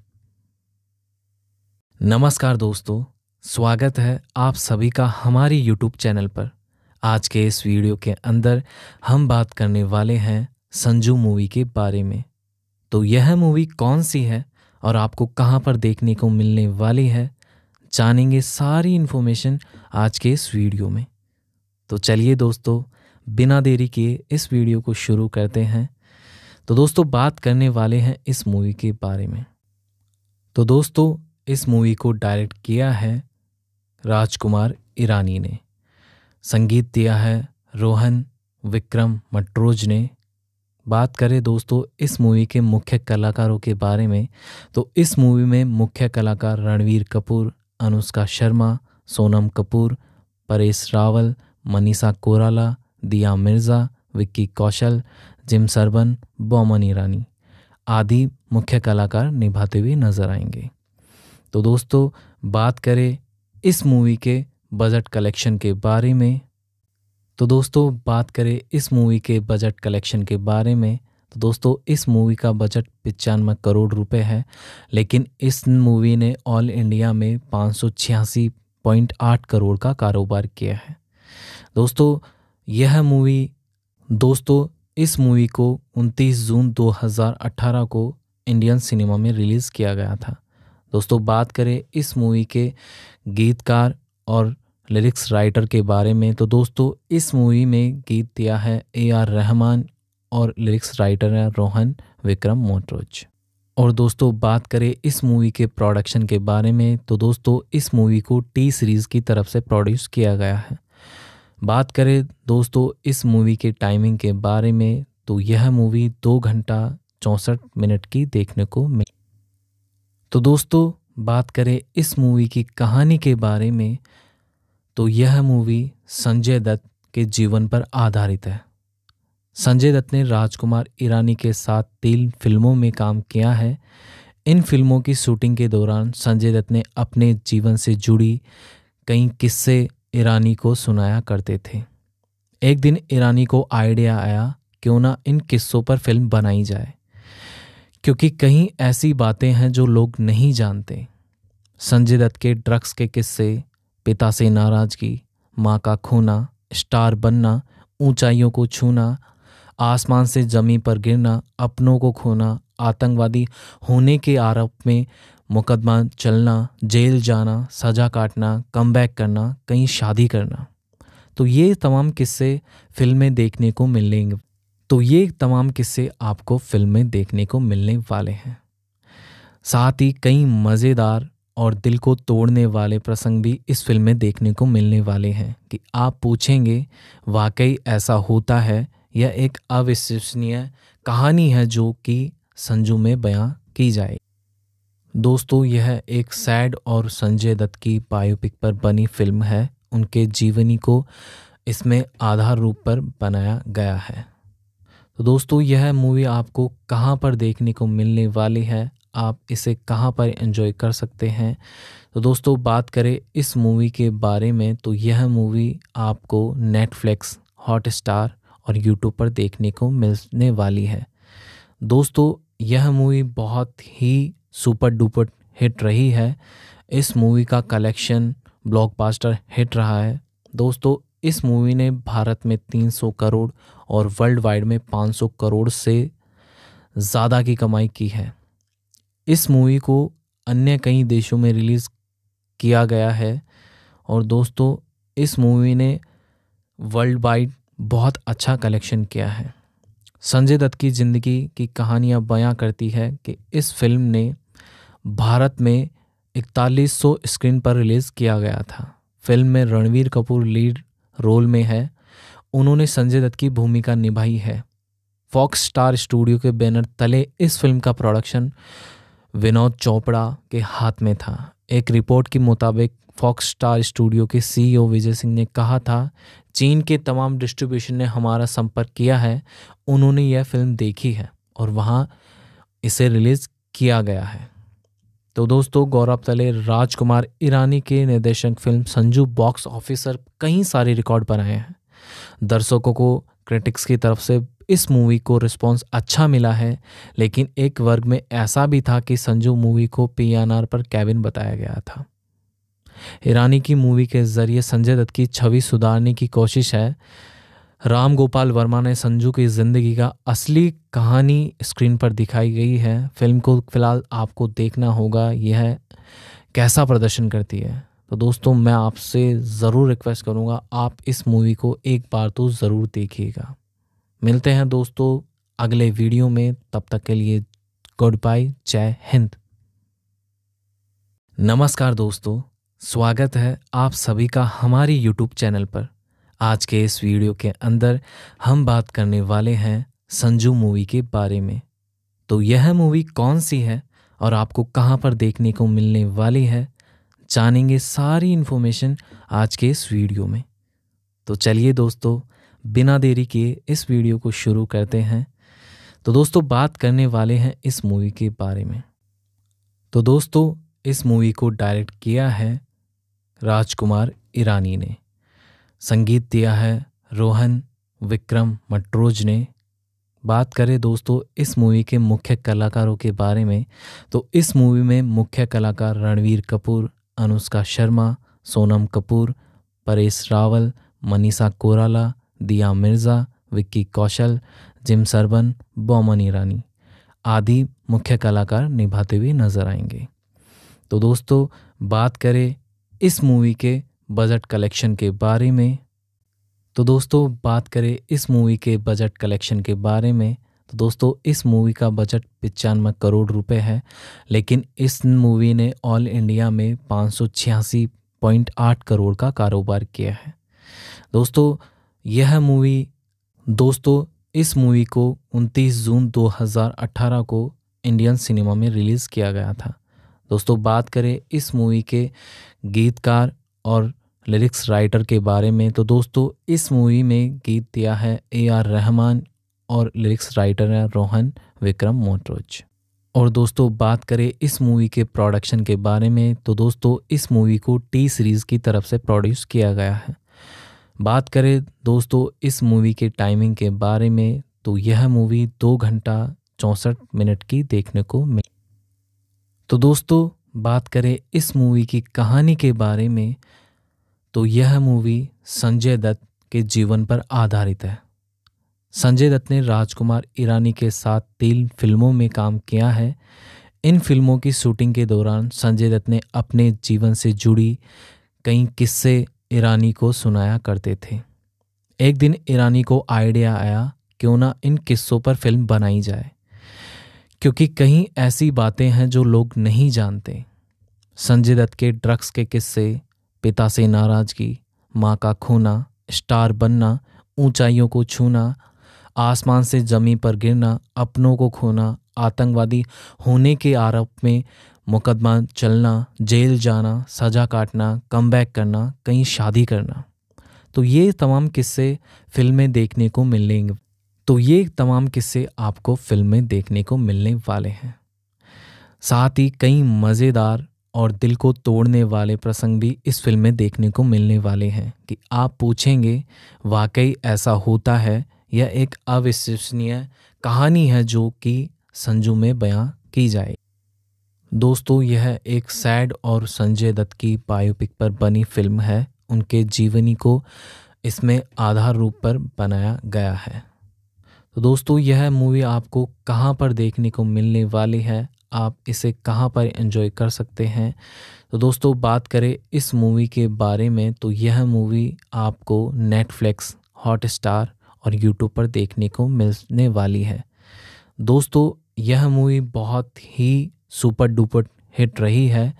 Speaker 1: नमस्कार दोस्तों स्वागत है आप सभी का हमारी यूट्यूब चैनल पर आज के इस वीडियो के अंदर हम बात करने वाले हैं संजू मूवी के बारे में तो यह मूवी कौन सी है और आपको कहाँ पर देखने को मिलने वाली है जानेंगे सारी इन्फॉर्मेशन आज के इस वीडियो में तो चलिए दोस्तों बिना देरी के इस वीडियो को शुरू करते हैं तो दोस्तों बात करने वाले हैं इस मूवी के बारे में तो दोस्तों इस मूवी को डायरेक्ट किया है राजकुमार ईरानी ने संगीत दिया है रोहन विक्रम मटरोज ने बात करें दोस्तों इस मूवी के मुख्य कलाकारों के बारे में तो इस मूवी में मुख्य कलाकार रणवीर कपूर अनुष्का शर्मा सोनम कपूर परेश रावल मनीषा कोराला दिया मिर्ज़ा विक्की कौशल जिम सरबन बोमन ईरानी आदि मुख्य कलाकार निभाते हुए नजर आएंगे तो दोस्तों बात करें इस मूवी के बजट कलेक्शन के बारे में तो दोस्तों बात करें इस मूवी के बजट कलेक्शन के बारे में तो दोस्तों इस मूवी का बजट पचानवे करोड़ रुपए है लेकिन इस मूवी ने ऑल इंडिया में पाँच पॉइंट आठ करोड़ का कारोबार किया है दोस्तों यह मूवी दोस्तों इस मूवी को 29 जून 2018 को इंडियन सिनेमा में रिलीज़ किया गया था दोस्तों बात करें इस मूवी के गीतकार और लिरिक्स राइटर के बारे में तो दोस्तों इस मूवी में गीत दिया है ए आर रहमान और लिरिक्स राइटर हैं रोहन विक्रम मोटरोज और दोस्तों बात करें इस मूवी के प्रोडक्शन के बारे में तो दोस्तों इस मूवी को टी सीरीज़ की तरफ से प्रोड्यूस किया गया है बात करें दोस्तों इस मूवी के टाइमिंग के बारे में तो यह मूवी दो घंटा चौंसठ मिनट की देखने को मिली तो दोस्तों बात करें इस मूवी की कहानी के बारे में तो यह मूवी संजय दत्त के जीवन पर आधारित है संजय दत्त ने राजकुमार ईरानी के साथ तीन फिल्मों में काम किया है इन फिल्मों की शूटिंग के दौरान संजय दत्त ने अपने जीवन से जुड़ी कई किस्से ईरानी को सुनाया करते थे एक दिन ईरानी को आइडिया आया क्यों ना इन किस्सों पर फिल्म बनाई जाए क्योंकि कहीं ऐसी बातें हैं जो लोग नहीं जानते संजय दत्त के ड्रग्स के किस्से पिता से नाराज़गी माँ का खोना स्टार बनना ऊंचाइयों को छूना आसमान से जमी पर गिरना अपनों को खोना आतंकवादी होने के आरोप में मुकदमा चलना जेल जाना सज़ा काटना कम करना कहीं शादी करना तो ये तमाम किस्से फिल्में देखने को मिलेंगे तो ये तमाम किस्से आपको फिल्में देखने को मिलने वाले हैं साथ ही कई मज़ेदार और दिल को तोड़ने वाले प्रसंग भी इस फिल्म में देखने को मिलने वाले हैं कि आप पूछेंगे वाकई ऐसा होता है यह एक अविश्वसनीय कहानी है जो कि संजू में बयां की जाए दोस्तों यह एक सैड और संजय दत्त की बायोपिक पर बनी फिल्म है उनके जीवनी को इसमें आधार रूप पर बनाया गया है तो दोस्तों यह मूवी आपको कहाँ पर देखने को मिलने वाली है आप इसे कहाँ पर एंजॉय कर सकते हैं तो दोस्तों बात करें इस मूवी के बारे में तो यह मूवी आपको नेटफ्लिक्स हॉटस्टार और यूट्यूब पर देखने को मिलने वाली है दोस्तों यह मूवी बहुत ही सुपर डुपर हिट रही है इस मूवी का कलेक्शन ब्लॉकबस्टर हिट रहा है दोस्तों इस मूवी ने भारत में 300 करोड़ और वर्ल्ड वाइड में 500 करोड़ से ज़्यादा की कमाई की है इस मूवी को अन्य कई देशों में रिलीज़ किया गया है और दोस्तों इस मूवी ने वर्ल्ड वाइड बहुत अच्छा कलेक्शन किया है संजय दत्त की ज़िंदगी की कहानियाँ बयां करती है कि इस फिल्म ने भारत में 4100 स्क्रीन पर रिलीज़ किया गया था फिल्म में रणवीर कपूर लीड रोल में है उन्होंने संजय दत्त की भूमिका निभाई है फॉक्स स्टार स्टूडियो के बैनर तले इस फिल्म का प्रोडक्शन विनोद चोपड़ा के हाथ में था एक रिपोर्ट के मुताबिक फॉक्स स्टार स्टूडियो के सीईओ e विजय सिंह ने कहा था चीन के तमाम डिस्ट्रीब्यूशन ने हमारा संपर्क किया है उन्होंने यह फिल्म देखी है और वहाँ इसे रिलीज़ किया गया है तो दोस्तों गौरव तले राजकुमार ईरानी के निर्देशक फिल्म संजू बॉक्स ऑफिसर कई सारे रिकॉर्ड पर आए हैं दर्शकों को क्रिटिक्स की तरफ से इस मूवी को रिस्पॉन्स अच्छा मिला है लेकिन एक वर्ग में ऐसा भी था कि संजू मूवी को पी पर कैबिन बताया गया था ईरानी की मूवी के जरिए संजय दत्त की छवि सुधारने की कोशिश है राम गोपाल वर्मा ने संजू की ज़िंदगी का असली कहानी स्क्रीन पर दिखाई गई है फिल्म को फिलहाल आपको देखना होगा यह कैसा प्रदर्शन करती है तो दोस्तों मैं आपसे ज़रूर रिक्वेस्ट करूँगा आप इस मूवी को एक बार तो ज़रूर देखिएगा मिलते हैं दोस्तों अगले वीडियो में तब तक के लिए गुड बाय जय हिंद नमस्कार दोस्तों स्वागत है आप सभी का हमारी यूट्यूब चैनल पर आज के इस वीडियो के अंदर हम बात करने वाले हैं संजू मूवी के बारे में तो यह मूवी कौन सी है और आपको कहाँ पर देखने को मिलने वाली है जानेंगे सारी इन्फॉर्मेशन आज के इस वीडियो में तो चलिए दोस्तों बिना देरी किए इस वीडियो को शुरू करते हैं तो दोस्तों बात करने वाले हैं इस मूवी के बारे में तो दोस्तों इस मूवी को डायरेक्ट किया है राजकुमार ईरानी ने संगीत दिया है रोहन विक्रम मटरोज ने बात करें दोस्तों इस मूवी के मुख्य कलाकारों के बारे में तो इस मूवी में मुख्य कलाकार रणवीर कपूर अनुष्का शर्मा सोनम कपूर परेश रावल मनीषा कोराला दिया मिर्ज़ा विक्की कौशल जिम सरबन बोमन ईरानी आदि मुख्य कलाकार निभाते हुए नज़र आएंगे तो दोस्तों बात करें इस मूवी के बजट कलेक्शन के बारे में तो दोस्तों बात करें इस मूवी के बजट कलेक्शन के बारे में तो दोस्तों इस मूवी का बजट पचानवे करोड़ रुपए है लेकिन इस मूवी ने ऑल इंडिया में पाँच करोड़ का कारोबार किया है दोस्तों यह मूवी दोस्तों इस मूवी को 29 जून 2018 को इंडियन सिनेमा में रिलीज़ किया गया था दोस्तों बात करें इस मूवी के गीतकार और लिरिक्स राइटर के बारे में तो दोस्तों इस मूवी में गीत दिया है ए आर रहमान और लिरिक्स राइटर है रोहन विक्रम मोटरोज और दोस्तों बात करें इस मूवी के प्रोडक्शन के बारे में तो दोस्तों इस मूवी को टी सीरीज़ की तरफ से प्रोड्यूस किया गया है बात करें दोस्तों इस मूवी के टाइमिंग के बारे में तो यह मूवी दो घंटा चौंसठ मिनट की देखने को मिली तो दोस्तों बात करें इस मूवी की कहानी के बारे में तो यह मूवी संजय दत्त के जीवन पर आधारित है संजय दत्त ने राजकुमार ईरानी के साथ तीन फिल्मों में काम किया है इन फिल्मों की शूटिंग के दौरान संजय दत्त ने अपने जीवन से जुड़ी कई किस्से ईरानी को सुनाया करते थे एक दिन ईरानी को आइडिया आया क्यों ना इन किस्सों पर फिल्म बनाई जाए क्योंकि कहीं ऐसी बातें हैं जो लोग नहीं जानते संजय दत्त के ड्रग्स के किस्से पिता से नाराज़गी माँ का खोना स्टार बनना ऊंचाइयों को छूना आसमान से जमी पर गिरना अपनों को खोना आतंकवादी होने के आरोप में मुकदमा चलना जेल जाना सज़ा काटना कम करना कहीं शादी करना तो ये तमाम किस्से फिल्में देखने को मिलेंगे तो ये तमाम किस्से आपको फिल्म में देखने को मिलने वाले हैं साथ ही कई मज़ेदार और दिल को तोड़ने वाले प्रसंग भी इस फिल्म में देखने को मिलने वाले हैं कि आप पूछेंगे वाकई ऐसा होता है यह एक अविश्वसनीय कहानी है जो कि संजू में बयां की जाए दोस्तों यह एक सैड और संजय दत्त की बायोपिक पर बनी फिल्म है उनके जीवनी को इसमें आधार रूप पर बनाया गया है तो दोस्तों यह मूवी आपको कहाँ पर देखने को मिलने वाली है आप इसे कहाँ पर एंजॉय कर सकते हैं तो दोस्तों बात करें इस मूवी के बारे में तो यह मूवी आपको नेटफ्लिक्स हॉटस्टार और यूट्यूब पर देखने को मिलने वाली है दोस्तों यह मूवी बहुत ही सुपर डुपर हिट रही है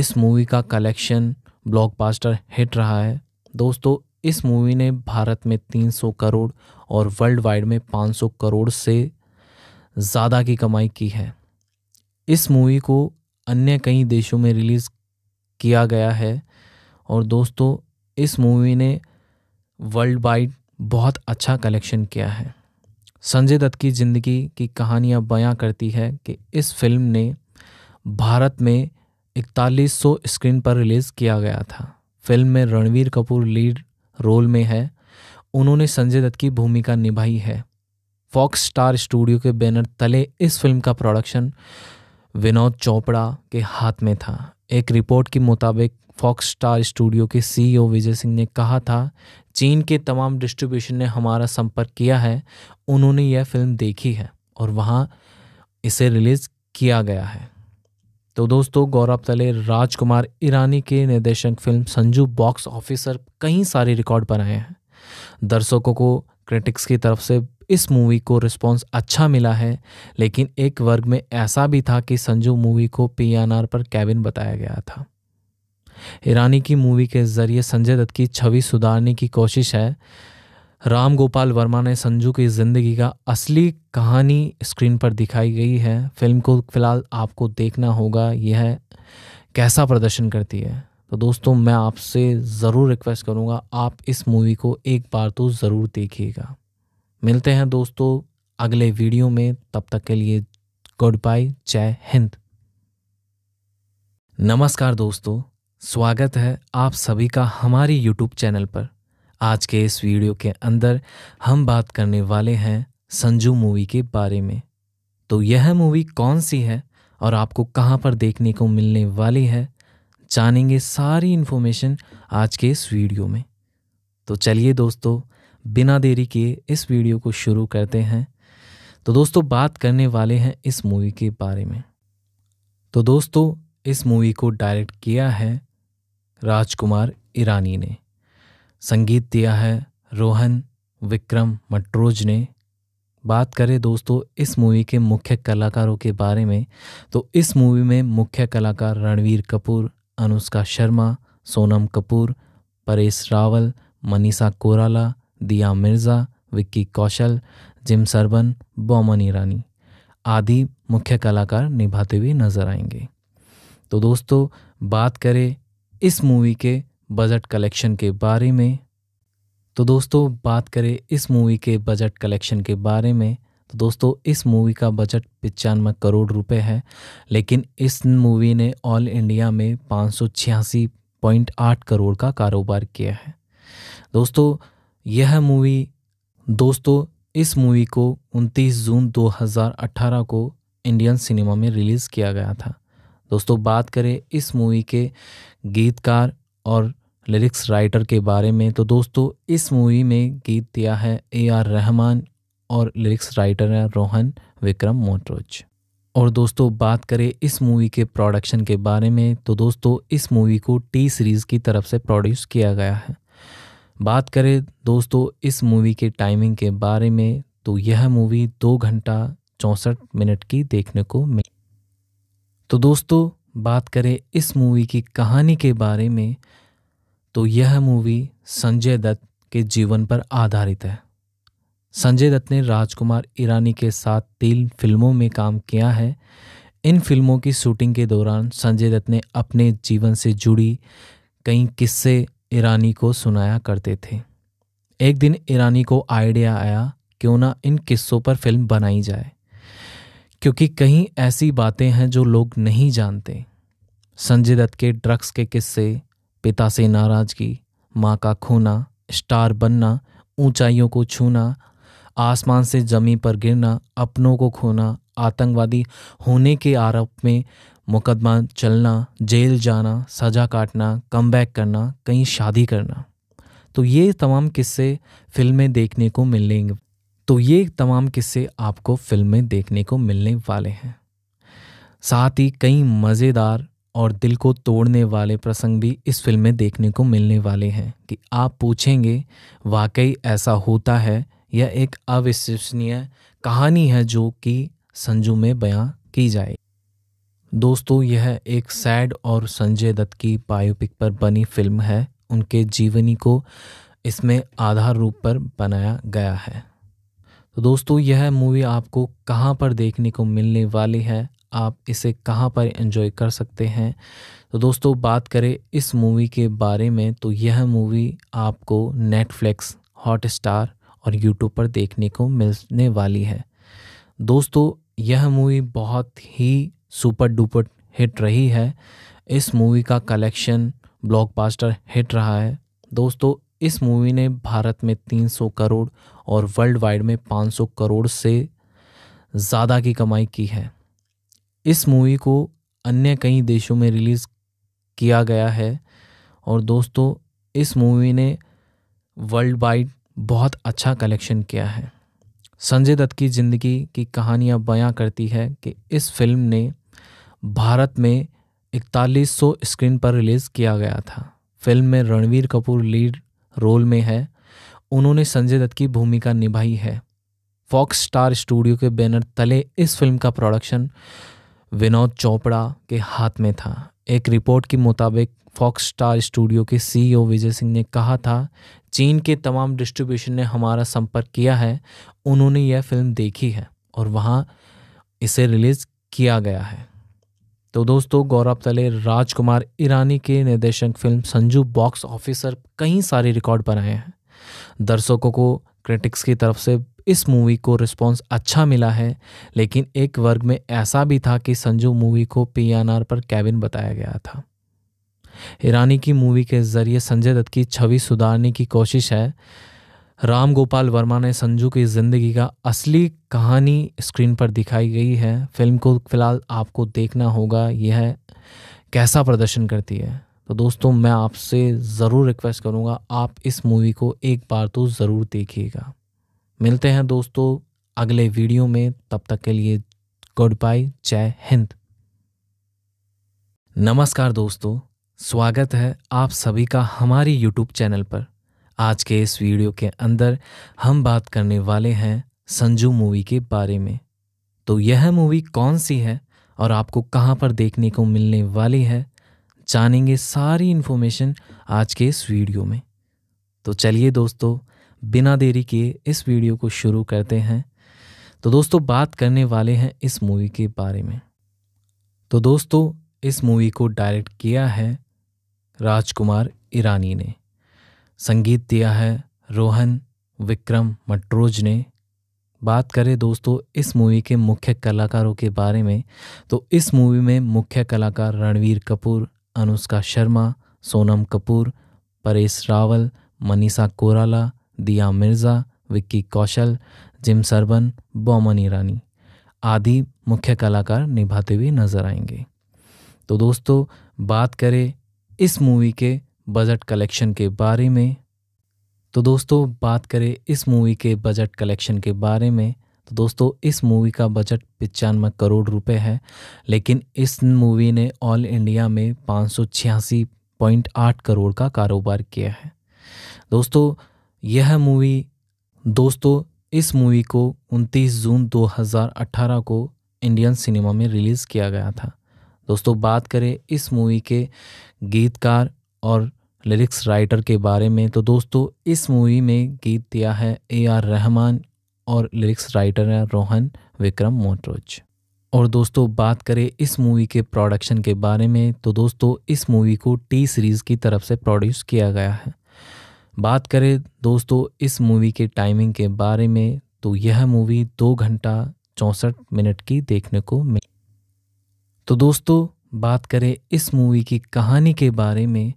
Speaker 1: इस मूवी का कलेक्शन ब्लॉकबस्टर हिट रहा है दोस्तों इस मूवी ने भारत में 300 करोड़ और वर्ल्ड वाइड में 500 करोड़ से ज़्यादा की कमाई की है इस मूवी को अन्य कई देशों में रिलीज़ किया गया है और दोस्तों इस मूवी ने वर्ल्ड वाइड बहुत अच्छा कलेक्शन किया है संजय दत्त की ज़िंदगी की कहानियाँ बयां करती है कि इस फिल्म ने भारत में 4100 स्क्रीन पर रिलीज़ किया गया था फिल्म में रणवीर कपूर लीड रोल में है उन्होंने संजय दत्त की भूमिका निभाई है फॉक्स स्टार स्टूडियो के बैनर तले इस फिल्म का प्रोडक्शन विनोद चोपड़ा के हाथ में था एक रिपोर्ट के मुताबिक फॉक्स स्टार स्टूडियो के सीईओ e विजय सिंह ने कहा था चीन के तमाम डिस्ट्रीब्यूशन ने हमारा संपर्क किया है उन्होंने यह फिल्म देखी है और वहाँ इसे रिलीज़ किया गया है तो दोस्तों गौरव तले राजकुमार ईरानी के निर्देशन फिल्म संजू बॉक्स ऑफिसर कई सारे रिकॉर्ड बनाए हैं दर्शकों को क्रिटिक्स की तरफ से इस मूवी को रिस्पॉन्स अच्छा मिला है लेकिन एक वर्ग में ऐसा भी था कि संजू मूवी को पी पर कैबिन बताया गया था ईरानी की मूवी के जरिए संजय दत्त की छवि सुधारने की कोशिश है राम गोपाल वर्मा ने संजू की ज़िंदगी का असली कहानी स्क्रीन पर दिखाई गई है फिल्म को फ़िलहाल आपको देखना होगा यह कैसा प्रदर्शन करती है तो दोस्तों मैं आपसे ज़रूर रिक्वेस्ट करूँगा आप इस मूवी को एक बार तो ज़रूर देखिएगा मिलते हैं दोस्तों अगले वीडियो में तब तक के लिए गुड बाय जय हिंद नमस्कार दोस्तों स्वागत है आप सभी का हमारी यूट्यूब चैनल पर आज के इस वीडियो के अंदर हम बात करने वाले हैं संजू मूवी के बारे में तो यह मूवी कौन सी है और आपको कहाँ पर देखने को मिलने वाली है जानेंगे सारी इन्फॉर्मेशन आज के इस वीडियो में तो चलिए दोस्तों बिना देरी किए इस वीडियो को शुरू करते हैं तो दोस्तों बात करने वाले हैं इस मूवी के बारे में तो दोस्तों इस मूवी को डायरेक्ट किया है राजकुमार ईरानी ने संगीत दिया है रोहन विक्रम मटरोज ने बात करें दोस्तों इस मूवी के मुख्य कलाकारों के बारे में तो इस मूवी में मुख्य कलाकार रणवीर कपूर अनुष्का शर्मा सोनम कपूर परेश रावल मनीषा कोराला दिया मिर्ज़ा विक्की कौशल जिम सरबन बोमन ईरानी आदि मुख्य कलाकार निभाते हुए नजर आएंगे तो दोस्तों बात करें इस मूवी के बजट कलेक्शन के बारे में तो दोस्तों बात करें इस मूवी के बजट कलेक्शन के बारे में तो दोस्तों इस मूवी का बजट पचानवे करोड़ रुपए है लेकिन इस मूवी ने ऑल इंडिया में पाँच करोड़ का कारोबार किया है दोस्तों यह मूवी दोस्तों इस मूवी को 29 जून 2018 को इंडियन सिनेमा में रिलीज़ किया गया था दोस्तों बात करें इस मूवी के गीतकार और लिरिक्स राइटर के बारे में तो दोस्तों इस मूवी में गीत दिया है ए आर रहमान और लिरिक्स राइटर हैं रोहन विक्रम मोटरोज और दोस्तों बात करें इस मूवी के प्रोडक्शन के बारे में तो दोस्तों इस मूवी को टी सीरीज़ की तरफ से प्रोड्यूस किया गया है बात करें दोस्तों इस मूवी के टाइमिंग के बारे में तो यह मूवी दो घंटा चौंसठ मिनट की देखने को मिली तो दोस्तों बात करें इस मूवी की कहानी के बारे में तो यह मूवी संजय दत्त के जीवन पर आधारित है संजय दत्त ने राजकुमार ईरानी के साथ तीन फिल्मों में काम किया है इन फिल्मों की शूटिंग के दौरान संजय दत्त ने अपने जीवन से जुड़ी कई किस्से ईरानी को सुनाया करते थे एक दिन ईरानी को आइडिया आया क्यों ना इन किस्सों पर फिल्म बनाई जाए क्योंकि कहीं ऐसी बातें हैं जो लोग नहीं जानते संजय दत्त के ड्रग्स के किस्से पिता से नाराज़गी माँ का खोना स्टार बनना ऊंचाइयों को छूना आसमान से जमी पर गिरना अपनों को खोना आतंकवादी होने के आरोप में मुकदमा चलना जेल जाना सज़ा काटना कम करना कहीं शादी करना तो ये तमाम किस्से फिल्में देखने को मिलेंगे तो ये तमाम किस्से आपको फिल्में देखने को मिलने वाले हैं साथ ही कई मज़ेदार और दिल को तोड़ने वाले प्रसंग भी इस फिल्म में देखने को मिलने वाले हैं कि आप पूछेंगे वाकई ऐसा होता है यह एक अविश्वसनीय कहानी है जो कि संजू में बयां की जाए दोस्तों यह एक सैड और संजय दत्त की बायोपिक पर बनी फिल्म है उनके जीवनी को इसमें आधार रूप पर बनाया गया है तो दोस्तों यह मूवी आपको कहाँ पर देखने को मिलने वाली है आप इसे कहाँ पर एंजॉय कर सकते हैं तो दोस्तों बात करें इस मूवी के बारे में तो यह मूवी आपको नेटफ्लिक्स हॉट स्टार और यूट्यूब पर देखने को मिलने वाली है दोस्तों यह मूवी बहुत ही सुपर डुपर हिट रही है इस मूवी का कलेक्शन ब्लॉकबस्टर हिट रहा है दोस्तों इस मूवी ने भारत में 300 करोड़ और वर्ल्ड वाइड में 500 करोड़ से ज़्यादा की कमाई की है इस मूवी को अन्य कई देशों में रिलीज़ किया गया है और दोस्तों इस मूवी ने वर्ल्ड वाइड बहुत अच्छा कलेक्शन किया है संजय दत्त की ज़िंदगी की कहानियाँ बयां करती है कि इस फिल्म ने भारत में 4100 स्क्रीन पर रिलीज़ किया गया था फिल्म में रणवीर कपूर लीड रोल में है उन्होंने संजय दत्त की भूमिका निभाई है फॉक्स स्टार स्टूडियो के बैनर तले इस फिल्म का प्रोडक्शन विनोद चोपड़ा के हाथ में था एक रिपोर्ट के मुताबिक फॉक्स स्टार स्टूडियो के सीईओ e विजय सिंह ने कहा था चीन के तमाम डिस्ट्रीब्यूशन ने हमारा संपर्क किया है उन्होंने यह फिल्म देखी है और वहाँ इसे रिलीज़ किया गया है तो दोस्तों गौरव तले राजकुमार ईरानी के निर्देशक फिल्म संजू बॉक्स ऑफिसर कई सारे रिकॉर्ड बनाए हैं दर्शकों को क्रिटिक्स की तरफ से इस मूवी को रिस्पॉन्स अच्छा मिला है लेकिन एक वर्ग में ऐसा भी था कि संजू मूवी को पी पर कैबिन बताया गया था ईरानी की मूवी के जरिए संजय दत्त की छवि सुधारने की कोशिश है राम गोपाल वर्मा ने संजू की ज़िंदगी का असली कहानी स्क्रीन पर दिखाई गई है फिल्म को फिलहाल आपको देखना होगा यह कैसा प्रदर्शन करती है तो दोस्तों मैं आपसे ज़रूर रिक्वेस्ट करूँगा आप इस मूवी को एक बार तो ज़रूर देखिएगा मिलते हैं दोस्तों अगले वीडियो में तब तक के लिए गुड बाय जय हिंद नमस्कार दोस्तों स्वागत है आप सभी का हमारी यूट्यूब चैनल पर आज के इस वीडियो के अंदर हम बात करने वाले हैं संजू मूवी के बारे में तो यह मूवी कौन सी है और आपको कहाँ पर देखने को मिलने वाली है जानेंगे सारी इन्फॉर्मेशन आज के इस वीडियो में तो चलिए दोस्तों बिना देरी किए इस वीडियो को शुरू करते हैं तो दोस्तों बात करने वाले हैं इस मूवी के बारे में तो दोस्तों इस मूवी को डायरेक्ट किया है राजकुमार ईरानी ने संगीत दिया है रोहन विक्रम मटरोज ने बात करें दोस्तों इस मूवी के मुख्य कलाकारों के बारे में तो इस मूवी में मुख्य कलाकार रणवीर कपूर अनुष्का शर्मा सोनम कपूर परेश रावल मनीषा कोराला दिया मिर्ज़ा विक्की कौशल जिम सरबन बोमन ईरानी आदि मुख्य कलाकार निभाते हुए नजर आएंगे तो दोस्तों बात करें इस मूवी के बजट कलेक्शन के बारे में तो दोस्तों बात करें इस मूवी के बजट कलेक्शन के बारे में तो दोस्तों इस मूवी का बजट पचानवे करोड़ रुपए है लेकिन इस मूवी ने ऑल इंडिया में पाँच करोड़ का कारोबार किया है दोस्तों यह मूवी दोस्तों इस मूवी को 29 जून 2018 को इंडियन सिनेमा में रिलीज़ किया गया था दोस्तों बात करें इस मूवी के गीतकार और लिरिक्स राइटर के बारे में तो दोस्तों इस मूवी में गीत दिया है ए आर रहमान और लिरिक्स राइटर हैं रोहन विक्रम मोटरोज और दोस्तों बात करें इस मूवी के प्रोडक्शन के बारे में तो दोस्तों इस मूवी को टी सीरीज़ की तरफ से प्रोड्यूस किया गया है बात करें दोस्तों इस मूवी के टाइमिंग के बारे में तो यह मूवी दो घंटा चौंसठ मिनट की देखने को मिली तो दोस्तों बात करें इस मूवी की कहानी के बारे में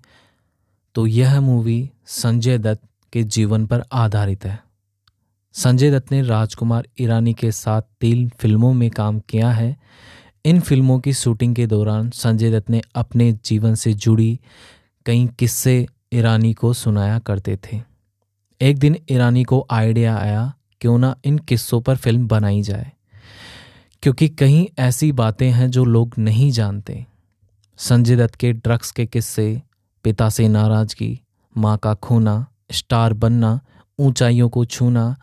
Speaker 1: तो यह मूवी संजय दत्त के जीवन पर आधारित है संजय दत्त ने राजकुमार ईरानी के साथ तीन फिल्मों में काम किया है इन फिल्मों की शूटिंग के दौरान संजय दत्त ने अपने जीवन से जुड़ी कई किस्से ईरानी को सुनाया करते थे एक दिन ईरानी को आइडिया आया क्यों ना इन किस्सों पर फिल्म बनाई जाए क्योंकि कहीं ऐसी बातें हैं जो लोग नहीं जानते संजय दत्त के ड्रग्स के किस्से पिता से नाराज़गी माँ का खोना स्टार बनना ऊंचाइयों को छूना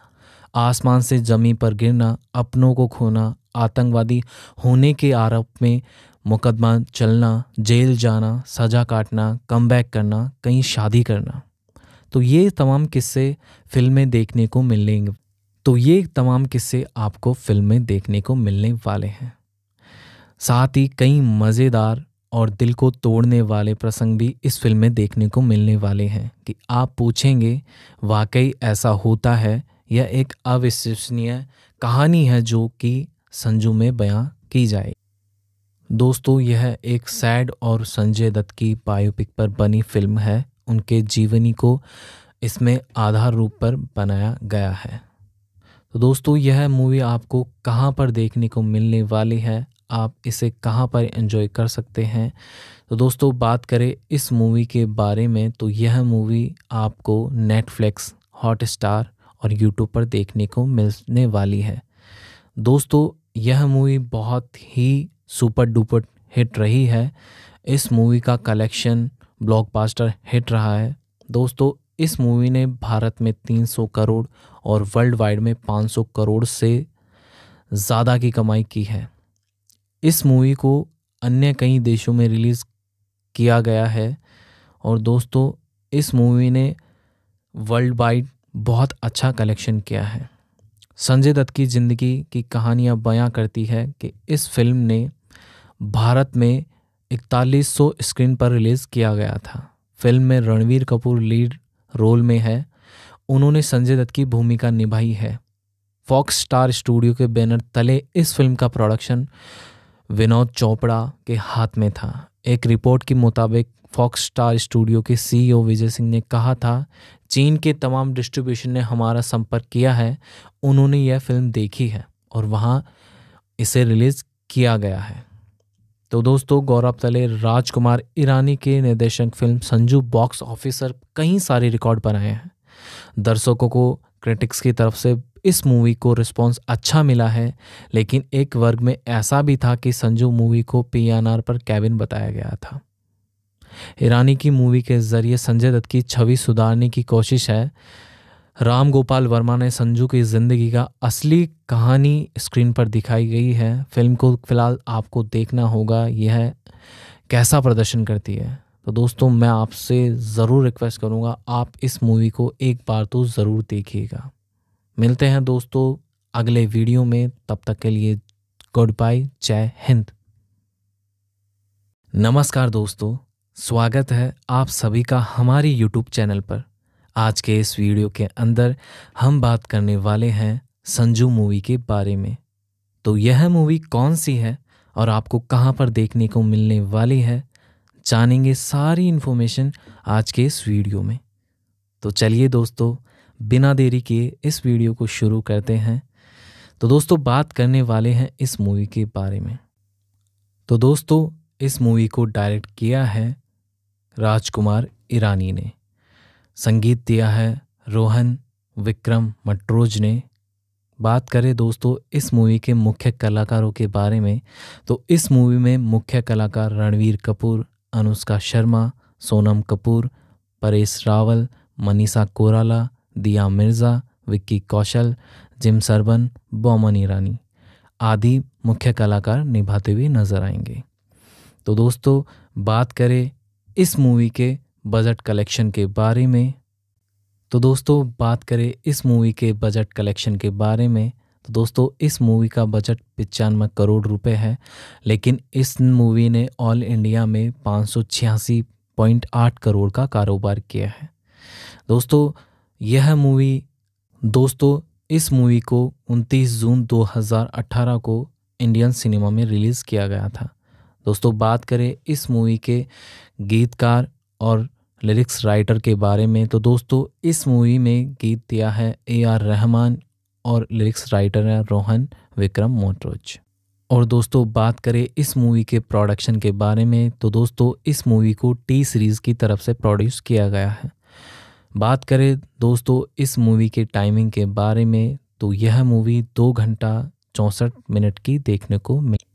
Speaker 1: आसमान से जमी पर गिरना अपनों को खोना आतंकवादी होने के आरोप में मुकदमा चलना जेल जाना सज़ा काटना कम बैक करना कहीं शादी करना तो ये तमाम किस्से फिल्में देखने को मिलने तो ये तमाम किस्से आपको फिल्में देखने को मिलने वाले हैं साथ ही कई मज़ेदार और दिल को तोड़ने वाले प्रसंग भी इस फिल्म में देखने को मिलने वाले हैं कि आप पूछेंगे वाकई ऐसा होता है यह एक अविश्वसनीय कहानी है जो कि संजू में बयां की जाए दोस्तों यह एक सैड और संजय दत्त की बायोपिक पर बनी फिल्म है उनके जीवनी को इसमें आधार रूप पर बनाया गया है तो दोस्तों यह मूवी आपको कहाँ पर देखने को मिलने वाली है आप इसे कहाँ पर एंजॉय कर सकते हैं तो दोस्तों बात करें इस मूवी के बारे में तो यह मूवी आपको नेटफ्लिक्स हॉटस्टार और यूट्यूब पर देखने को मिलने वाली है दोस्तों यह मूवी बहुत ही सुपर डुपर हिट रही है इस मूवी का कलेक्शन ब्लॉकबस्टर हिट रहा है दोस्तों इस मूवी ने भारत में 300 करोड़ और वर्ल्ड वाइड में 500 करोड़ से ज़्यादा की कमाई की है इस मूवी को अन्य कई देशों में रिलीज़ किया गया है और दोस्तों इस मूवी ने वर्ल्ड वाइड बहुत अच्छा कलेक्शन किया है संजय दत्त की ज़िंदगी की कहानियाँ बयां करती है कि इस फिल्म ने भारत में 4100 स्क्रीन पर रिलीज़ किया गया था फिल्म में रणवीर कपूर लीड रोल में है उन्होंने संजय दत्त की भूमिका निभाई है फॉक्स स्टार स्टूडियो के बैनर तले इस फिल्म का प्रोडक्शन विनोद चोपड़ा के हाथ में था एक रिपोर्ट के मुताबिक फॉक्स स्टार स्टूडियो के सीईओ e विजय सिंह ने कहा था चीन के तमाम डिस्ट्रीब्यूशन ने हमारा संपर्क किया है उन्होंने यह फिल्म देखी है और वहाँ इसे रिलीज़ किया गया है तो दोस्तों गौरव तले राजकुमार ईरानी के निर्देशक फिल्म संजू बॉक्स ऑफिसर कई सारे रिकॉर्ड बनाए हैं दर्शकों को क्रिटिक्स की तरफ से इस मूवी को रिस्पॉन्स अच्छा मिला है लेकिन एक वर्ग में ऐसा भी था कि संजू मूवी को पी पर कैबिन बताया गया था ईरानी की मूवी के जरिए संजय दत्त की छवि सुधारने की कोशिश है राम गोपाल वर्मा ने संजू की ज़िंदगी का असली कहानी स्क्रीन पर दिखाई गई है फिल्म को फिलहाल आपको देखना होगा यह कैसा प्रदर्शन करती है तो दोस्तों मैं आपसे ज़रूर रिक्वेस्ट करूँगा आप इस मूवी को एक बार तो ज़रूर देखिएगा मिलते हैं दोस्तों अगले वीडियो में तब तक के लिए गुड बाय जय हिंद नमस्कार दोस्तों स्वागत है आप सभी का हमारी यूट्यूब चैनल पर आज के इस वीडियो के अंदर हम बात करने वाले हैं संजू मूवी के बारे में तो यह मूवी कौन सी है और आपको कहाँ पर देखने को मिलने वाली है जानेंगे सारी इन्फॉर्मेशन आज के इस वीडियो में तो चलिए दोस्तों बिना देरी के इस वीडियो को शुरू करते हैं तो दोस्तों बात करने वाले हैं इस मूवी के बारे में तो दोस्तों इस मूवी को डायरेक्ट किया है राजकुमार ईरानी ने संगीत दिया है रोहन विक्रम मटरोज ने बात करें दोस्तों इस मूवी के मुख्य कलाकारों के बारे में तो इस मूवी में मुख्य कलाकार रणवीर कपूर अनुष्का शर्मा सोनम कपूर परेश रावल मनीषा कोराला दिया मिर्ज़ा विक्की कौशल जिम सरबन बोमन ईरानी आदि मुख्य कलाकार निभाते हुए नज़र आएंगे तो दोस्तों बात करें इस मूवी के बजट कलेक्शन के बारे में तो दोस्तों बात करें इस मूवी के बजट कलेक्शन के बारे में तो दोस्तों इस मूवी का बजट पचानवे करोड़ रुपए है लेकिन इस मूवी ने ऑल इंडिया में पाँच पॉइंट आठ करोड़ का कारोबार किया है दोस्तों यह मूवी दोस्तों इस मूवी को 29 जून 2018 को इंडियन सिनेमा में रिलीज़ किया गया था दोस्तों बात करें इस मूवी के गीतकार और लिरिक्स राइटर के बारे में तो दोस्तों इस मूवी में गीत दिया है ए आर रहमान और लिरिक्स राइटर है रोहन विक्रम मोटरोज और दोस्तों बात करें इस मूवी के प्रोडक्शन के बारे में तो दोस्तों इस मूवी को टी सीरीज़ की तरफ से प्रोड्यूस किया गया है बात करें दोस्तों इस मूवी के टाइमिंग के बारे में तो यह मूवी दो घंटा चौंसठ मिनट की देखने को मिली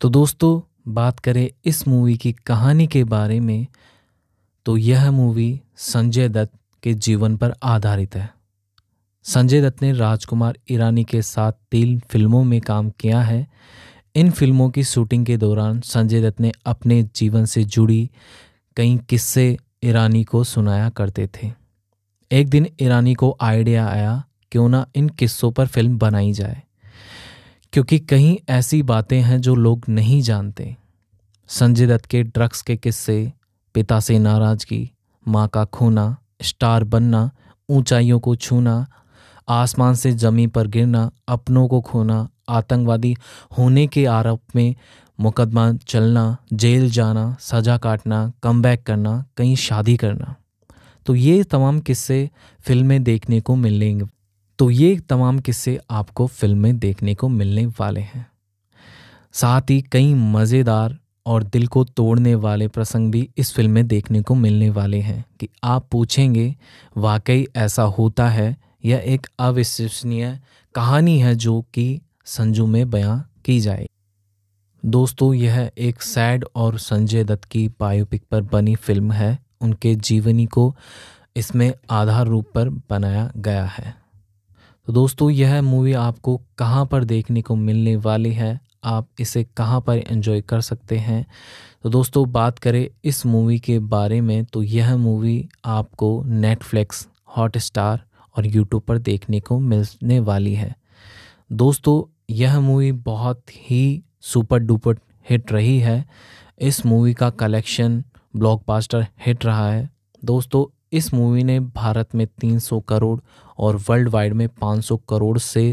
Speaker 1: तो दोस्तों बात करें इस मूवी की कहानी के बारे में तो यह मूवी संजय दत्त के जीवन पर आधारित है संजय दत्त ने राजकुमार ईरानी के साथ तीन फिल्मों में काम किया है इन फिल्मों की शूटिंग के दौरान संजय दत्त ने अपने जीवन से जुड़ी कई किस्से ईरानी को सुनाया करते थे एक दिन ईरानी को आइडिया आया क्यों ना इन किस्सों पर फिल्म बनाई जाए क्योंकि कहीं ऐसी बातें हैं जो लोग नहीं जानते संजय दत्त के ड्रग्स के किस्से पिता से नाराज़गी माँ का खोना स्टार बनना ऊंचाइयों को छूना आसमान से जमी पर गिरना अपनों को खोना आतंकवादी होने के आरोप में मुकदमा चलना जेल जाना सज़ा काटना कम करना कहीं शादी करना तो ये तमाम किस्से फिल्में देखने को मिलेंगे तो ये तमाम किस्से आपको फिल्में देखने को मिलने वाले हैं साथ ही कई मज़ेदार और दिल को तोड़ने वाले प्रसंग भी इस फिल्म में देखने को मिलने वाले हैं कि आप पूछेंगे वाकई ऐसा होता है यह एक अविश्वसनीय कहानी है जो कि संजू में बयां की जाए दोस्तों यह एक सैड और संजय दत्त की बायोपिक पर बनी फिल्म है उनके जीवनी को इसमें आधार रूप पर बनाया गया है तो दोस्तों यह मूवी आपको कहाँ पर देखने को मिलने वाली है आप इसे कहाँ पर एंजॉय कर सकते हैं तो दोस्तों बात करें इस मूवी के बारे में तो यह मूवी आपको नेटफ्लिक्स हॉटस्टार और यूट्यूब पर देखने को मिलने वाली है दोस्तों यह मूवी बहुत ही सुपर डुपर हिट रही है इस मूवी का कलेक्शन ब्लॉकबस्टर हिट रहा है दोस्तों इस मूवी ने भारत में 300 करोड़ और वर्ल्ड वाइड में 500 करोड़ से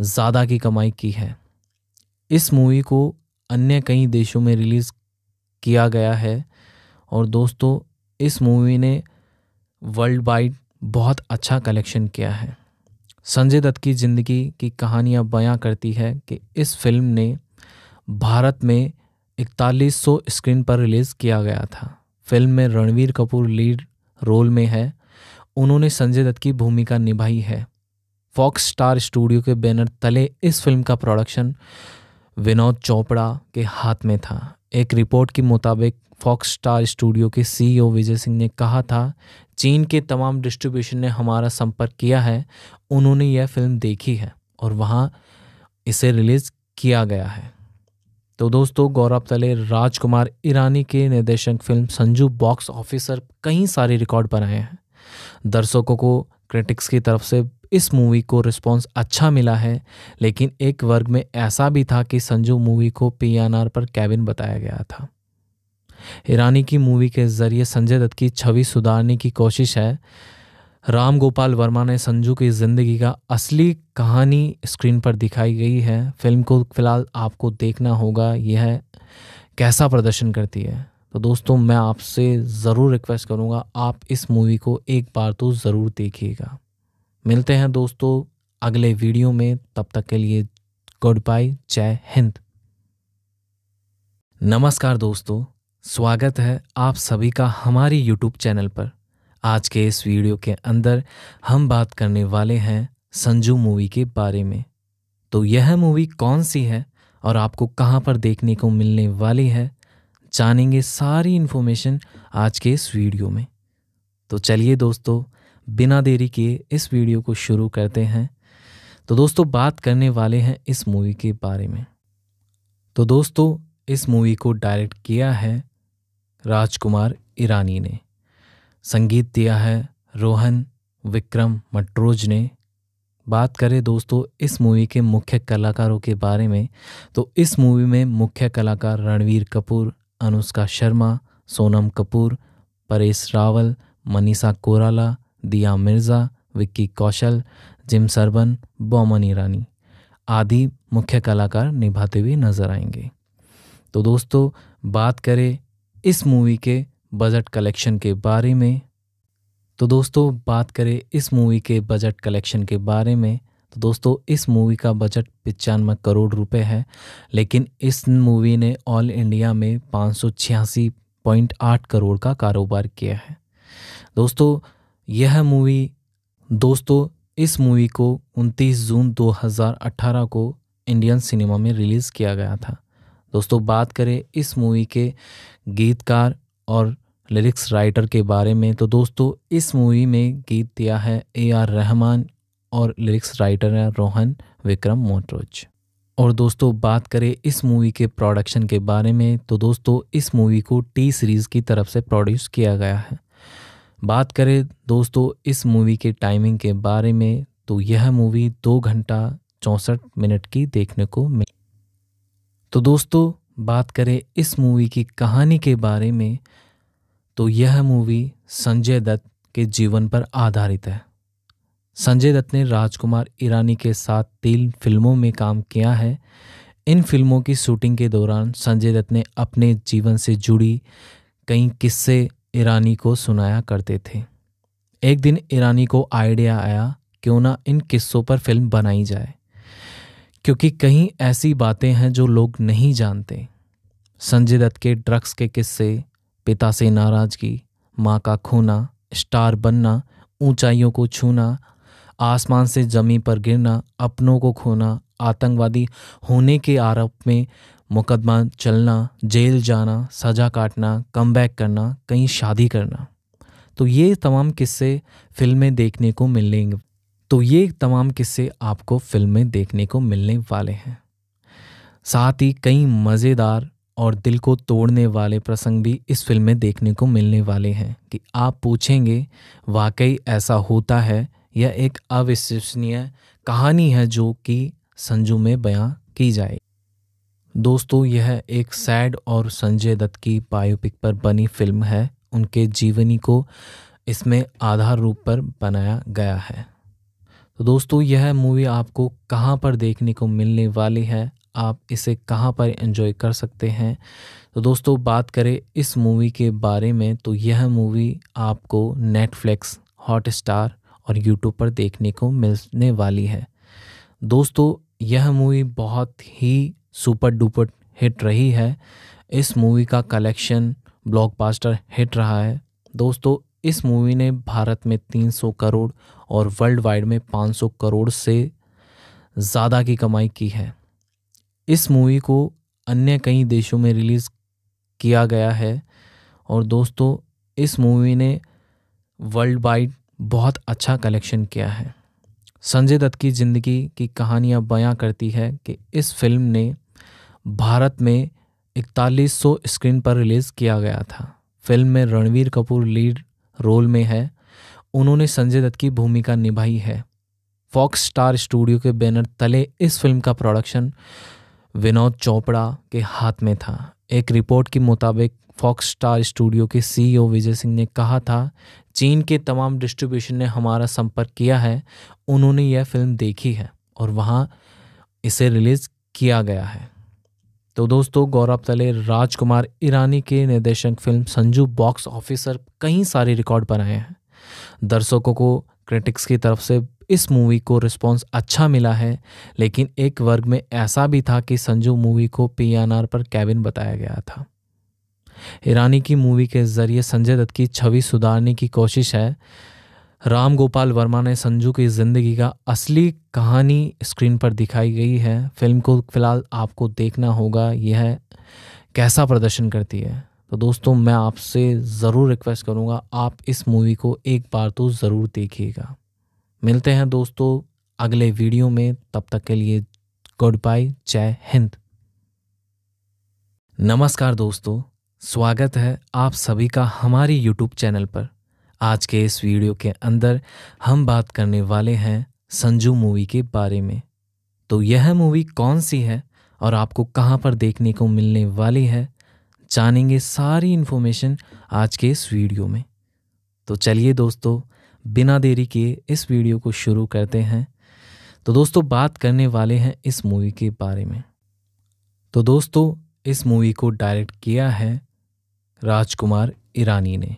Speaker 1: ज़्यादा की कमाई की है इस मूवी को अन्य कई देशों में रिलीज़ किया गया है और दोस्तों इस मूवी ने वर्ल्ड वाइड बहुत अच्छा कलेक्शन किया है संजय दत्त की ज़िंदगी की कहानियाँ बयां करती है कि इस फिल्म ने भारत में 4100 स्क्रीन पर रिलीज़ किया गया था फिल्म में रणवीर कपूर लीड रोल में है उन्होंने संजय दत्त की भूमिका निभाई है फॉक्स स्टार स्टूडियो के बैनर तले इस फिल्म का प्रोडक्शन विनोद चोपड़ा के हाथ में था एक रिपोर्ट के मुताबिक फॉक्स स्टार स्टूडियो के सीईओ e विजय सिंह ने कहा था चीन के तमाम डिस्ट्रीब्यूशन ने हमारा संपर्क किया है उन्होंने यह फिल्म देखी है और वहाँ इसे रिलीज़ किया गया है तो दोस्तों गौरव तले राजकुमार ईरानी के निर्देशक फिल्म संजू बॉक्स ऑफिसर कई सारे रिकॉर्ड बनाए हैं दर्शकों को क्रिटिक्स की तरफ से इस मूवी को रिस्पॉन्स अच्छा मिला है लेकिन एक वर्ग में ऐसा भी था कि संजू मूवी को पी पर कैबिन बताया गया था ईरानी की मूवी के जरिए संजय दत्त की छवि सुधारने की कोशिश है राम गोपाल वर्मा ने संजू की ज़िंदगी का असली कहानी स्क्रीन पर दिखाई गई है फिल्म को फिलहाल आपको देखना होगा यह कैसा प्रदर्शन करती है तो दोस्तों मैं आपसे ज़रूर रिक्वेस्ट करूँगा आप इस मूवी को एक बार तो ज़रूर देखिएगा मिलते हैं दोस्तों अगले वीडियो में तब तक के लिए गुड बाय जय हिंद नमस्कार दोस्तों स्वागत है आप सभी का हमारी यूट्यूब चैनल पर आज के इस वीडियो के अंदर हम बात करने वाले हैं संजू मूवी के बारे में तो यह मूवी कौन सी है और आपको कहां पर देखने को मिलने वाली है जानेंगे सारी इन्फॉर्मेशन आज के इस वीडियो में तो चलिए दोस्तों बिना देरी किए इस वीडियो को शुरू करते हैं तो दोस्तों बात करने वाले हैं इस मूवी के बारे में तो दोस्तों इस मूवी को डायरेक्ट किया है राजकुमार ईरानी ने संगीत दिया है रोहन विक्रम मटरोज ने बात करें दोस्तों इस मूवी के मुख्य कलाकारों के बारे में तो इस मूवी में मुख्य कलाकार रणवीर कपूर अनुष्का शर्मा सोनम कपूर परेश रावल मनीषा कोराला दिया मिर्ज़ा विक्की कौशल जिम सरबन बोमन ईरानी आदि मुख्य कलाकार निभाते हुए नज़र आएंगे तो दोस्तों बात करें इस मूवी के बजट कलेक्शन के बारे में तो दोस्तों बात करें इस मूवी के बजट कलेक्शन के बारे में तो दोस्तों इस मूवी का बजट पचानवे करोड़ रुपए है लेकिन इस मूवी ने ऑल इंडिया में पाँच करोड़ का कारोबार किया है दोस्तों यह मूवी दोस्तों इस मूवी को 29 जून 2018 को इंडियन सिनेमा में रिलीज़ किया गया था दोस्तों बात करें इस मूवी के गीतकार और लिरिक्स राइटर के बारे में तो दोस्तों इस मूवी में गीत दिया है ए आर रहमान और लिरिक्स राइटर हैं रोहन विक्रम मोटरोज और दोस्तों बात करें इस मूवी के प्रोडक्शन के बारे में तो दोस्तों इस मूवी को टी सीरीज़ की तरफ से प्रोड्यूस किया गया है बात करें दोस्तों इस मूवी के टाइमिंग के बारे में तो यह मूवी दो घंटा चौंसठ मिनट की देखने को मिली तो दोस्तों बात करें इस मूवी की कहानी के बारे में तो यह मूवी संजय दत्त के जीवन पर आधारित है संजय दत्त ने राजकुमार ईरानी के साथ तीन फिल्मों में काम किया है इन फिल्मों की शूटिंग के दौरान संजय दत्त ने अपने जीवन से जुड़ी कई किस्से ईरानी को सुनाया करते थे एक दिन ईरानी को आइडिया आया क्यों ना इन किस्सों पर फिल्म बनाई जाए क्योंकि कहीं ऐसी बातें हैं जो लोग नहीं जानते संजय दत्त के ड्रग्स के किस्से पिता से नाराज़गी माँ का खोना स्टार बनना ऊंचाइयों को छूना आसमान से जमी पर गिरना अपनों को खोना आतंकवादी होने के आरोप में मुकदमा चलना जेल जाना सज़ा काटना कम बैक करना कहीं शादी करना तो ये तमाम किस्से फिल्में देखने को मिलेंगे तो ये तमाम किस्से आपको फिल्में देखने को मिलने वाले हैं साथ ही कई मज़ेदार और दिल को तोड़ने वाले प्रसंग भी इस फिल्म में देखने को मिलने वाले हैं कि आप पूछेंगे वाकई ऐसा होता है यह एक अविश्वसनीय कहानी है जो कि संजू में बयां की जाएगी दोस्तों यह एक सैड और संजय दत्त की बायोपिक पर बनी फिल्म है उनके जीवनी को इसमें आधार रूप पर बनाया गया है तो दोस्तों यह मूवी आपको कहाँ पर देखने को मिलने वाली है आप इसे कहाँ पर एंजॉय कर सकते हैं तो दोस्तों बात करें इस मूवी के बारे में तो यह मूवी आपको नेटफ्लिक्स हॉटस्टार और यूट्यूब पर देखने को मिलने वाली है दोस्तों यह मूवी बहुत ही सुपर डुपर हिट रही है इस मूवी का कलेक्शन ब्लॉकबस्टर हिट रहा है दोस्तों इस मूवी ने भारत में 300 करोड़ और वर्ल्ड वाइड में 500 करोड़ से ज़्यादा की कमाई की है इस मूवी को अन्य कई देशों में रिलीज़ किया गया है और दोस्तों इस मूवी ने वर्ल्ड वाइड बहुत अच्छा कलेक्शन किया है संजय दत्त की ज़िंदगी की कहानियां बयां करती है कि इस फिल्म ने भारत में 4100 स्क्रीन पर रिलीज़ किया गया था फिल्म में रणवीर कपूर लीड रोल में है उन्होंने संजय दत्त की भूमिका निभाई है फॉक्स स्टार स्टूडियो के बैनर तले इस फिल्म का प्रोडक्शन विनोद चोपड़ा के हाथ में था एक रिपोर्ट के मुताबिक फॉक्स स्टार स्टूडियो के सीईओ e विजय सिंह ने कहा था चीन के तमाम डिस्ट्रीब्यूशन ने हमारा संपर्क किया है उन्होंने यह फिल्म देखी है और वहाँ इसे रिलीज़ किया गया है तो दोस्तों गौरव तले राजकुमार ईरानी के निर्देशक फिल्म संजू बॉक्स ऑफिसर कई सारे रिकॉर्ड बनाए हैं दर्शकों को क्रिटिक्स की तरफ से इस मूवी को रिस्पॉन्स अच्छा मिला है लेकिन एक वर्ग में ऐसा भी था कि संजू मूवी को पी पर कैबिन बताया गया था ईरानी की मूवी के ज़रिए संजय दत्त की छवि सुधारने की कोशिश है राम गोपाल वर्मा ने संजू की ज़िंदगी का असली कहानी स्क्रीन पर दिखाई गई है फिल्म को फ़िलहाल आपको देखना होगा यह कैसा प्रदर्शन करती है तो दोस्तों मैं आपसे ज़रूर रिक्वेस्ट करूँगा आप इस मूवी को एक बार तो ज़रूर देखिएगा मिलते हैं दोस्तों अगले वीडियो में तब तक के लिए गुड बाय जय हिंद नमस्कार दोस्तों स्वागत है आप सभी का हमारी यूट्यूब चैनल पर आज के इस वीडियो के अंदर हम बात करने वाले हैं संजू मूवी के बारे में तो यह मूवी कौन सी है और आपको कहाँ पर देखने को मिलने वाली है जानेंगे सारी इन्फॉर्मेशन आज के इस वीडियो में तो चलिए दोस्तों बिना देरी किए इस वीडियो को शुरू करते हैं तो दोस्तों बात करने वाले हैं इस मूवी के बारे में तो दोस्तों इस मूवी को डायरेक्ट किया है राजकुमार ईरानी ने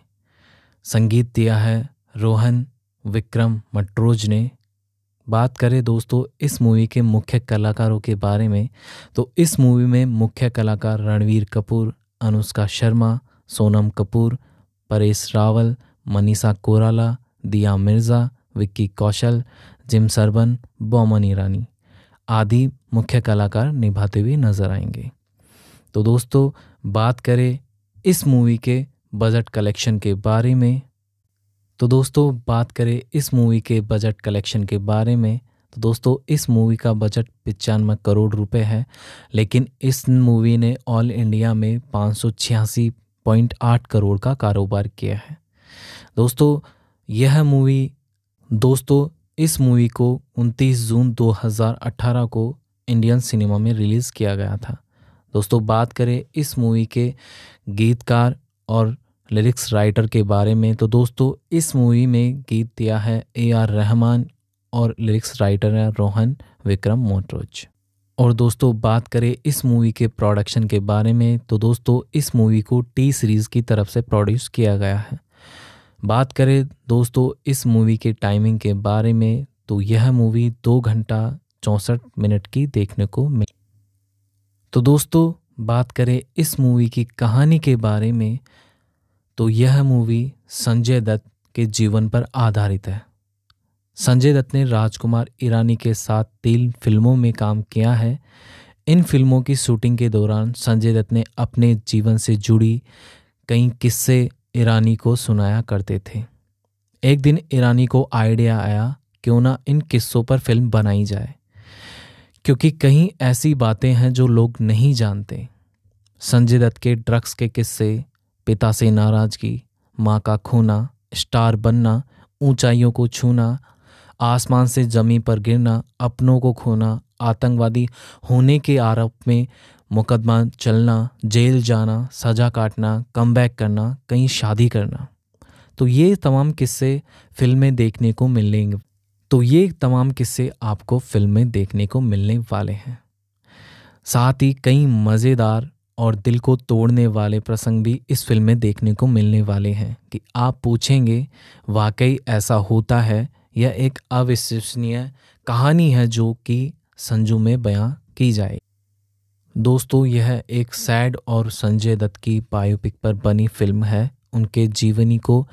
Speaker 1: संगीत दिया है रोहन विक्रम मटरोज ने बात करें दोस्तों इस मूवी के मुख्य कलाकारों के बारे में तो इस मूवी में मुख्य कलाकार रणवीर कपूर अनुष्का शर्मा सोनम कपूर परेश रावल मनीषा कोराला दिया मिर्ज़ा विक्की कौशल जिम सरबन बोमन ईरानी आदि मुख्य कलाकार निभाते हुए नजर आएंगे तो दोस्तों बात करें इस मूवी के बजट कलेक्शन के बारे में तो दोस्तों बात करें इस मूवी के बजट कलेक्शन के बारे में तो दोस्तों इस मूवी का बजट पचानवे करोड़ रुपए है लेकिन इस मूवी ने ऑल इंडिया में पाँच करोड़ का कारोबार किया है दोस्तों यह मूवी दोस्तों इस मूवी को 29 जून 2018 को इंडियन सिनेमा में रिलीज़ किया गया था दोस्तों बात करें इस मूवी के गीतकार और लिरिक्स राइटर के बारे में तो दोस्तों इस मूवी में गीत दिया है ए आर रहमान और लिरिक्स राइटर हैं रोहन विक्रम मोटरोज और दोस्तों बात करें इस मूवी के प्रोडक्शन के बारे में तो दोस्तों इस मूवी को टी सीरीज़ की तरफ से प्रोड्यूस किया गया है बात करें दोस्तों इस मूवी के टाइमिंग के बारे में तो यह मूवी दो घंटा चौंसठ मिनट की देखने को मिली तो दोस्तों बात करें इस मूवी की कहानी के बारे में तो यह मूवी संजय दत्त के जीवन पर आधारित है संजय दत्त ने राजकुमार ईरानी के साथ तीन फिल्मों में काम किया है इन फिल्मों की शूटिंग के दौरान संजय दत्त ने अपने जीवन से जुड़ी कई किस्से ईरानी को सुनाया करते थे एक दिन ईरानी को आइडिया आया क्यों ना इन किस्सों पर फिल्म बनाई जाए क्योंकि कहीं ऐसी बातें हैं जो लोग नहीं जानते संजय दत्त के ड्रग्स के किस्से पिता से नाराज़गी माँ का खोना स्टार बनना ऊंचाइयों को छूना आसमान से जमी पर गिरना अपनों को खोना आतंकवादी होने के आरोप में मुकदमा चलना जेल जाना सज़ा काटना कम करना कहीं शादी करना तो ये तमाम किस्से फिल्में देखने को मिलेंगे तो ये तमाम किस्से आपको फिल्म में देखने को मिलने वाले हैं साथ ही कई मज़ेदार और दिल को तोड़ने वाले प्रसंग भी इस फिल्म में देखने को मिलने वाले हैं कि आप पूछेंगे वाकई ऐसा होता है यह एक अविश्वसनीय कहानी है जो कि संजू में बयां की जाए दोस्तों यह एक सैड और संजय दत्त की बायोपिक पर बनी फिल्म है उनके जीवनी को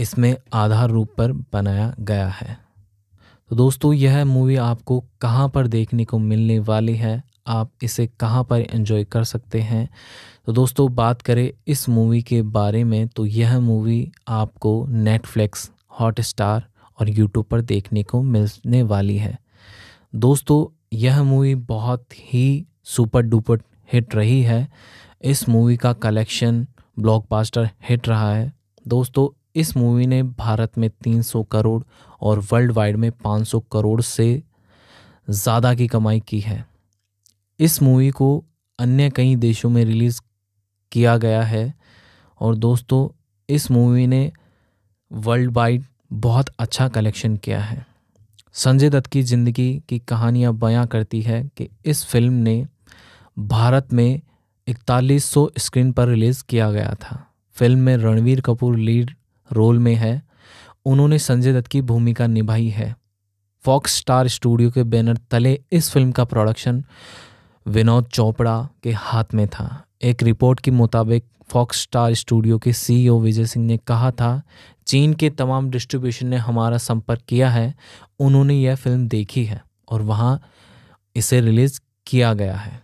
Speaker 1: इसमें आधार रूप पर बनाया गया है तो दोस्तों यह मूवी आपको कहाँ पर देखने को मिलने वाली है आप इसे कहाँ पर एंजॉय कर सकते हैं तो दोस्तों बात करें इस मूवी के बारे में तो यह मूवी आपको नेटफ्लिक्स हॉटस्टार और यूट्यूब पर देखने को मिलने वाली है दोस्तों यह मूवी बहुत ही सुपर डुपर हिट रही है इस मूवी का कलेक्शन ब्लॉकबस्टर हिट रहा है दोस्तों इस मूवी ने भारत में 300 करोड़ और वर्ल्ड वाइड में 500 करोड़ से ज़्यादा की कमाई की है इस मूवी को अन्य कई देशों में रिलीज़ किया गया है और दोस्तों इस मूवी ने वर्ल्ड वाइड बहुत अच्छा कलेक्शन किया है संजय दत्त की ज़िंदगी की कहानियाँ बयां करती है कि इस फिल्म ने भारत में 4100 स्क्रीन पर रिलीज़ किया गया था फिल्म में रणवीर कपूर लीड रोल में है उन्होंने संजय दत्त की भूमिका निभाई है फॉक्स स्टार स्टूडियो के बैनर तले इस फिल्म का प्रोडक्शन विनोद चोपड़ा के हाथ में था एक रिपोर्ट के मुताबिक फॉक्स स्टार स्टूडियो के सीईओ e विजय सिंह ने कहा था चीन के तमाम डिस्ट्रीब्यूशन ने हमारा संपर्क किया है उन्होंने यह फिल्म देखी है और वहाँ इसे रिलीज़ किया गया है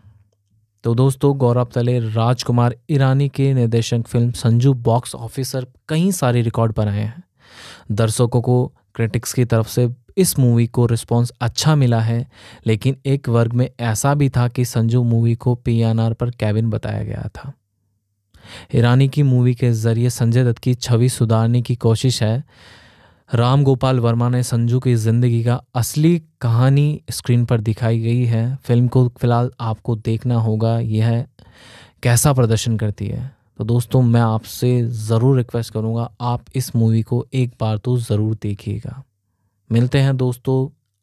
Speaker 1: तो दोस्तों गौरव तले राजकुमार ईरानी के निर्देशक फिल्म संजू बॉक्स ऑफिसर कई सारे रिकॉर्ड बनाए हैं दर्शकों को क्रिटिक्स की तरफ से इस मूवी को रिस्पॉन्स अच्छा मिला है लेकिन एक वर्ग में ऐसा भी था कि संजू मूवी को पीएनआर पर कैबिन बताया गया था ईरानी की मूवी के जरिए संजय दत्त की छवि सुधारने की कोशिश है राम गोपाल वर्मा ने संजू की ज़िंदगी का असली कहानी स्क्रीन पर दिखाई गई है फिल्म को फिलहाल आपको देखना होगा यह कैसा प्रदर्शन करती है तो दोस्तों मैं आपसे ज़रूर रिक्वेस्ट करूँगा आप इस मूवी को एक बार तो ज़रूर देखिएगा मिलते हैं दोस्तों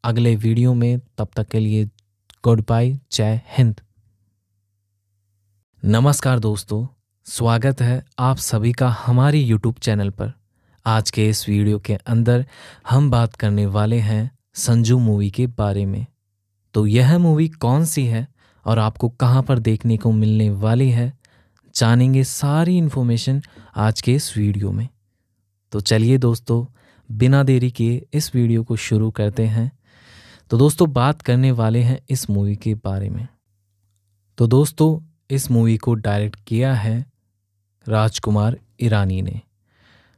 Speaker 1: अगले वीडियो में तब तक के लिए गुड बाय जय हिंद नमस्कार दोस्तों स्वागत है आप सभी का हमारी यूट्यूब चैनल पर आज के इस वीडियो के अंदर हम बात करने वाले हैं संजू मूवी के बारे में तो यह मूवी कौन सी है और आपको कहाँ पर देखने को मिलने वाली है जानेंगे सारी इन्फॉर्मेशन आज के इस वीडियो में तो चलिए दोस्तों बिना देरी के इस वीडियो को शुरू करते हैं तो दोस्तों बात करने वाले हैं इस मूवी के बारे में तो दोस्तों इस मूवी को डायरेक्ट किया है राजकुमार ईरानी ने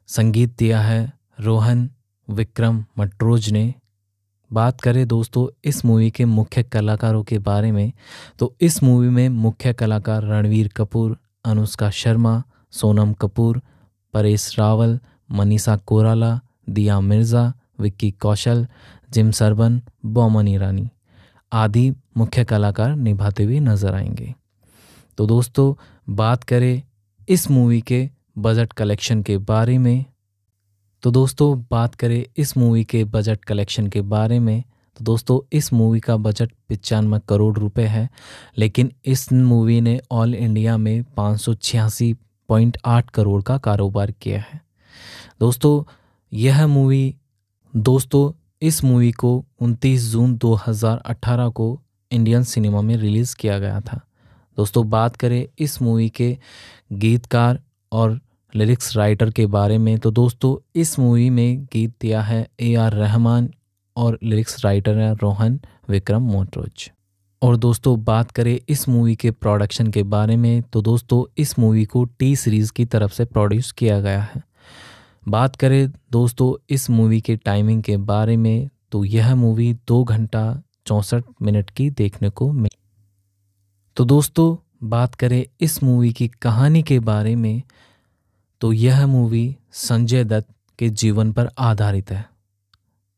Speaker 1: संगीत दिया है रोहन विक्रम मटरोज ने बात करें दोस्तों इस मूवी के मुख्य कलाकारों के बारे में तो इस मूवी में मुख्य कलाकार रणवीर कपूर अनुष्का शर्मा सोनम कपूर परेश रावल मनीषा कोराला दिया मिर्ज़ा विक्की कौशल जिम सरबन बोमन ईरानी आदि मुख्य कलाकार निभाते हुए नजर आएंगे तो दोस्तों बात करें इस मूवी के बजट कलेक्शन के बारे में तो दोस्तों बात करें इस मूवी के बजट कलेक्शन के बारे में तो दोस्तों इस मूवी का बजट पचानवे करोड़ रुपए है लेकिन इस मूवी ने ऑल इंडिया में पाँच करोड़ का कारोबार किया है दोस्तों यह मूवी दोस्तों इस मूवी को 29 जून 2018 को इंडियन सिनेमा में रिलीज़ किया गया था दोस्तों बात करें इस मूवी के गीतकार और लिरिक्स राइटर के बारे में तो दोस्तों इस मूवी में गीत दिया है ए आर रहमान और लिरिक्स राइटर हैं रोहन विक्रम मोटरोज और दोस्तों बात करें इस मूवी के प्रोडक्शन के बारे में तो दोस्तों इस मूवी को टी सीरीज़ की तरफ से प्रोड्यूस किया गया है बात करें दोस्तों इस मूवी के टाइमिंग के बारे में तो यह मूवी दो घंटा चौंसठ मिनट की देखने को मिली तो दोस्तों बात करें इस मूवी की कहानी के बारे में तो यह मूवी संजय दत्त के जीवन पर आधारित है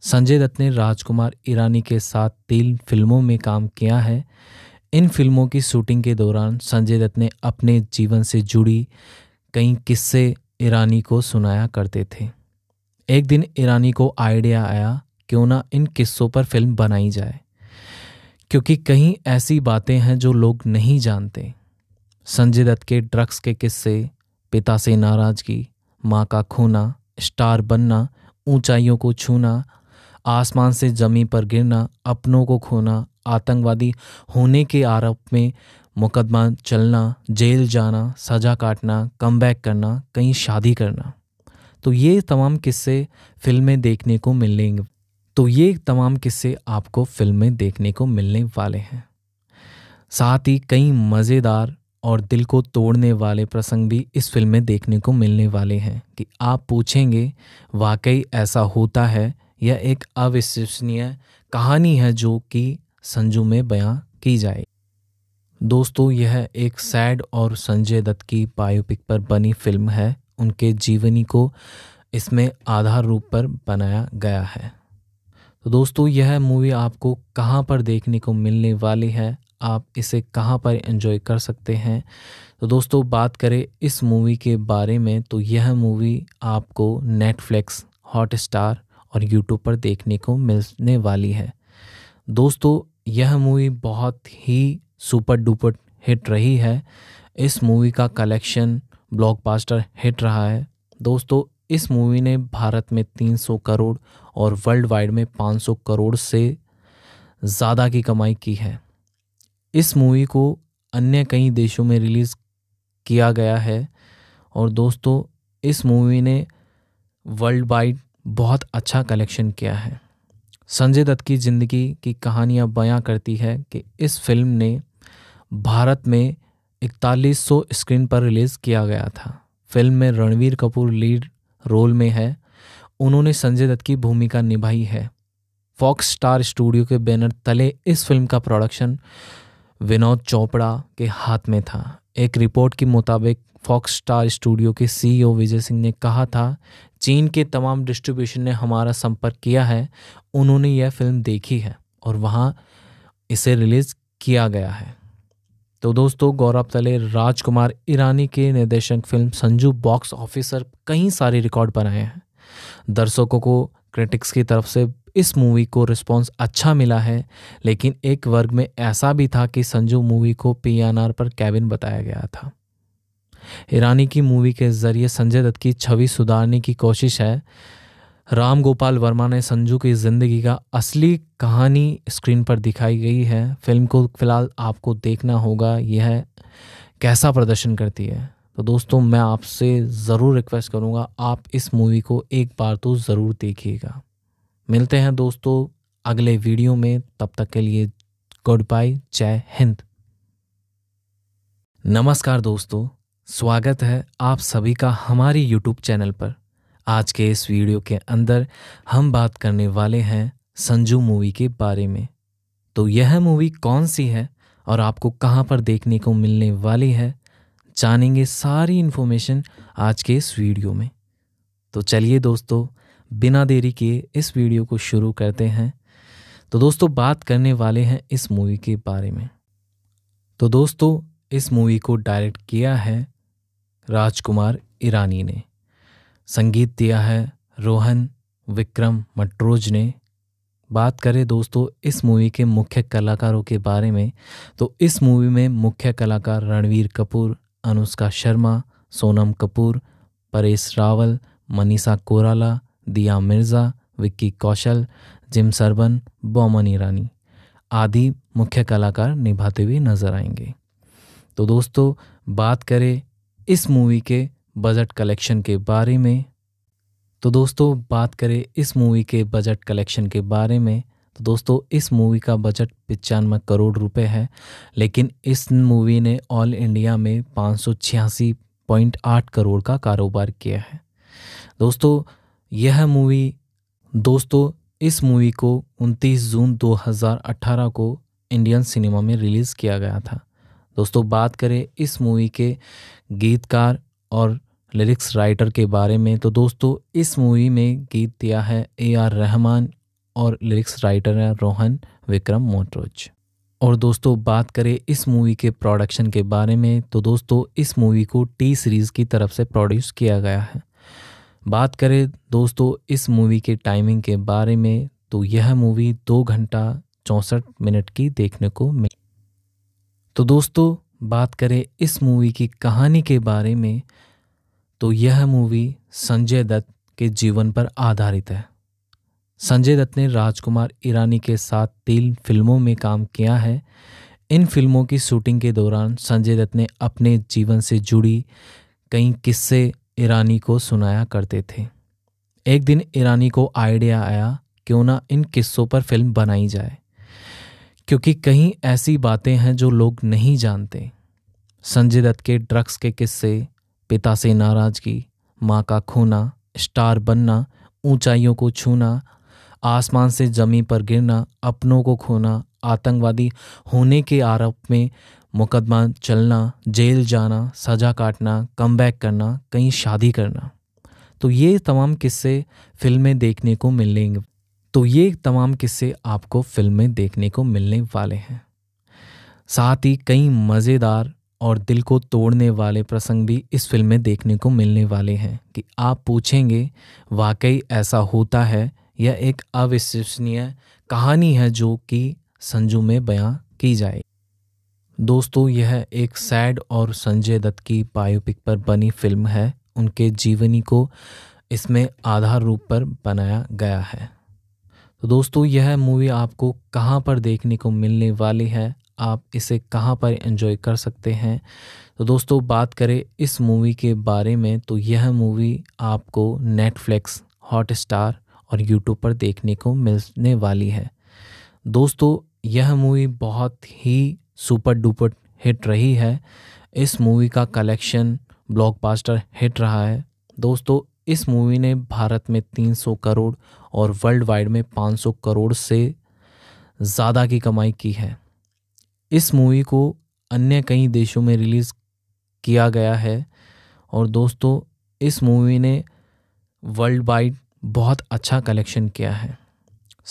Speaker 1: संजय दत्त ने राजकुमार ईरानी के साथ तीन फिल्मों में काम किया है इन फिल्मों की शूटिंग के दौरान संजय दत्त ने अपने जीवन से जुड़ी कई किस्से ईरानी को सुनाया करते थे एक दिन ईरानी को आइडिया आया क्यों ना इन किस्सों पर फिल्म बनाई जाए क्योंकि कहीं ऐसी बातें हैं जो लोग नहीं जानते संजय दत्त के ड्रग्स के किस्से पिता से नाराज़गी माँ का खोना स्टार बनना ऊंचाइयों को छूना आसमान से जमी पर गिरना अपनों को खोना आतंकवादी होने के आरोप में मुकदमा चलना जेल जाना सज़ा काटना कम करना कहीं शादी करना तो ये तमाम किस्से फिल्में देखने को मिलने तो ये तमाम किस्से आपको फिल्में देखने को मिलने वाले हैं साथ ही कई मज़ेदार और दिल को तोड़ने वाले प्रसंग भी इस फिल्म में देखने को मिलने वाले हैं कि आप पूछेंगे वाकई ऐसा होता है यह एक अविश्वसनीय कहानी है जो कि संजू में बयां की जाए दोस्तों यह एक सैड और संजय दत्त की बायोपिक पर बनी फिल्म है उनके जीवनी को इसमें आधार रूप पर बनाया गया है तो दोस्तों यह मूवी आपको कहाँ पर देखने को मिलने वाली है आप इसे कहाँ पर एंजॉय कर सकते हैं तो दोस्तों बात करें इस मूवी के बारे में तो यह मूवी आपको नेटफ्लिक्स हॉटस्टार और यूट्यूब पर देखने को मिलने वाली है दोस्तों यह मूवी बहुत ही सुपर डुपर हिट रही है इस मूवी का कलेक्शन ब्लॉकबस्टर हिट रहा है दोस्तों इस मूवी ने भारत में 300 करोड़ और वर्ल्ड वाइड में 500 करोड़ से ज़्यादा की कमाई की है इस मूवी को अन्य कई देशों में रिलीज़ किया गया है और दोस्तों इस मूवी ने वर्ल्ड वाइड बहुत अच्छा कलेक्शन किया है संजय दत्त की ज़िंदगी की कहानियाँ बयां करती है कि इस फिल्म ने भारत में 4100 स्क्रीन पर रिलीज़ किया गया था फिल्म में रणवीर कपूर लीड रोल में है उन्होंने संजय दत्त की भूमिका निभाई है फॉक्स स्टार स्टूडियो के बैनर तले इस फिल्म का प्रोडक्शन विनोद चोपड़ा के हाथ में था एक रिपोर्ट के मुताबिक फॉक्स स्टार स्टूडियो के सीईओ e विजय सिंह ने कहा था चीन के तमाम डिस्ट्रीब्यूशन ने हमारा संपर्क किया है उन्होंने यह फिल्म देखी है और वहाँ इसे रिलीज़ किया गया है तो दोस्तों गौरव तले राजकुमार ईरानी के निर्देशक फिल्म संजू बॉक्स ऑफिसर कई सारे रिकॉर्ड बनाए हैं दर्शकों को क्रिटिक्स की तरफ से इस मूवी को रिस्पॉन्स अच्छा मिला है लेकिन एक वर्ग में ऐसा भी था कि संजू मूवी को पी पर कैबिन बताया गया था ईरानी की मूवी के जरिए संजय दत्त की छवि सुधारने की कोशिश है राम गोपाल वर्मा ने संजू की ज़िंदगी का असली कहानी स्क्रीन पर दिखाई गई है फिल्म को फिलहाल आपको देखना होगा यह कैसा प्रदर्शन करती है तो दोस्तों मैं आपसे ज़रूर रिक्वेस्ट करूँगा आप इस मूवी को एक बार तो ज़रूर देखिएगा मिलते हैं दोस्तों अगले वीडियो में तब तक के लिए गुड बाय जय हिंद नमस्कार दोस्तों स्वागत है आप सभी का हमारी यूट्यूब चैनल पर आज के इस वीडियो के अंदर हम बात करने वाले हैं संजू मूवी के बारे में तो यह मूवी कौन सी है और आपको कहाँ पर देखने को मिलने वाली है जानेंगे सारी इन्फॉर्मेशन आज के इस वीडियो में तो चलिए दोस्तों बिना देरी के इस वीडियो को शुरू करते हैं तो दोस्तों बात करने वाले हैं इस मूवी के बारे में तो दोस्तों इस मूवी को डायरेक्ट किया है राजकुमार ईरानी ने संगीत दिया है रोहन विक्रम मटरोज ने बात करें दोस्तों इस मूवी के मुख्य कलाकारों के बारे में तो इस मूवी में मुख्य कलाकार रणवीर कपूर अनुष्का शर्मा सोनम कपूर परेश रावल मनीषा कोराला दिया मिर्ज़ा विक्की कौशल जिम सरबन बोमन ईरानी आदि मुख्य कलाकार निभाते हुए नज़र आएंगे तो दोस्तों बात करें इस मूवी के बजट कलेक्शन के बारे में तो दोस्तों बात करें इस मूवी के बजट कलेक्शन के बारे में तो दोस्तों इस मूवी का बजट पचानवे करोड़ रुपए है लेकिन इस मूवी ने ऑल इंडिया में पाँच पॉइंट आठ करोड़ का कारोबार किया है दोस्तों यह मूवी दोस्तों इस मूवी को 29 जून 2018 को इंडियन सिनेमा में रिलीज़ किया गया था दोस्तों बात करें इस मूवी के गीतकार और लिरिक्स राइटर के बारे में तो दोस्तों इस मूवी में गीत दिया है ए आर रहमान और लिरिक्स राइटर हैं रोहन विक्रम मोटरोज और दोस्तों बात करें इस मूवी के प्रोडक्शन के बारे में तो दोस्तों इस मूवी को टी सीरीज़ की तरफ से प्रोड्यूस किया गया है बात करें दोस्तों इस मूवी के टाइमिंग के बारे में तो यह मूवी दो घंटा चौंसठ मिनट की देखने को मिली तो दोस्तों बात करें इस मूवी की कहानी के बारे में तो यह मूवी संजय दत्त के जीवन पर आधारित है संजय दत्त ने राजकुमार ईरानी के साथ तीन फिल्मों में काम किया है इन फिल्मों की शूटिंग के दौरान संजय दत्त ने अपने जीवन से जुड़ी कई किस्से ईरानी को सुनाया करते थे एक दिन ईरानी को आइडिया आया क्यों ना इन किस्सों पर फिल्म बनाई जाए क्योंकि कहीं ऐसी बातें हैं जो लोग नहीं जानते संजय दत्त के ड्रग्स के किस्से पिता से नाराज़गी माँ का खोना स्टार बनना ऊंचाइयों को छूना आसमान से जमी पर गिरना अपनों को खोना आतंकवादी होने के आरोप में मुकदमा चलना जेल जाना सज़ा काटना कम करना कहीं शादी करना तो ये तमाम किस्से फिल्में देखने को मिलेंगे तो ये तमाम किस्से आपको फिल्में देखने को मिलने वाले हैं साथ ही कई मज़ेदार और दिल को तोड़ने वाले प्रसंग भी इस फिल्म में देखने को मिलने वाले हैं कि आप पूछेंगे वाकई ऐसा होता है यह एक अविश्वसनीय कहानी है जो कि संजू में बयां की जाए दोस्तों यह एक सैड और संजय दत्त की बायोपिक पर बनी फिल्म है उनके जीवनी को इसमें आधार रूप पर बनाया गया है तो दोस्तों यह मूवी आपको कहाँ पर देखने को मिलने वाली है आप इसे कहाँ पर एंजॉय कर सकते हैं तो दोस्तों बात करें इस मूवी के बारे में तो यह मूवी आपको नेटफ्लिक्स हॉटस्टार और यूट्यूब पर देखने को मिलने वाली है दोस्तों यह मूवी बहुत ही सुपर डुपर हिट रही है इस मूवी का कलेक्शन ब्लॉकबस्टर हिट रहा है दोस्तों इस मूवी ने भारत में 300 करोड़ और वर्ल्ड वाइड में 500 करोड़ से ज़्यादा की कमाई की है इस मूवी को अन्य कई देशों में रिलीज़ किया गया है और दोस्तों इस मूवी ने वर्ल्ड वाइड बहुत अच्छा कलेक्शन किया है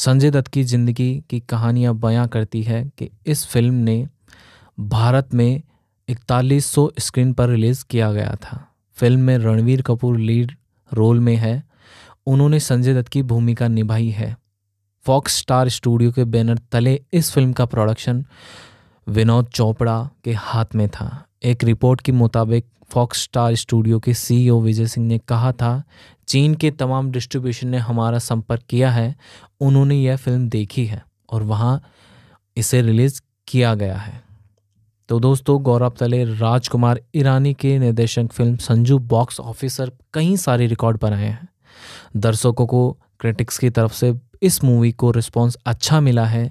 Speaker 1: संजय दत्त की ज़िंदगी की कहानियाँ बयां करती है कि इस फिल्म ने भारत में 4100 स्क्रीन पर रिलीज़ किया गया था फिल्म में रणवीर कपूर लीड रोल में है उन्होंने संजय दत्त की भूमिका निभाई है फॉक्स स्टार स्टूडियो के बैनर तले इस फिल्म का प्रोडक्शन विनोद चोपड़ा के हाथ में था एक रिपोर्ट के मुताबिक फॉक्स स्टार स्टूडियो के सीईओ e विजय सिंह ने कहा था चीन के तमाम डिस्ट्रीब्यूशन ने हमारा संपर्क किया है उन्होंने यह फिल्म देखी है और वहाँ इसे रिलीज़ किया गया है तो दोस्तों गौरव तले राजकुमार ईरानी के निर्देशक फिल्म संजू बॉक्स ऑफिसर कई सारे रिकॉर्ड पर आए हैं दर्शकों को क्रिटिक्स की तरफ से इस मूवी को रिस्पॉन्स अच्छा मिला है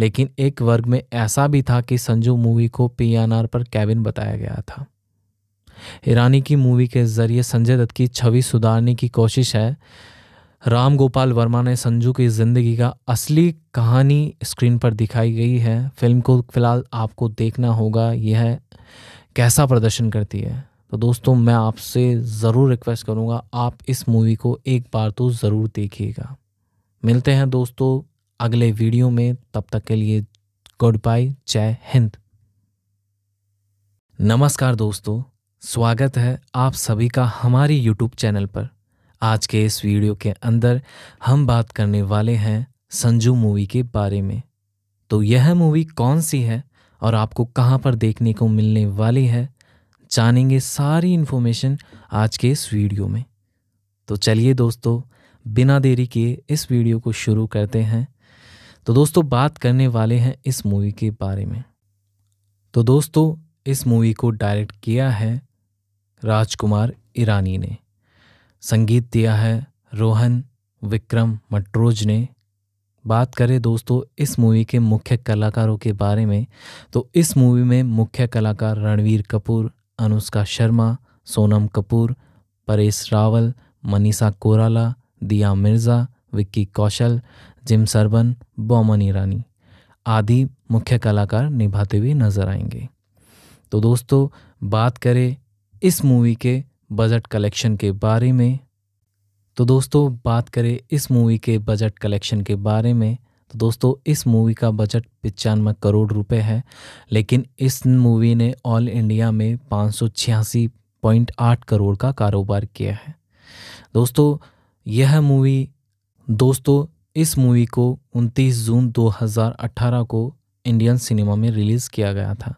Speaker 1: लेकिन एक वर्ग में ऐसा भी था कि संजू मूवी को पी पर कैबिन बताया गया था ईरानी की मूवी के जरिए संजय दत्त की छवि सुधारने की कोशिश है राम गोपाल वर्मा ने संजू की ज़िंदगी का असली कहानी स्क्रीन पर दिखाई गई है फिल्म को फिलहाल आपको देखना होगा यह कैसा प्रदर्शन करती है तो दोस्तों मैं आपसे ज़रूर रिक्वेस्ट करूँगा आप इस मूवी को एक बार तो ज़रूर देखिएगा मिलते हैं दोस्तों अगले वीडियो में तब तक के लिए गुड बाय जय हिंद नमस्कार दोस्तों स्वागत है आप सभी का हमारी यूट्यूब चैनल पर आज के इस वीडियो के अंदर हम बात करने वाले हैं संजू मूवी के बारे में तो यह मूवी कौन सी है और आपको कहाँ पर देखने को मिलने वाली है जानेंगे सारी इन्फॉर्मेशन आज के इस वीडियो में तो चलिए दोस्तों बिना देरी किए इस वीडियो को शुरू करते हैं तो दोस्तों बात करने वाले हैं इस मूवी के बारे में तो दोस्तों इस मूवी को डायरेक्ट किया है राजकुमार ईरानी ने संगीत दिया है रोहन विक्रम मटरोज ने बात करें दोस्तों इस मूवी के मुख्य कलाकारों के बारे में तो इस मूवी में मुख्य कलाकार रणवीर कपूर अनुष्का शर्मा सोनम कपूर परेश रावल मनीषा कोराला दिया मिर्ज़ा विक्की कौशल जिम सरबन बोमन ईरानी आदि मुख्य कलाकार निभाते हुए नज़र आएंगे तो दोस्तों बात करें इस मूवी के बजट कलेक्शन के बारे में तो दोस्तों बात करें इस मूवी के बजट कलेक्शन के बारे में तो दोस्तों इस मूवी का बजट पचानवे करोड़ रुपए है लेकिन इस मूवी ने ऑल इंडिया में पाँच पॉइंट आठ करोड़ का कारोबार किया है दोस्तों यह मूवी दोस्तों इस मूवी को 29 जून 2018 को इंडियन सिनेमा में रिलीज़ किया गया था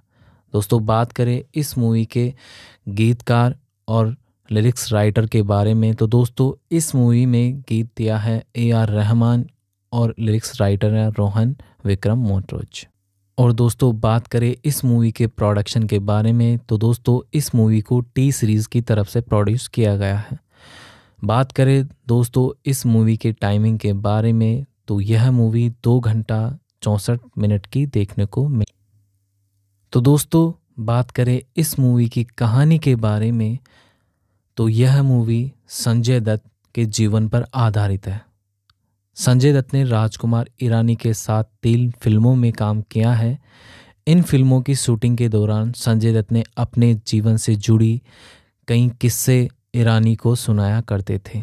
Speaker 1: दोस्तों बात करें इस मूवी के गीतकार और लिरिक्स राइटर के बारे में तो दोस्तों इस मूवी में गीत दिया है ए आर रहमान और लिरिक्स राइटर हैं रोहन विक्रम मोटरोज और दोस्तों बात करें इस मूवी के प्रोडक्शन के बारे में तो दोस्तों इस मूवी को टी सीरीज़ की तरफ से प्रोड्यूस किया गया है बात करें दोस्तों इस मूवी के टाइमिंग के बारे में तो यह मूवी दो घंटा चौंसठ मिनट की देखने को मिली तो दोस्तों बात करें इस मूवी की कहानी के बारे में तो यह मूवी संजय दत्त के जीवन पर आधारित है संजय दत्त ने राजकुमार ईरानी के साथ तीन फिल्मों में काम किया है इन फिल्मों की शूटिंग के दौरान संजय दत्त ने अपने जीवन से जुड़ी कई किस्से ईरानी को सुनाया करते थे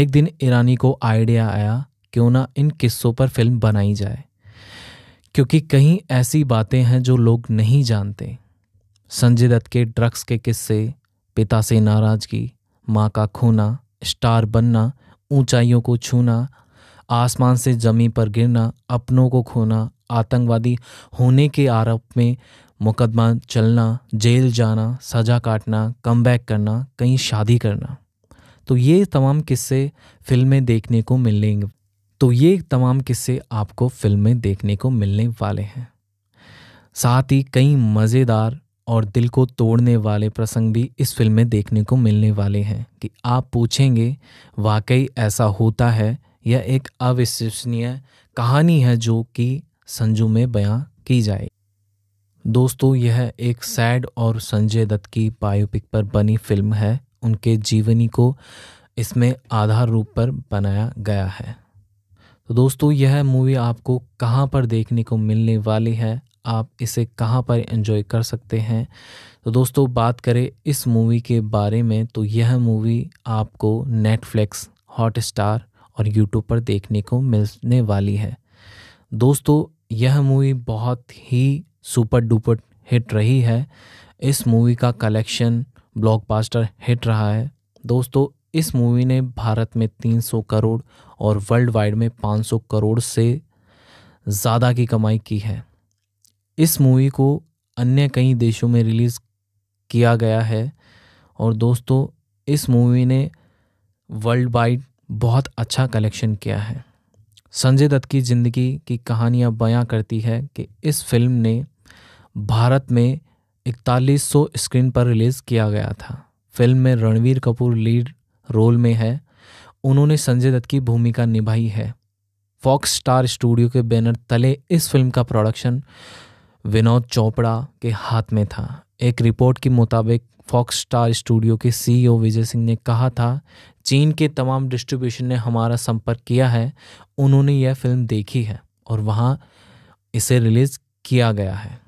Speaker 1: एक दिन ईरानी को आइडिया आया क्यों ना इन किस्सों पर फिल्म बनाई जाए क्योंकि कहीं ऐसी बातें हैं जो लोग नहीं जानते संजय दत्त के ड्रग्स के किस्से पिता से नाराज़गी माँ का खोना स्टार बनना ऊंचाइयों को छूना आसमान से जमी पर गिरना अपनों को खोना आतंकवादी होने के आरोप में मुकदमा चलना जेल जाना सज़ा काटना कम करना कहीं शादी करना तो ये तमाम किस्से फिल्में देखने को मिलेंगे तो ये तमाम किस्से आपको फिल्म में देखने को मिलने वाले हैं साथ ही कई मज़ेदार और दिल को तोड़ने वाले प्रसंग भी इस फिल्म में देखने को मिलने वाले हैं कि आप पूछेंगे वाकई ऐसा होता है यह एक अविश्वसनीय कहानी है जो कि संजू में बयां की जाए दोस्तों यह एक सैड और संजय दत्त की बायोपिक पर बनी फिल्म है उनके जीवनी को इसमें आधार रूप पर बनाया गया है तो दोस्तों यह मूवी आपको कहाँ पर देखने को मिलने वाली है आप इसे कहाँ पर एंजॉय कर सकते हैं तो दोस्तों बात करें इस मूवी के बारे में तो यह मूवी आपको नेटफ्लिक्स हॉटस्टार और यूट्यूब पर देखने को मिलने वाली है दोस्तों यह मूवी बहुत ही सुपर डुपर हिट रही है इस मूवी का कलेक्शन ब्लॉकबस्टर हिट रहा है दोस्तों इस मूवी ने भारत में 300 करोड़ और वर्ल्ड वाइड में 500 करोड़ से ज़्यादा की कमाई की है इस मूवी को अन्य कई देशों में रिलीज़ किया गया है और दोस्तों इस मूवी ने वर्ल्ड वाइड बहुत अच्छा कलेक्शन किया है संजय दत्त की ज़िंदगी की कहानियाँ बयां करती है कि इस फिल्म ने भारत में 4100 स्क्रीन पर रिलीज़ किया गया था फिल्म में रणवीर कपूर लीड रोल में है उन्होंने संजय दत्त की भूमिका निभाई है फॉक्स स्टार स्टूडियो के बैनर तले इस फिल्म का प्रोडक्शन विनोद चोपड़ा के हाथ में था एक रिपोर्ट के मुताबिक फॉक्स स्टार स्टूडियो के सीईओ e विजय सिंह ने कहा था चीन के तमाम डिस्ट्रीब्यूशन ने हमारा संपर्क किया है उन्होंने यह फिल्म देखी है और वहाँ इसे रिलीज़ किया गया है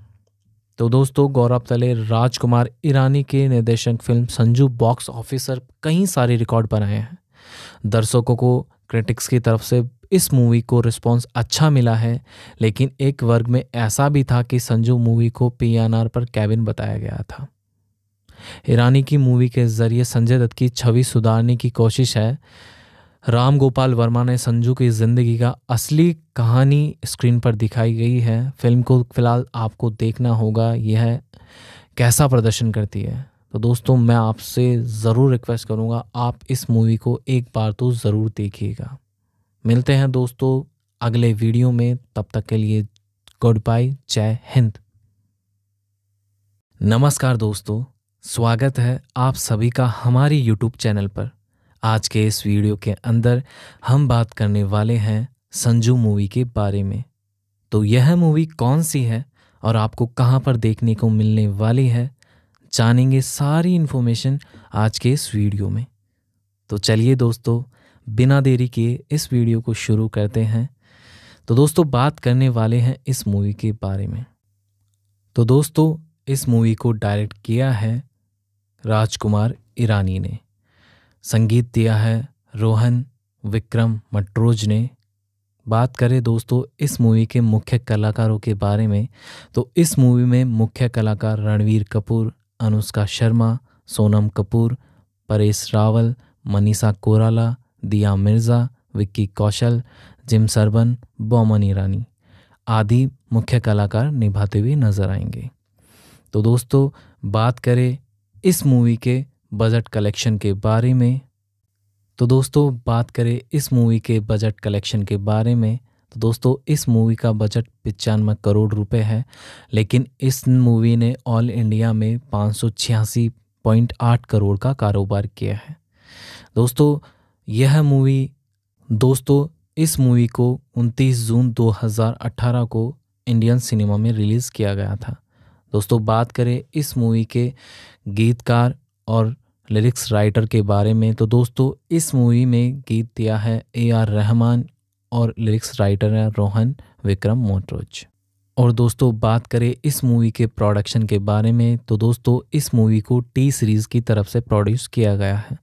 Speaker 1: तो दोस्तों गौरव तले राजकुमार ईरानी के निर्देशन फिल्म संजू बॉक्स ऑफिसर कई सारे रिकॉर्ड बनाए हैं दर्शकों को क्रिटिक्स की तरफ से इस मूवी को रिस्पॉन्स अच्छा मिला है लेकिन एक वर्ग में ऐसा भी था कि संजू मूवी को पी पर कैबिन बताया गया था ईरानी की मूवी के जरिए संजय दत्त की छवि सुधारने की कोशिश है राम गोपाल वर्मा ने संजू की ज़िंदगी का असली कहानी स्क्रीन पर दिखाई गई है फिल्म को फ़िलहाल आपको देखना होगा यह कैसा प्रदर्शन करती है तो दोस्तों मैं आपसे ज़रूर रिक्वेस्ट करूँगा आप इस मूवी को एक बार तो ज़रूर देखिएगा मिलते हैं दोस्तों अगले वीडियो में तब तक के लिए गुड बाय जय हिंद नमस्कार दोस्तों स्वागत है आप सभी का हमारी यूट्यूब चैनल पर आज के इस वीडियो के अंदर हम बात करने वाले हैं संजू मूवी के बारे में तो यह मूवी कौन सी है और आपको कहाँ पर देखने को मिलने वाली है जानेंगे सारी इन्फॉर्मेशन आज के इस वीडियो में तो चलिए दोस्तों बिना देरी किए इस वीडियो को शुरू करते हैं तो दोस्तों बात करने वाले हैं इस मूवी के बारे में तो दोस्तों इस मूवी को डायरेक्ट किया है राजकुमार ईरानी ने संगीत दिया है रोहन विक्रम मटरोज ने बात करें दोस्तों इस मूवी के मुख्य कलाकारों के बारे में तो इस मूवी में मुख्य कलाकार रणवीर कपूर अनुष्का शर्मा सोनम कपूर परेश रावल मनीषा कोराला दिया मिर्ज़ा विक्की कौशल जिम सरबन बोमन ईरानी आदि मुख्य कलाकार निभाते हुए नजर आएंगे तो दोस्तों बात करें इस मूवी के बजट कलेक्शन के बारे में तो दोस्तों बात करें इस मूवी के बजट कलेक्शन के बारे में तो दोस्तों इस मूवी का बजट पचानवे करोड़ रुपए है लेकिन इस मूवी ने ऑल इंडिया में पाँच करोड़ का कारोबार किया है दोस्तों यह मूवी दोस्तों इस मूवी को 29 जून 2018 को इंडियन सिनेमा में रिलीज़ किया गया था दोस्तों बात करें इस मूवी के गीतकार और लिरिक्स राइटर के बारे में तो दोस्तों इस मूवी में गीत दिया है ए आर रहमान और लिरिक्स राइटर हैं रोहन विक्रम मोटरोज और दोस्तों बात करें इस मूवी के प्रोडक्शन के बारे में तो दोस्तों इस मूवी को टी सीरीज़ की तरफ से प्रोड्यूस किया गया है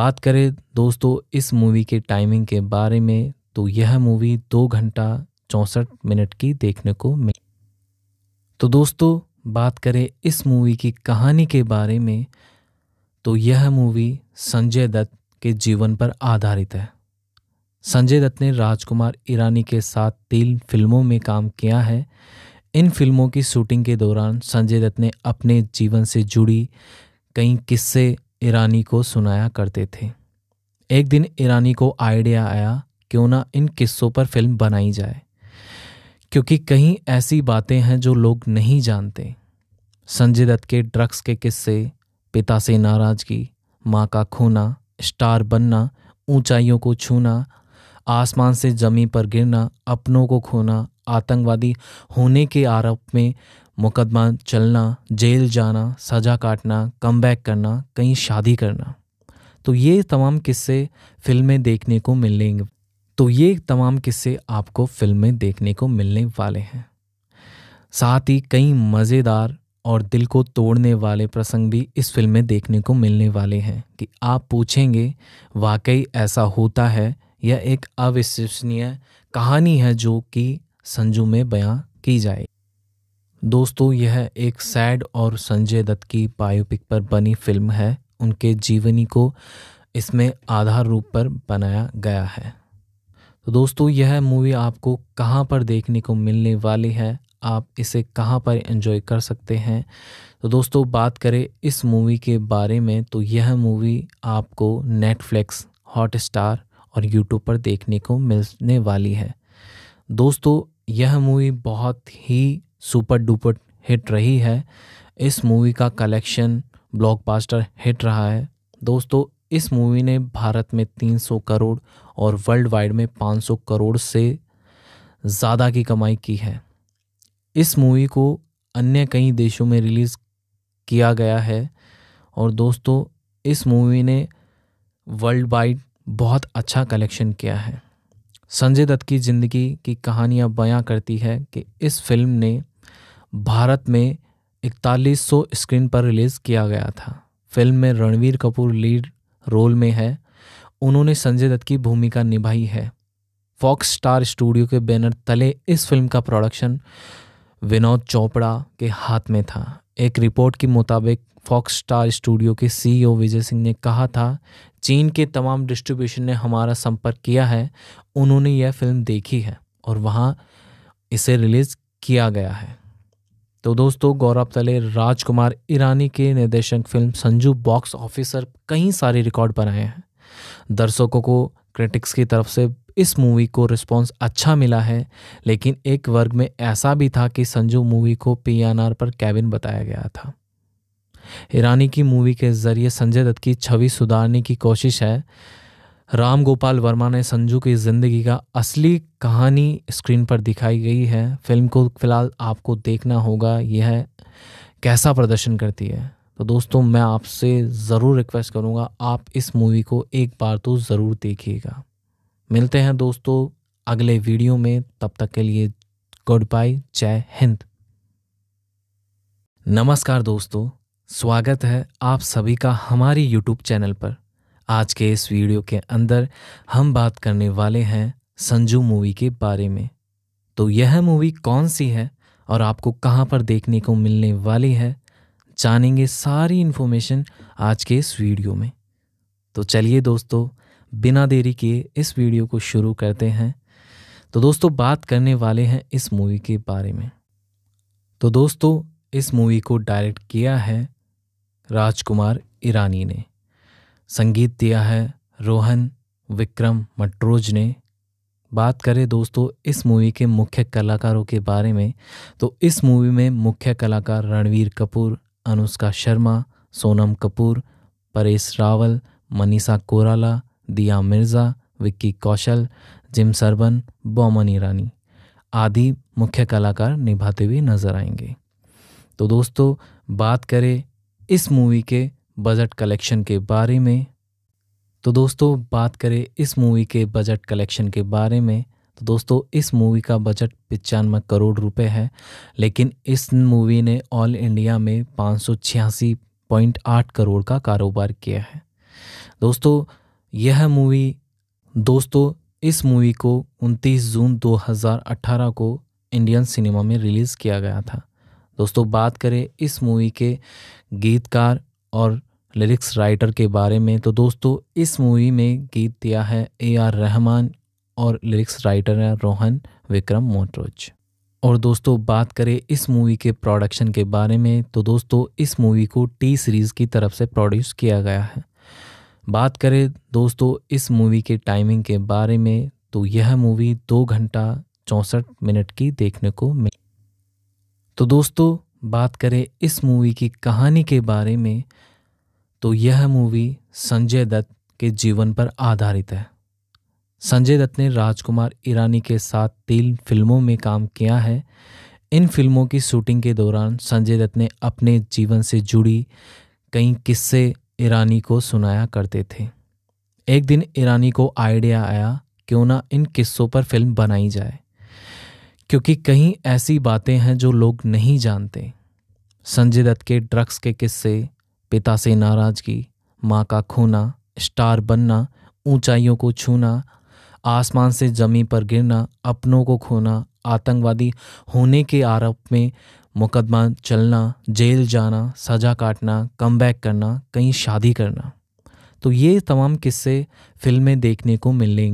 Speaker 1: बात करें दोस्तों इस मूवी के टाइमिंग के बारे में तो यह मूवी दो घंटा चौंसठ मिनट की देखने को मिली तो दोस्तों बात करें इस मूवी की कहानी के बारे में तो यह मूवी संजय दत्त के जीवन पर आधारित है संजय दत्त ने राजकुमार ईरानी के साथ तीन फिल्मों में काम किया है इन फिल्मों की शूटिंग के दौरान संजय दत्त ने अपने जीवन से जुड़ी कई किस्से ईरानी को सुनाया करते थे एक दिन ईरानी को आइडिया आया क्यों ना इन किस्सों पर फिल्म बनाई जाए क्योंकि कहीं ऐसी बातें हैं जो लोग नहीं जानते संजय दत्त के ड्रग्स के किस्से पिता से नाराज़गी माँ का खोना स्टार बनना ऊंचाइयों को छूना आसमान से जमी पर गिरना अपनों को खोना आतंकवादी होने के आरोप में मुकदमा चलना जेल जाना सज़ा काटना कम करना कहीं शादी करना तो ये तमाम किस्से फिल्में देखने को मिलेंगे तो ये तमाम किस्से आपको फिल्में देखने को मिलने वाले हैं साथ ही कई मज़ेदार और दिल को तोड़ने वाले प्रसंग भी इस फिल्म में देखने को मिलने वाले हैं कि आप पूछेंगे वाकई ऐसा होता है यह एक अविश्वसनीय कहानी है जो कि संजू में बयां की जाए दोस्तों यह एक सैड और संजय दत्त की बायोपिक पर बनी फिल्म है उनके जीवनी को इसमें आधार रूप पर बनाया गया है तो दोस्तों यह मूवी आपको कहाँ पर देखने को मिलने वाली है आप इसे कहाँ पर एंजॉय कर सकते हैं तो दोस्तों बात करें इस मूवी के बारे में तो यह मूवी आपको नेटफ्लिक्स हॉट स्टार और यूट्यूब पर देखने को मिलने वाली है दोस्तों यह मूवी बहुत ही सुपर डुपर हिट रही है इस मूवी का कलेक्शन ब्लॉकबस्टर हिट रहा है दोस्तों इस मूवी ने भारत में 300 करोड़ और वर्ल्ड वाइड में 500 करोड़ से ज़्यादा की कमाई की है इस मूवी को अन्य कई देशों में रिलीज़ किया गया है और दोस्तों इस मूवी ने वर्ल्ड वाइड बहुत अच्छा कलेक्शन किया है संजय दत्त की ज़िंदगी की कहानियाँ बयां करती है कि इस फिल्म ने भारत में 4100 स्क्रीन पर रिलीज़ किया गया था फिल्म में रणवीर कपूर लीड रोल में है उन्होंने संजय दत्त की भूमिका निभाई है फॉक्स स्टार स्टूडियो के बैनर तले इस फिल्म का प्रोडक्शन विनोद चोपड़ा के हाथ में था एक रिपोर्ट के मुताबिक फॉक्स स्टार स्टूडियो के सीईओ e विजय सिंह ने कहा था चीन के तमाम डिस्ट्रीब्यूशन ने हमारा संपर्क किया है उन्होंने यह फिल्म देखी है और वहाँ इसे रिलीज़ किया गया है तो दोस्तों गौरव तले राजकुमार ईरानी के निर्देशक फिल्म संजू बॉक्स ऑफिसर कई सारे रिकॉर्ड बनाए हैं दर्शकों को क्रिटिक्स की तरफ से इस मूवी को रिस्पॉन्स अच्छा मिला है लेकिन एक वर्ग में ऐसा भी था कि संजू मूवी को पी पर कैबिन बताया गया था ईरानी की मूवी के जरिए संजय दत्त की छवि सुधारने की कोशिश है राम गोपाल वर्मा ने संजू की ज़िंदगी का असली कहानी स्क्रीन पर दिखाई गई है फिल्म को फिलहाल आपको देखना होगा यह कैसा प्रदर्शन करती है तो दोस्तों मैं आपसे ज़रूर रिक्वेस्ट करूँगा आप इस मूवी को एक बार तो ज़रूर देखिएगा मिलते हैं दोस्तों अगले वीडियो में तब तक के लिए गुड बाय जय हिंद नमस्कार दोस्तों स्वागत है आप सभी का हमारी यूट्यूब चैनल पर आज के इस वीडियो के अंदर हम बात करने वाले हैं संजू मूवी के बारे में तो यह मूवी कौन सी है और आपको कहां पर देखने को मिलने वाली है जानेंगे सारी इन्फॉर्मेशन आज के इस वीडियो में तो चलिए दोस्तों बिना देरी किए इस वीडियो को शुरू करते हैं तो दोस्तों बात करने वाले हैं इस मूवी के बारे में तो दोस्तों इस मूवी को डायरेक्ट किया है राजकुमार ईरानी ने संगीत दिया है रोहन विक्रम मटरोज ने बात करें दोस्तों इस मूवी के मुख्य कलाकारों के बारे में तो इस मूवी में मुख्य कलाकार रणवीर कपूर अनुष्का शर्मा सोनम कपूर परेश रावल मनीषा कोराला दिया मिर्ज़ा विक्की कौशल जिम सरबन बोमन ईरानी आदि मुख्य कलाकार निभाते हुए नजर आएंगे तो दोस्तों बात करें इस मूवी के बजट कलेक्शन के बारे में तो दोस्तों बात करें इस मूवी के बजट कलेक्शन के बारे में तो दोस्तों इस मूवी का बजट पचानवे करोड़ रुपए है लेकिन इस मूवी ने ऑल इंडिया में पाँच करोड़ का कारोबार किया है दोस्तों यह मूवी दोस्तों इस मूवी को 29 जून 2018 को इंडियन सिनेमा में रिलीज़ किया गया था दोस्तों बात करें इस मूवी के गीतकार और लिरिक्स राइटर के बारे में तो दोस्तों इस मूवी में गीत दिया है ए आर रहमान और लिरिक्स राइटर हैं रोहन विक्रम मोटरोज और दोस्तों बात करें इस मूवी के प्रोडक्शन के बारे में तो दोस्तों इस मूवी को टी सीरीज़ की तरफ से प्रोड्यूस किया गया है बात करें दोस्तों इस मूवी के टाइमिंग के बारे में तो यह मूवी दो घंटा चौंसठ मिनट की देखने को मिली तो दोस्तों बात करें इस मूवी की कहानी के बारे में तो यह मूवी संजय दत्त के जीवन पर आधारित है संजय दत्त ने राजकुमार ईरानी के साथ तीन फिल्मों में काम किया है इन फिल्मों की शूटिंग के दौरान संजय दत्त ने अपने जीवन से जुड़ी कई किस्से ईरानी को सुनाया करते थे एक दिन ईरानी को आइडिया आया क्यों ना इन किस्सों पर फिल्म बनाई जाए क्योंकि कहीं ऐसी बातें हैं जो लोग नहीं जानते संजय दत्त के ड्रग्स के किस्से पिता से नाराज़गी माँ का खोना स्टार बनना ऊंचाइयों को छूना आसमान से जमी पर गिरना अपनों को खोना आतंकवादी होने के आरोप में मुकदमा चलना जेल जाना सज़ा काटना कम बैक करना कहीं शादी करना तो ये तमाम किस्से फिल्में देखने को मिलने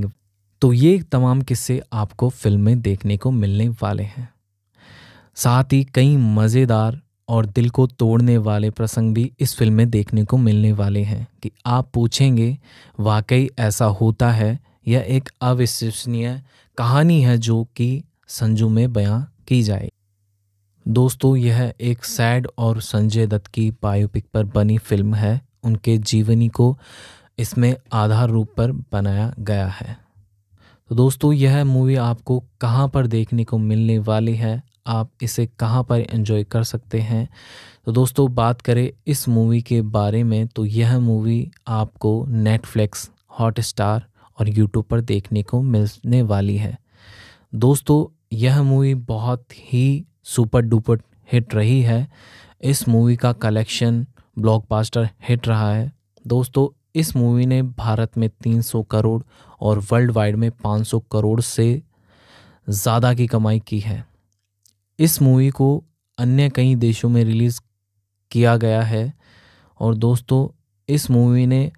Speaker 1: तो ये तमाम किस्से आपको फिल्में देखने को मिलने वाले हैं साथ ही कई मज़ेदार और दिल को तोड़ने वाले प्रसंग भी इस फिल्म में देखने को मिलने वाले हैं कि आप पूछेंगे वाकई ऐसा होता है यह एक अविश्वसनीय कहानी है जो कि संजू में बयां की जाए दोस्तों यह एक सैड और संजय दत्त की बायोपिक पर बनी फिल्म है उनके जीवनी को इसमें आधार रूप पर बनाया गया है तो दोस्तों यह मूवी आपको कहाँ पर देखने को मिलने वाली है आप इसे कहाँ पर एंजॉय कर सकते हैं तो दोस्तों बात करें इस मूवी के बारे में तो यह मूवी आपको नेटफ्लिक्स हॉटस्टार और यूट्यूब पर देखने को मिलने वाली है दोस्तों यह मूवी बहुत ही सुपर डुपर हिट रही है इस मूवी का कलेक्शन ब्लॉकबस्टर हिट रहा है दोस्तों इस मूवी ने भारत में 300 करोड़ और वर्ल्ड वाइड में 500 करोड़ से ज़्यादा की कमाई की है इस मूवी को अन्य कई देशों में रिलीज़ किया गया है और दोस्तों इस मूवी ने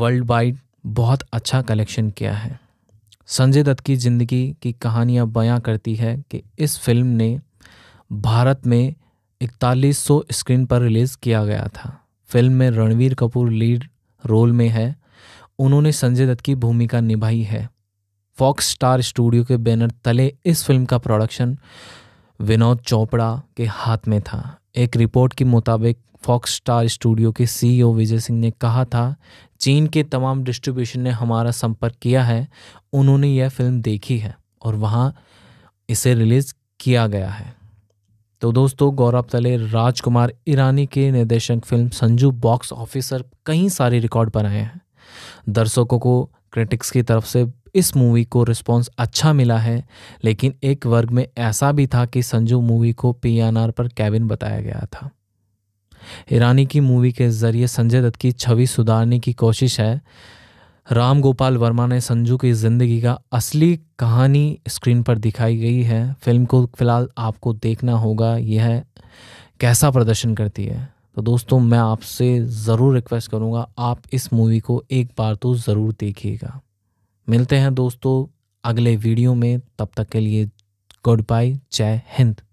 Speaker 1: वर्ल्ड वाइड बहुत अच्छा कलेक्शन किया है संजय दत्त की ज़िंदगी की कहानियाँ बयां करती है कि इस फिल्म ने भारत में 4100 स्क्रीन पर रिलीज़ किया गया था फिल्म में रणवीर कपूर लीड रोल में है उन्होंने संजय दत्त की भूमिका निभाई है फॉक्स स्टार स्टूडियो के बैनर तले इस फिल्म का प्रोडक्शन विनोद चोपड़ा के हाथ में था एक रिपोर्ट के मुताबिक फॉक्स स्टार स्टूडियो के सीईओ e विजय सिंह ने कहा था चीन के तमाम डिस्ट्रीब्यूशन ने हमारा संपर्क किया है उन्होंने यह फिल्म देखी है और वहाँ इसे रिलीज़ किया गया है तो दोस्तों गौरव तले राजकुमार ईरानी के निर्देशक फिल्म संजू बॉक्स ऑफिसर कई सारे रिकॉर्ड बनाए हैं दर्शकों को क्रिटिक्स की तरफ से इस मूवी को रिस्पॉन्स अच्छा मिला है लेकिन एक वर्ग में ऐसा भी था कि संजू मूवी को पी पर कैबिन बताया गया था ईरानी की मूवी के जरिए संजय दत्त की छवि सुधारने की कोशिश है राम गोपाल वर्मा ने संजू की ज़िंदगी का असली कहानी स्क्रीन पर दिखाई गई है फिल्म को फिलहाल आपको देखना होगा यह कैसा प्रदर्शन करती है तो दोस्तों मैं आपसे ज़रूर रिक्वेस्ट करूँगा आप इस मूवी को एक बार तो ज़रूर देखिएगा मिलते हैं दोस्तों अगले वीडियो में तब तक के लिए गुड बाय जय हिंद